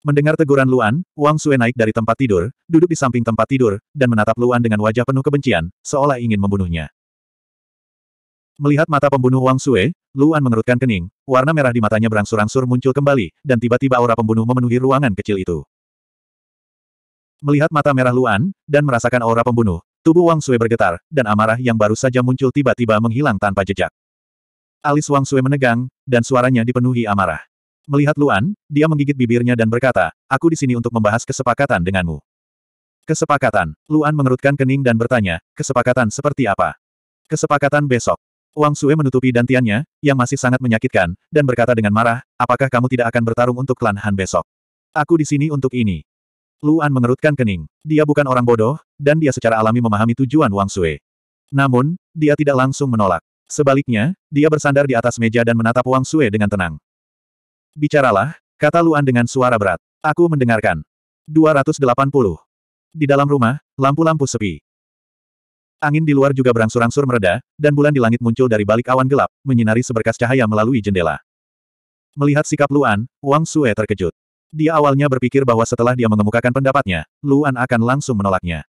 Mendengar teguran Luan, Wang Sue naik dari tempat tidur, duduk di samping tempat tidur, dan menatap Luan dengan wajah penuh kebencian, seolah ingin membunuhnya. Melihat mata pembunuh Wang Sue, Luan mengerutkan kening, warna merah di matanya berangsur-angsur muncul kembali, dan tiba-tiba aura pembunuh memenuhi ruangan kecil itu. Melihat mata merah Luan, dan merasakan aura pembunuh, tubuh Wang Sue bergetar, dan amarah yang baru saja muncul tiba-tiba menghilang tanpa jejak. Alis Wang Sue menegang, dan suaranya dipenuhi amarah. Melihat Luan, dia menggigit bibirnya dan berkata, aku di sini untuk membahas kesepakatan denganmu. Kesepakatan. Luan mengerutkan kening dan bertanya, kesepakatan seperti apa? Kesepakatan besok. Wang Sue menutupi dantiannya, yang masih sangat menyakitkan, dan berkata dengan marah, apakah kamu tidak akan bertarung untuk klan Han besok? Aku di sini untuk ini. Luan mengerutkan kening. Dia bukan orang bodoh, dan dia secara alami memahami tujuan Wang Sue. Namun, dia tidak langsung menolak. Sebaliknya, dia bersandar di atas meja dan menatap Wang Sue dengan tenang. Bicaralah, kata Luan dengan suara berat. Aku mendengarkan. 280. Di dalam rumah, lampu-lampu sepi. Angin di luar juga berangsur-angsur mereda, dan bulan di langit muncul dari balik awan gelap, menyinari seberkas cahaya melalui jendela. Melihat sikap Luan, Wang Sue terkejut. Dia awalnya berpikir bahwa setelah dia mengemukakan pendapatnya, Luan akan langsung menolaknya.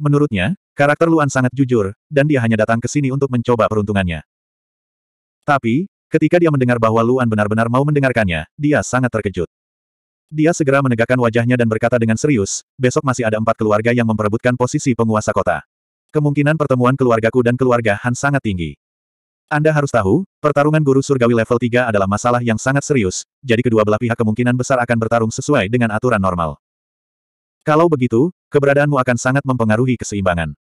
Menurutnya, Karakter Luan sangat jujur, dan dia hanya datang ke sini untuk mencoba peruntungannya. Tapi, ketika dia mendengar bahwa Luan benar-benar mau mendengarkannya, dia sangat terkejut. Dia segera menegakkan wajahnya dan berkata dengan serius, besok masih ada empat keluarga yang memperebutkan posisi penguasa kota. Kemungkinan pertemuan keluargaku dan keluarga Han sangat tinggi. Anda harus tahu, pertarungan guru surgawi level 3 adalah masalah yang sangat serius, jadi kedua belah pihak kemungkinan besar akan bertarung sesuai dengan aturan normal. Kalau begitu, keberadaanmu akan sangat mempengaruhi keseimbangan.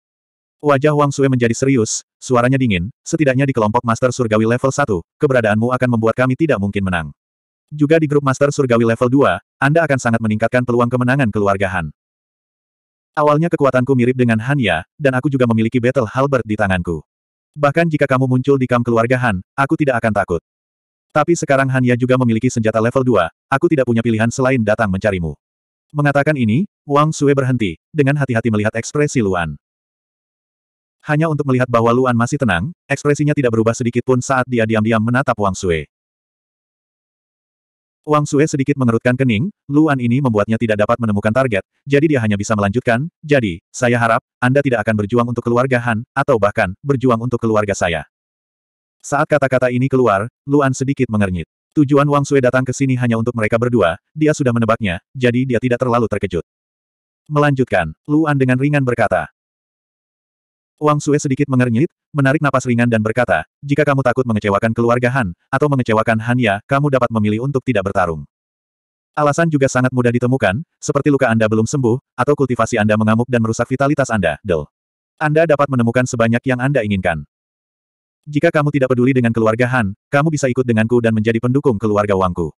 Wajah Wang Sue menjadi serius, suaranya dingin, setidaknya di kelompok Master Surgawi level 1, keberadaanmu akan membuat kami tidak mungkin menang. Juga di grup Master Surgawi level 2, Anda akan sangat meningkatkan peluang kemenangan keluarga Han. Awalnya kekuatanku mirip dengan Han Ya, dan aku juga memiliki Battle Halbert di tanganku. Bahkan jika kamu muncul di kam keluarga Han, aku tidak akan takut. Tapi sekarang Han Ya juga memiliki senjata level 2, aku tidak punya pilihan selain datang mencarimu. Mengatakan ini, Wang Sue berhenti, dengan hati-hati melihat ekspresi Luan. Hanya untuk melihat bahwa Luan masih tenang, ekspresinya tidak berubah sedikit pun saat dia diam-diam menatap Wang Sue. Wang Sue sedikit mengerutkan kening, Luan ini membuatnya tidak dapat menemukan target, jadi dia hanya bisa melanjutkan, jadi, saya harap, Anda tidak akan berjuang untuk keluarga Han, atau bahkan, berjuang untuk keluarga saya. Saat kata-kata ini keluar, Luan sedikit mengernyit. Tujuan Wang Sue datang ke sini hanya untuk mereka berdua, dia sudah menebaknya, jadi dia tidak terlalu terkejut. Melanjutkan, Luan dengan ringan berkata, Wang Sue sedikit mengernyit, menarik napas ringan dan berkata, jika kamu takut mengecewakan keluarga Han, atau mengecewakan Han Ya, kamu dapat memilih untuk tidak bertarung. Alasan juga sangat mudah ditemukan, seperti luka Anda belum sembuh, atau kultivasi Anda mengamuk dan merusak vitalitas Anda, Del. Anda dapat menemukan sebanyak yang Anda inginkan. Jika kamu tidak peduli dengan keluarga Han, kamu bisa ikut denganku dan menjadi pendukung keluarga Wangku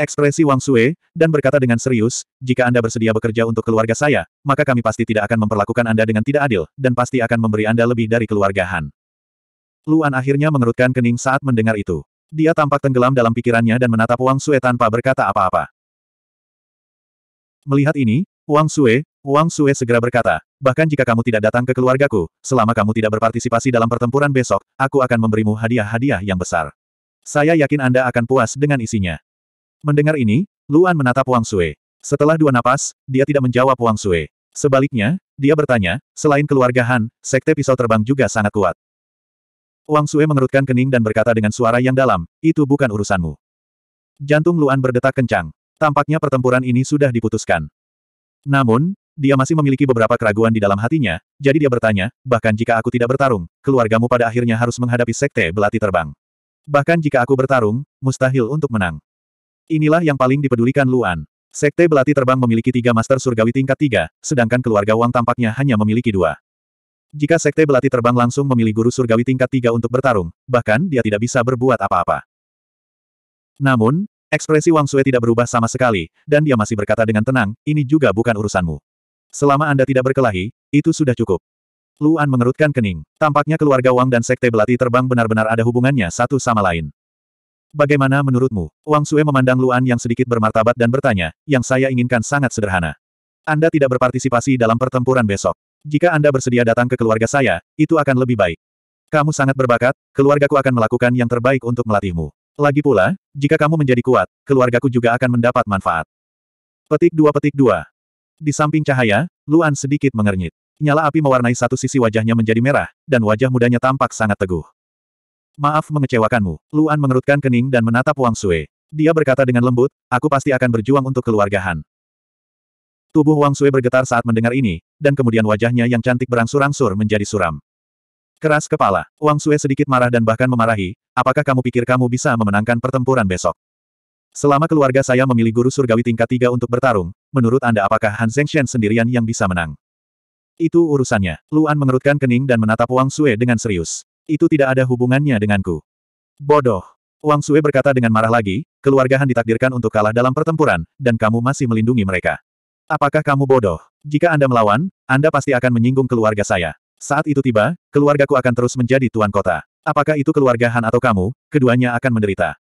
ekspresi Wang Sue, dan berkata dengan serius, jika Anda bersedia bekerja untuk keluarga saya, maka kami pasti tidak akan memperlakukan Anda dengan tidak adil, dan pasti akan memberi Anda lebih dari keluarga Han. Luan akhirnya mengerutkan kening saat mendengar itu. Dia tampak tenggelam dalam pikirannya dan menatap Wang Sue tanpa berkata apa-apa. Melihat ini, Wang Sue, Wang Sue segera berkata, bahkan jika kamu tidak datang ke keluargaku, selama kamu tidak berpartisipasi dalam pertempuran besok, aku akan memberimu hadiah-hadiah yang besar. Saya yakin Anda akan puas dengan isinya. Mendengar ini, Luan menatap Wang Sue. Setelah dua napas, dia tidak menjawab Wang Sue. Sebaliknya, dia bertanya, selain keluarga Han, sekte pisau terbang juga sangat kuat. Wang Sue mengerutkan kening dan berkata dengan suara yang dalam, itu bukan urusanmu. Jantung Luan berdetak kencang. Tampaknya pertempuran ini sudah diputuskan. Namun, dia masih memiliki beberapa keraguan di dalam hatinya, jadi dia bertanya, bahkan jika aku tidak bertarung, keluargamu pada akhirnya harus menghadapi sekte belati terbang. Bahkan jika aku bertarung, mustahil untuk menang. Inilah yang paling dipedulikan Luan. Sekte Belati Terbang memiliki tiga master surgawi tingkat tiga, sedangkan keluarga Wang tampaknya hanya memiliki dua. Jika Sekte Belati Terbang langsung memilih guru surgawi tingkat tiga untuk bertarung, bahkan dia tidak bisa berbuat apa-apa. Namun, ekspresi Wang Sue tidak berubah sama sekali, dan dia masih berkata dengan tenang, ini juga bukan urusanmu. Selama Anda tidak berkelahi, itu sudah cukup. Luan mengerutkan kening. Tampaknya keluarga Wang dan Sekte Belati Terbang benar-benar ada hubungannya satu sama lain. Bagaimana menurutmu? Wang Sue memandang Luan yang sedikit bermartabat dan bertanya, yang saya inginkan sangat sederhana. Anda tidak berpartisipasi dalam pertempuran besok. Jika Anda bersedia datang ke keluarga saya, itu akan lebih baik. Kamu sangat berbakat, keluargaku akan melakukan yang terbaik untuk melatihmu. Lagi pula, jika kamu menjadi kuat, keluargaku juga akan mendapat manfaat. Petik 2 Petik 2 Di samping cahaya, Luan sedikit mengernyit. Nyala api mewarnai satu sisi wajahnya menjadi merah, dan wajah mudanya tampak sangat teguh. Maaf mengecewakanmu. Luan mengerutkan kening dan menatap Wang Sui. Dia berkata dengan lembut, aku pasti akan berjuang untuk keluarga Han. Tubuh Wang Sui bergetar saat mendengar ini, dan kemudian wajahnya yang cantik berangsur-angsur menjadi suram. Keras kepala, Wang Sui sedikit marah dan bahkan memarahi, apakah kamu pikir kamu bisa memenangkan pertempuran besok? Selama keluarga saya memilih guru surgawi tingkat tiga untuk bertarung, menurut Anda apakah Han Zhengshen sendirian yang bisa menang? Itu urusannya. Luan mengerutkan kening dan menatap Wang Sui dengan serius. Itu tidak ada hubungannya denganku. Bodoh. Wang Sue berkata dengan marah lagi, keluarga Han ditakdirkan untuk kalah dalam pertempuran, dan kamu masih melindungi mereka. Apakah kamu bodoh? Jika Anda melawan, Anda pasti akan menyinggung keluarga saya. Saat itu tiba, keluargaku akan terus menjadi tuan kota. Apakah itu keluarga Han atau kamu, keduanya akan menderita.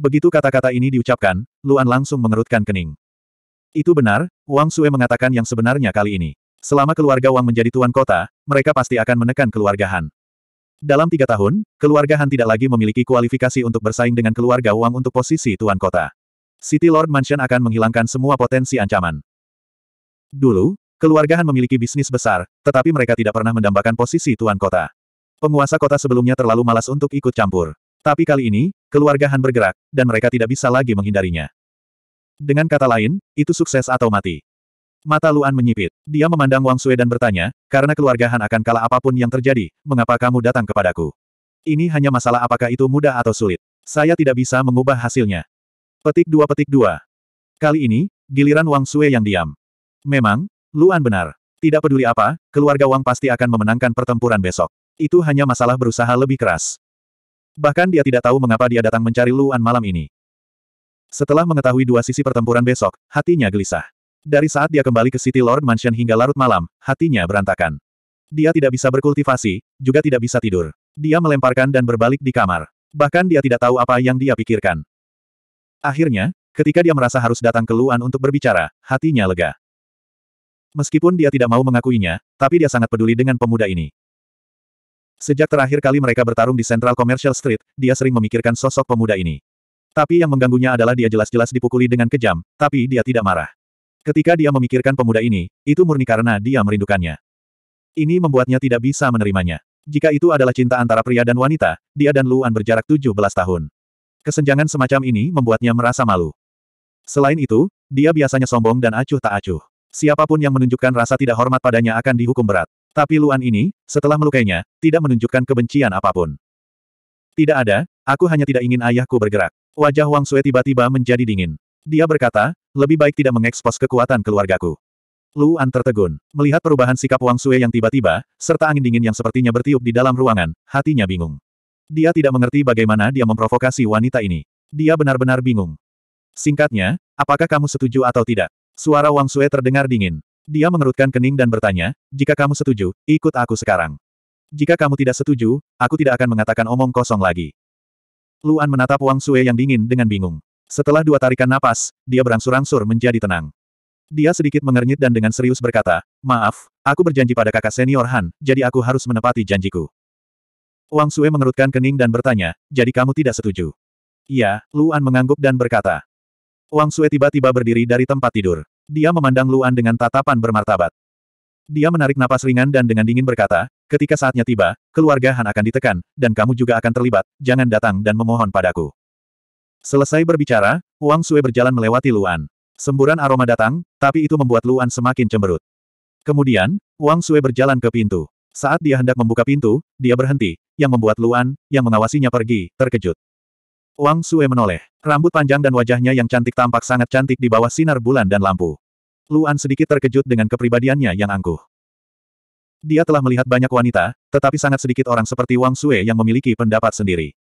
Begitu kata-kata ini diucapkan, Luan langsung mengerutkan kening. Itu benar, Wang Sue mengatakan yang sebenarnya kali ini. Selama keluarga Wang menjadi tuan kota, mereka pasti akan menekan keluarga Han. Dalam tiga tahun, keluarga Han tidak lagi memiliki kualifikasi untuk bersaing dengan keluarga Wang untuk posisi tuan kota. City Lord Mansion akan menghilangkan semua potensi ancaman. Dulu, keluarga Han memiliki bisnis besar, tetapi mereka tidak pernah mendambakan posisi tuan kota. Penguasa kota sebelumnya terlalu malas untuk ikut campur. Tapi kali ini, keluarga Han bergerak, dan mereka tidak bisa lagi menghindarinya. Dengan kata lain, itu sukses atau mati. Mata Luan menyipit. Dia memandang Wang Sui dan bertanya, karena keluarga Han akan kalah apapun yang terjadi, mengapa kamu datang kepadaku? Ini hanya masalah apakah itu mudah atau sulit. Saya tidak bisa mengubah hasilnya. Petik dua petik dua. Kali ini, giliran Wang Sui yang diam. Memang, Luan benar. Tidak peduli apa, keluarga Wang pasti akan memenangkan pertempuran besok. Itu hanya masalah berusaha lebih keras. Bahkan dia tidak tahu mengapa dia datang mencari Luan malam ini. Setelah mengetahui dua sisi pertempuran besok, hatinya gelisah. Dari saat dia kembali ke City Lord Mansion hingga larut malam, hatinya berantakan. Dia tidak bisa berkultivasi, juga tidak bisa tidur. Dia melemparkan dan berbalik di kamar. Bahkan dia tidak tahu apa yang dia pikirkan. Akhirnya, ketika dia merasa harus datang ke Luan untuk berbicara, hatinya lega. Meskipun dia tidak mau mengakuinya, tapi dia sangat peduli dengan pemuda ini. Sejak terakhir kali mereka bertarung di Central Commercial Street, dia sering memikirkan sosok pemuda ini. Tapi yang mengganggunya adalah dia jelas-jelas dipukuli dengan kejam, tapi dia tidak marah. Ketika dia memikirkan pemuda ini, itu murni karena dia merindukannya. Ini membuatnya tidak bisa menerimanya. Jika itu adalah cinta antara pria dan wanita, dia dan Luan berjarak 17 tahun. Kesenjangan semacam ini membuatnya merasa malu. Selain itu, dia biasanya sombong dan acuh tak acuh. Siapapun yang menunjukkan rasa tidak hormat padanya akan dihukum berat. Tapi Luan ini, setelah melukainya, tidak menunjukkan kebencian apapun. Tidak ada, aku hanya tidak ingin ayahku bergerak. Wajah Wang Sue tiba-tiba menjadi dingin. Dia berkata, lebih baik tidak mengekspos kekuatan keluargaku. Lu An tertegun. Melihat perubahan sikap Wang Sue yang tiba-tiba, serta angin dingin yang sepertinya bertiup di dalam ruangan, hatinya bingung. Dia tidak mengerti bagaimana dia memprovokasi wanita ini. Dia benar-benar bingung. Singkatnya, apakah kamu setuju atau tidak? Suara Wang Sue terdengar dingin. Dia mengerutkan kening dan bertanya, jika kamu setuju, ikut aku sekarang. Jika kamu tidak setuju, aku tidak akan mengatakan omong kosong lagi. Luan menatap Wang Sue yang dingin dengan bingung. Setelah dua tarikan napas, dia berangsur-angsur menjadi tenang. Dia sedikit mengernyit dan dengan serius berkata, Maaf, aku berjanji pada kakak senior Han, jadi aku harus menepati janjiku. Wang Sue mengerutkan kening dan bertanya, jadi kamu tidak setuju? Iya, Luan mengangguk dan berkata. Wang Sue tiba-tiba berdiri dari tempat tidur. Dia memandang Luan dengan tatapan bermartabat. Dia menarik napas ringan dan dengan dingin berkata, ketika saatnya tiba, keluarga Han akan ditekan, dan kamu juga akan terlibat, jangan datang dan memohon padaku. Selesai berbicara, Wang Sue berjalan melewati Luan. Semburan aroma datang, tapi itu membuat Luan semakin cemberut. Kemudian, Wang Sue berjalan ke pintu. Saat dia hendak membuka pintu, dia berhenti, yang membuat Luan, yang mengawasinya pergi, terkejut. Wang Sue menoleh. Rambut panjang dan wajahnya yang cantik tampak sangat cantik di bawah sinar bulan dan lampu. Luan sedikit terkejut dengan kepribadiannya yang angkuh. Dia telah melihat banyak wanita, tetapi sangat sedikit orang seperti Wang Sue yang memiliki pendapat sendiri.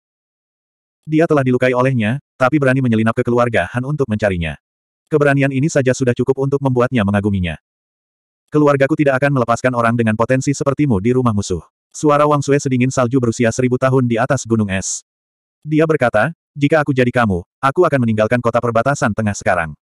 Dia telah dilukai olehnya, tapi berani menyelinap ke keluarga Han untuk mencarinya. Keberanian ini saja sudah cukup untuk membuatnya mengaguminya. Keluargaku tidak akan melepaskan orang dengan potensi sepertimu di rumah musuh. Suara Wang Sue sedingin salju berusia seribu tahun di atas gunung es. Dia berkata, jika aku jadi kamu, aku akan meninggalkan kota perbatasan tengah sekarang.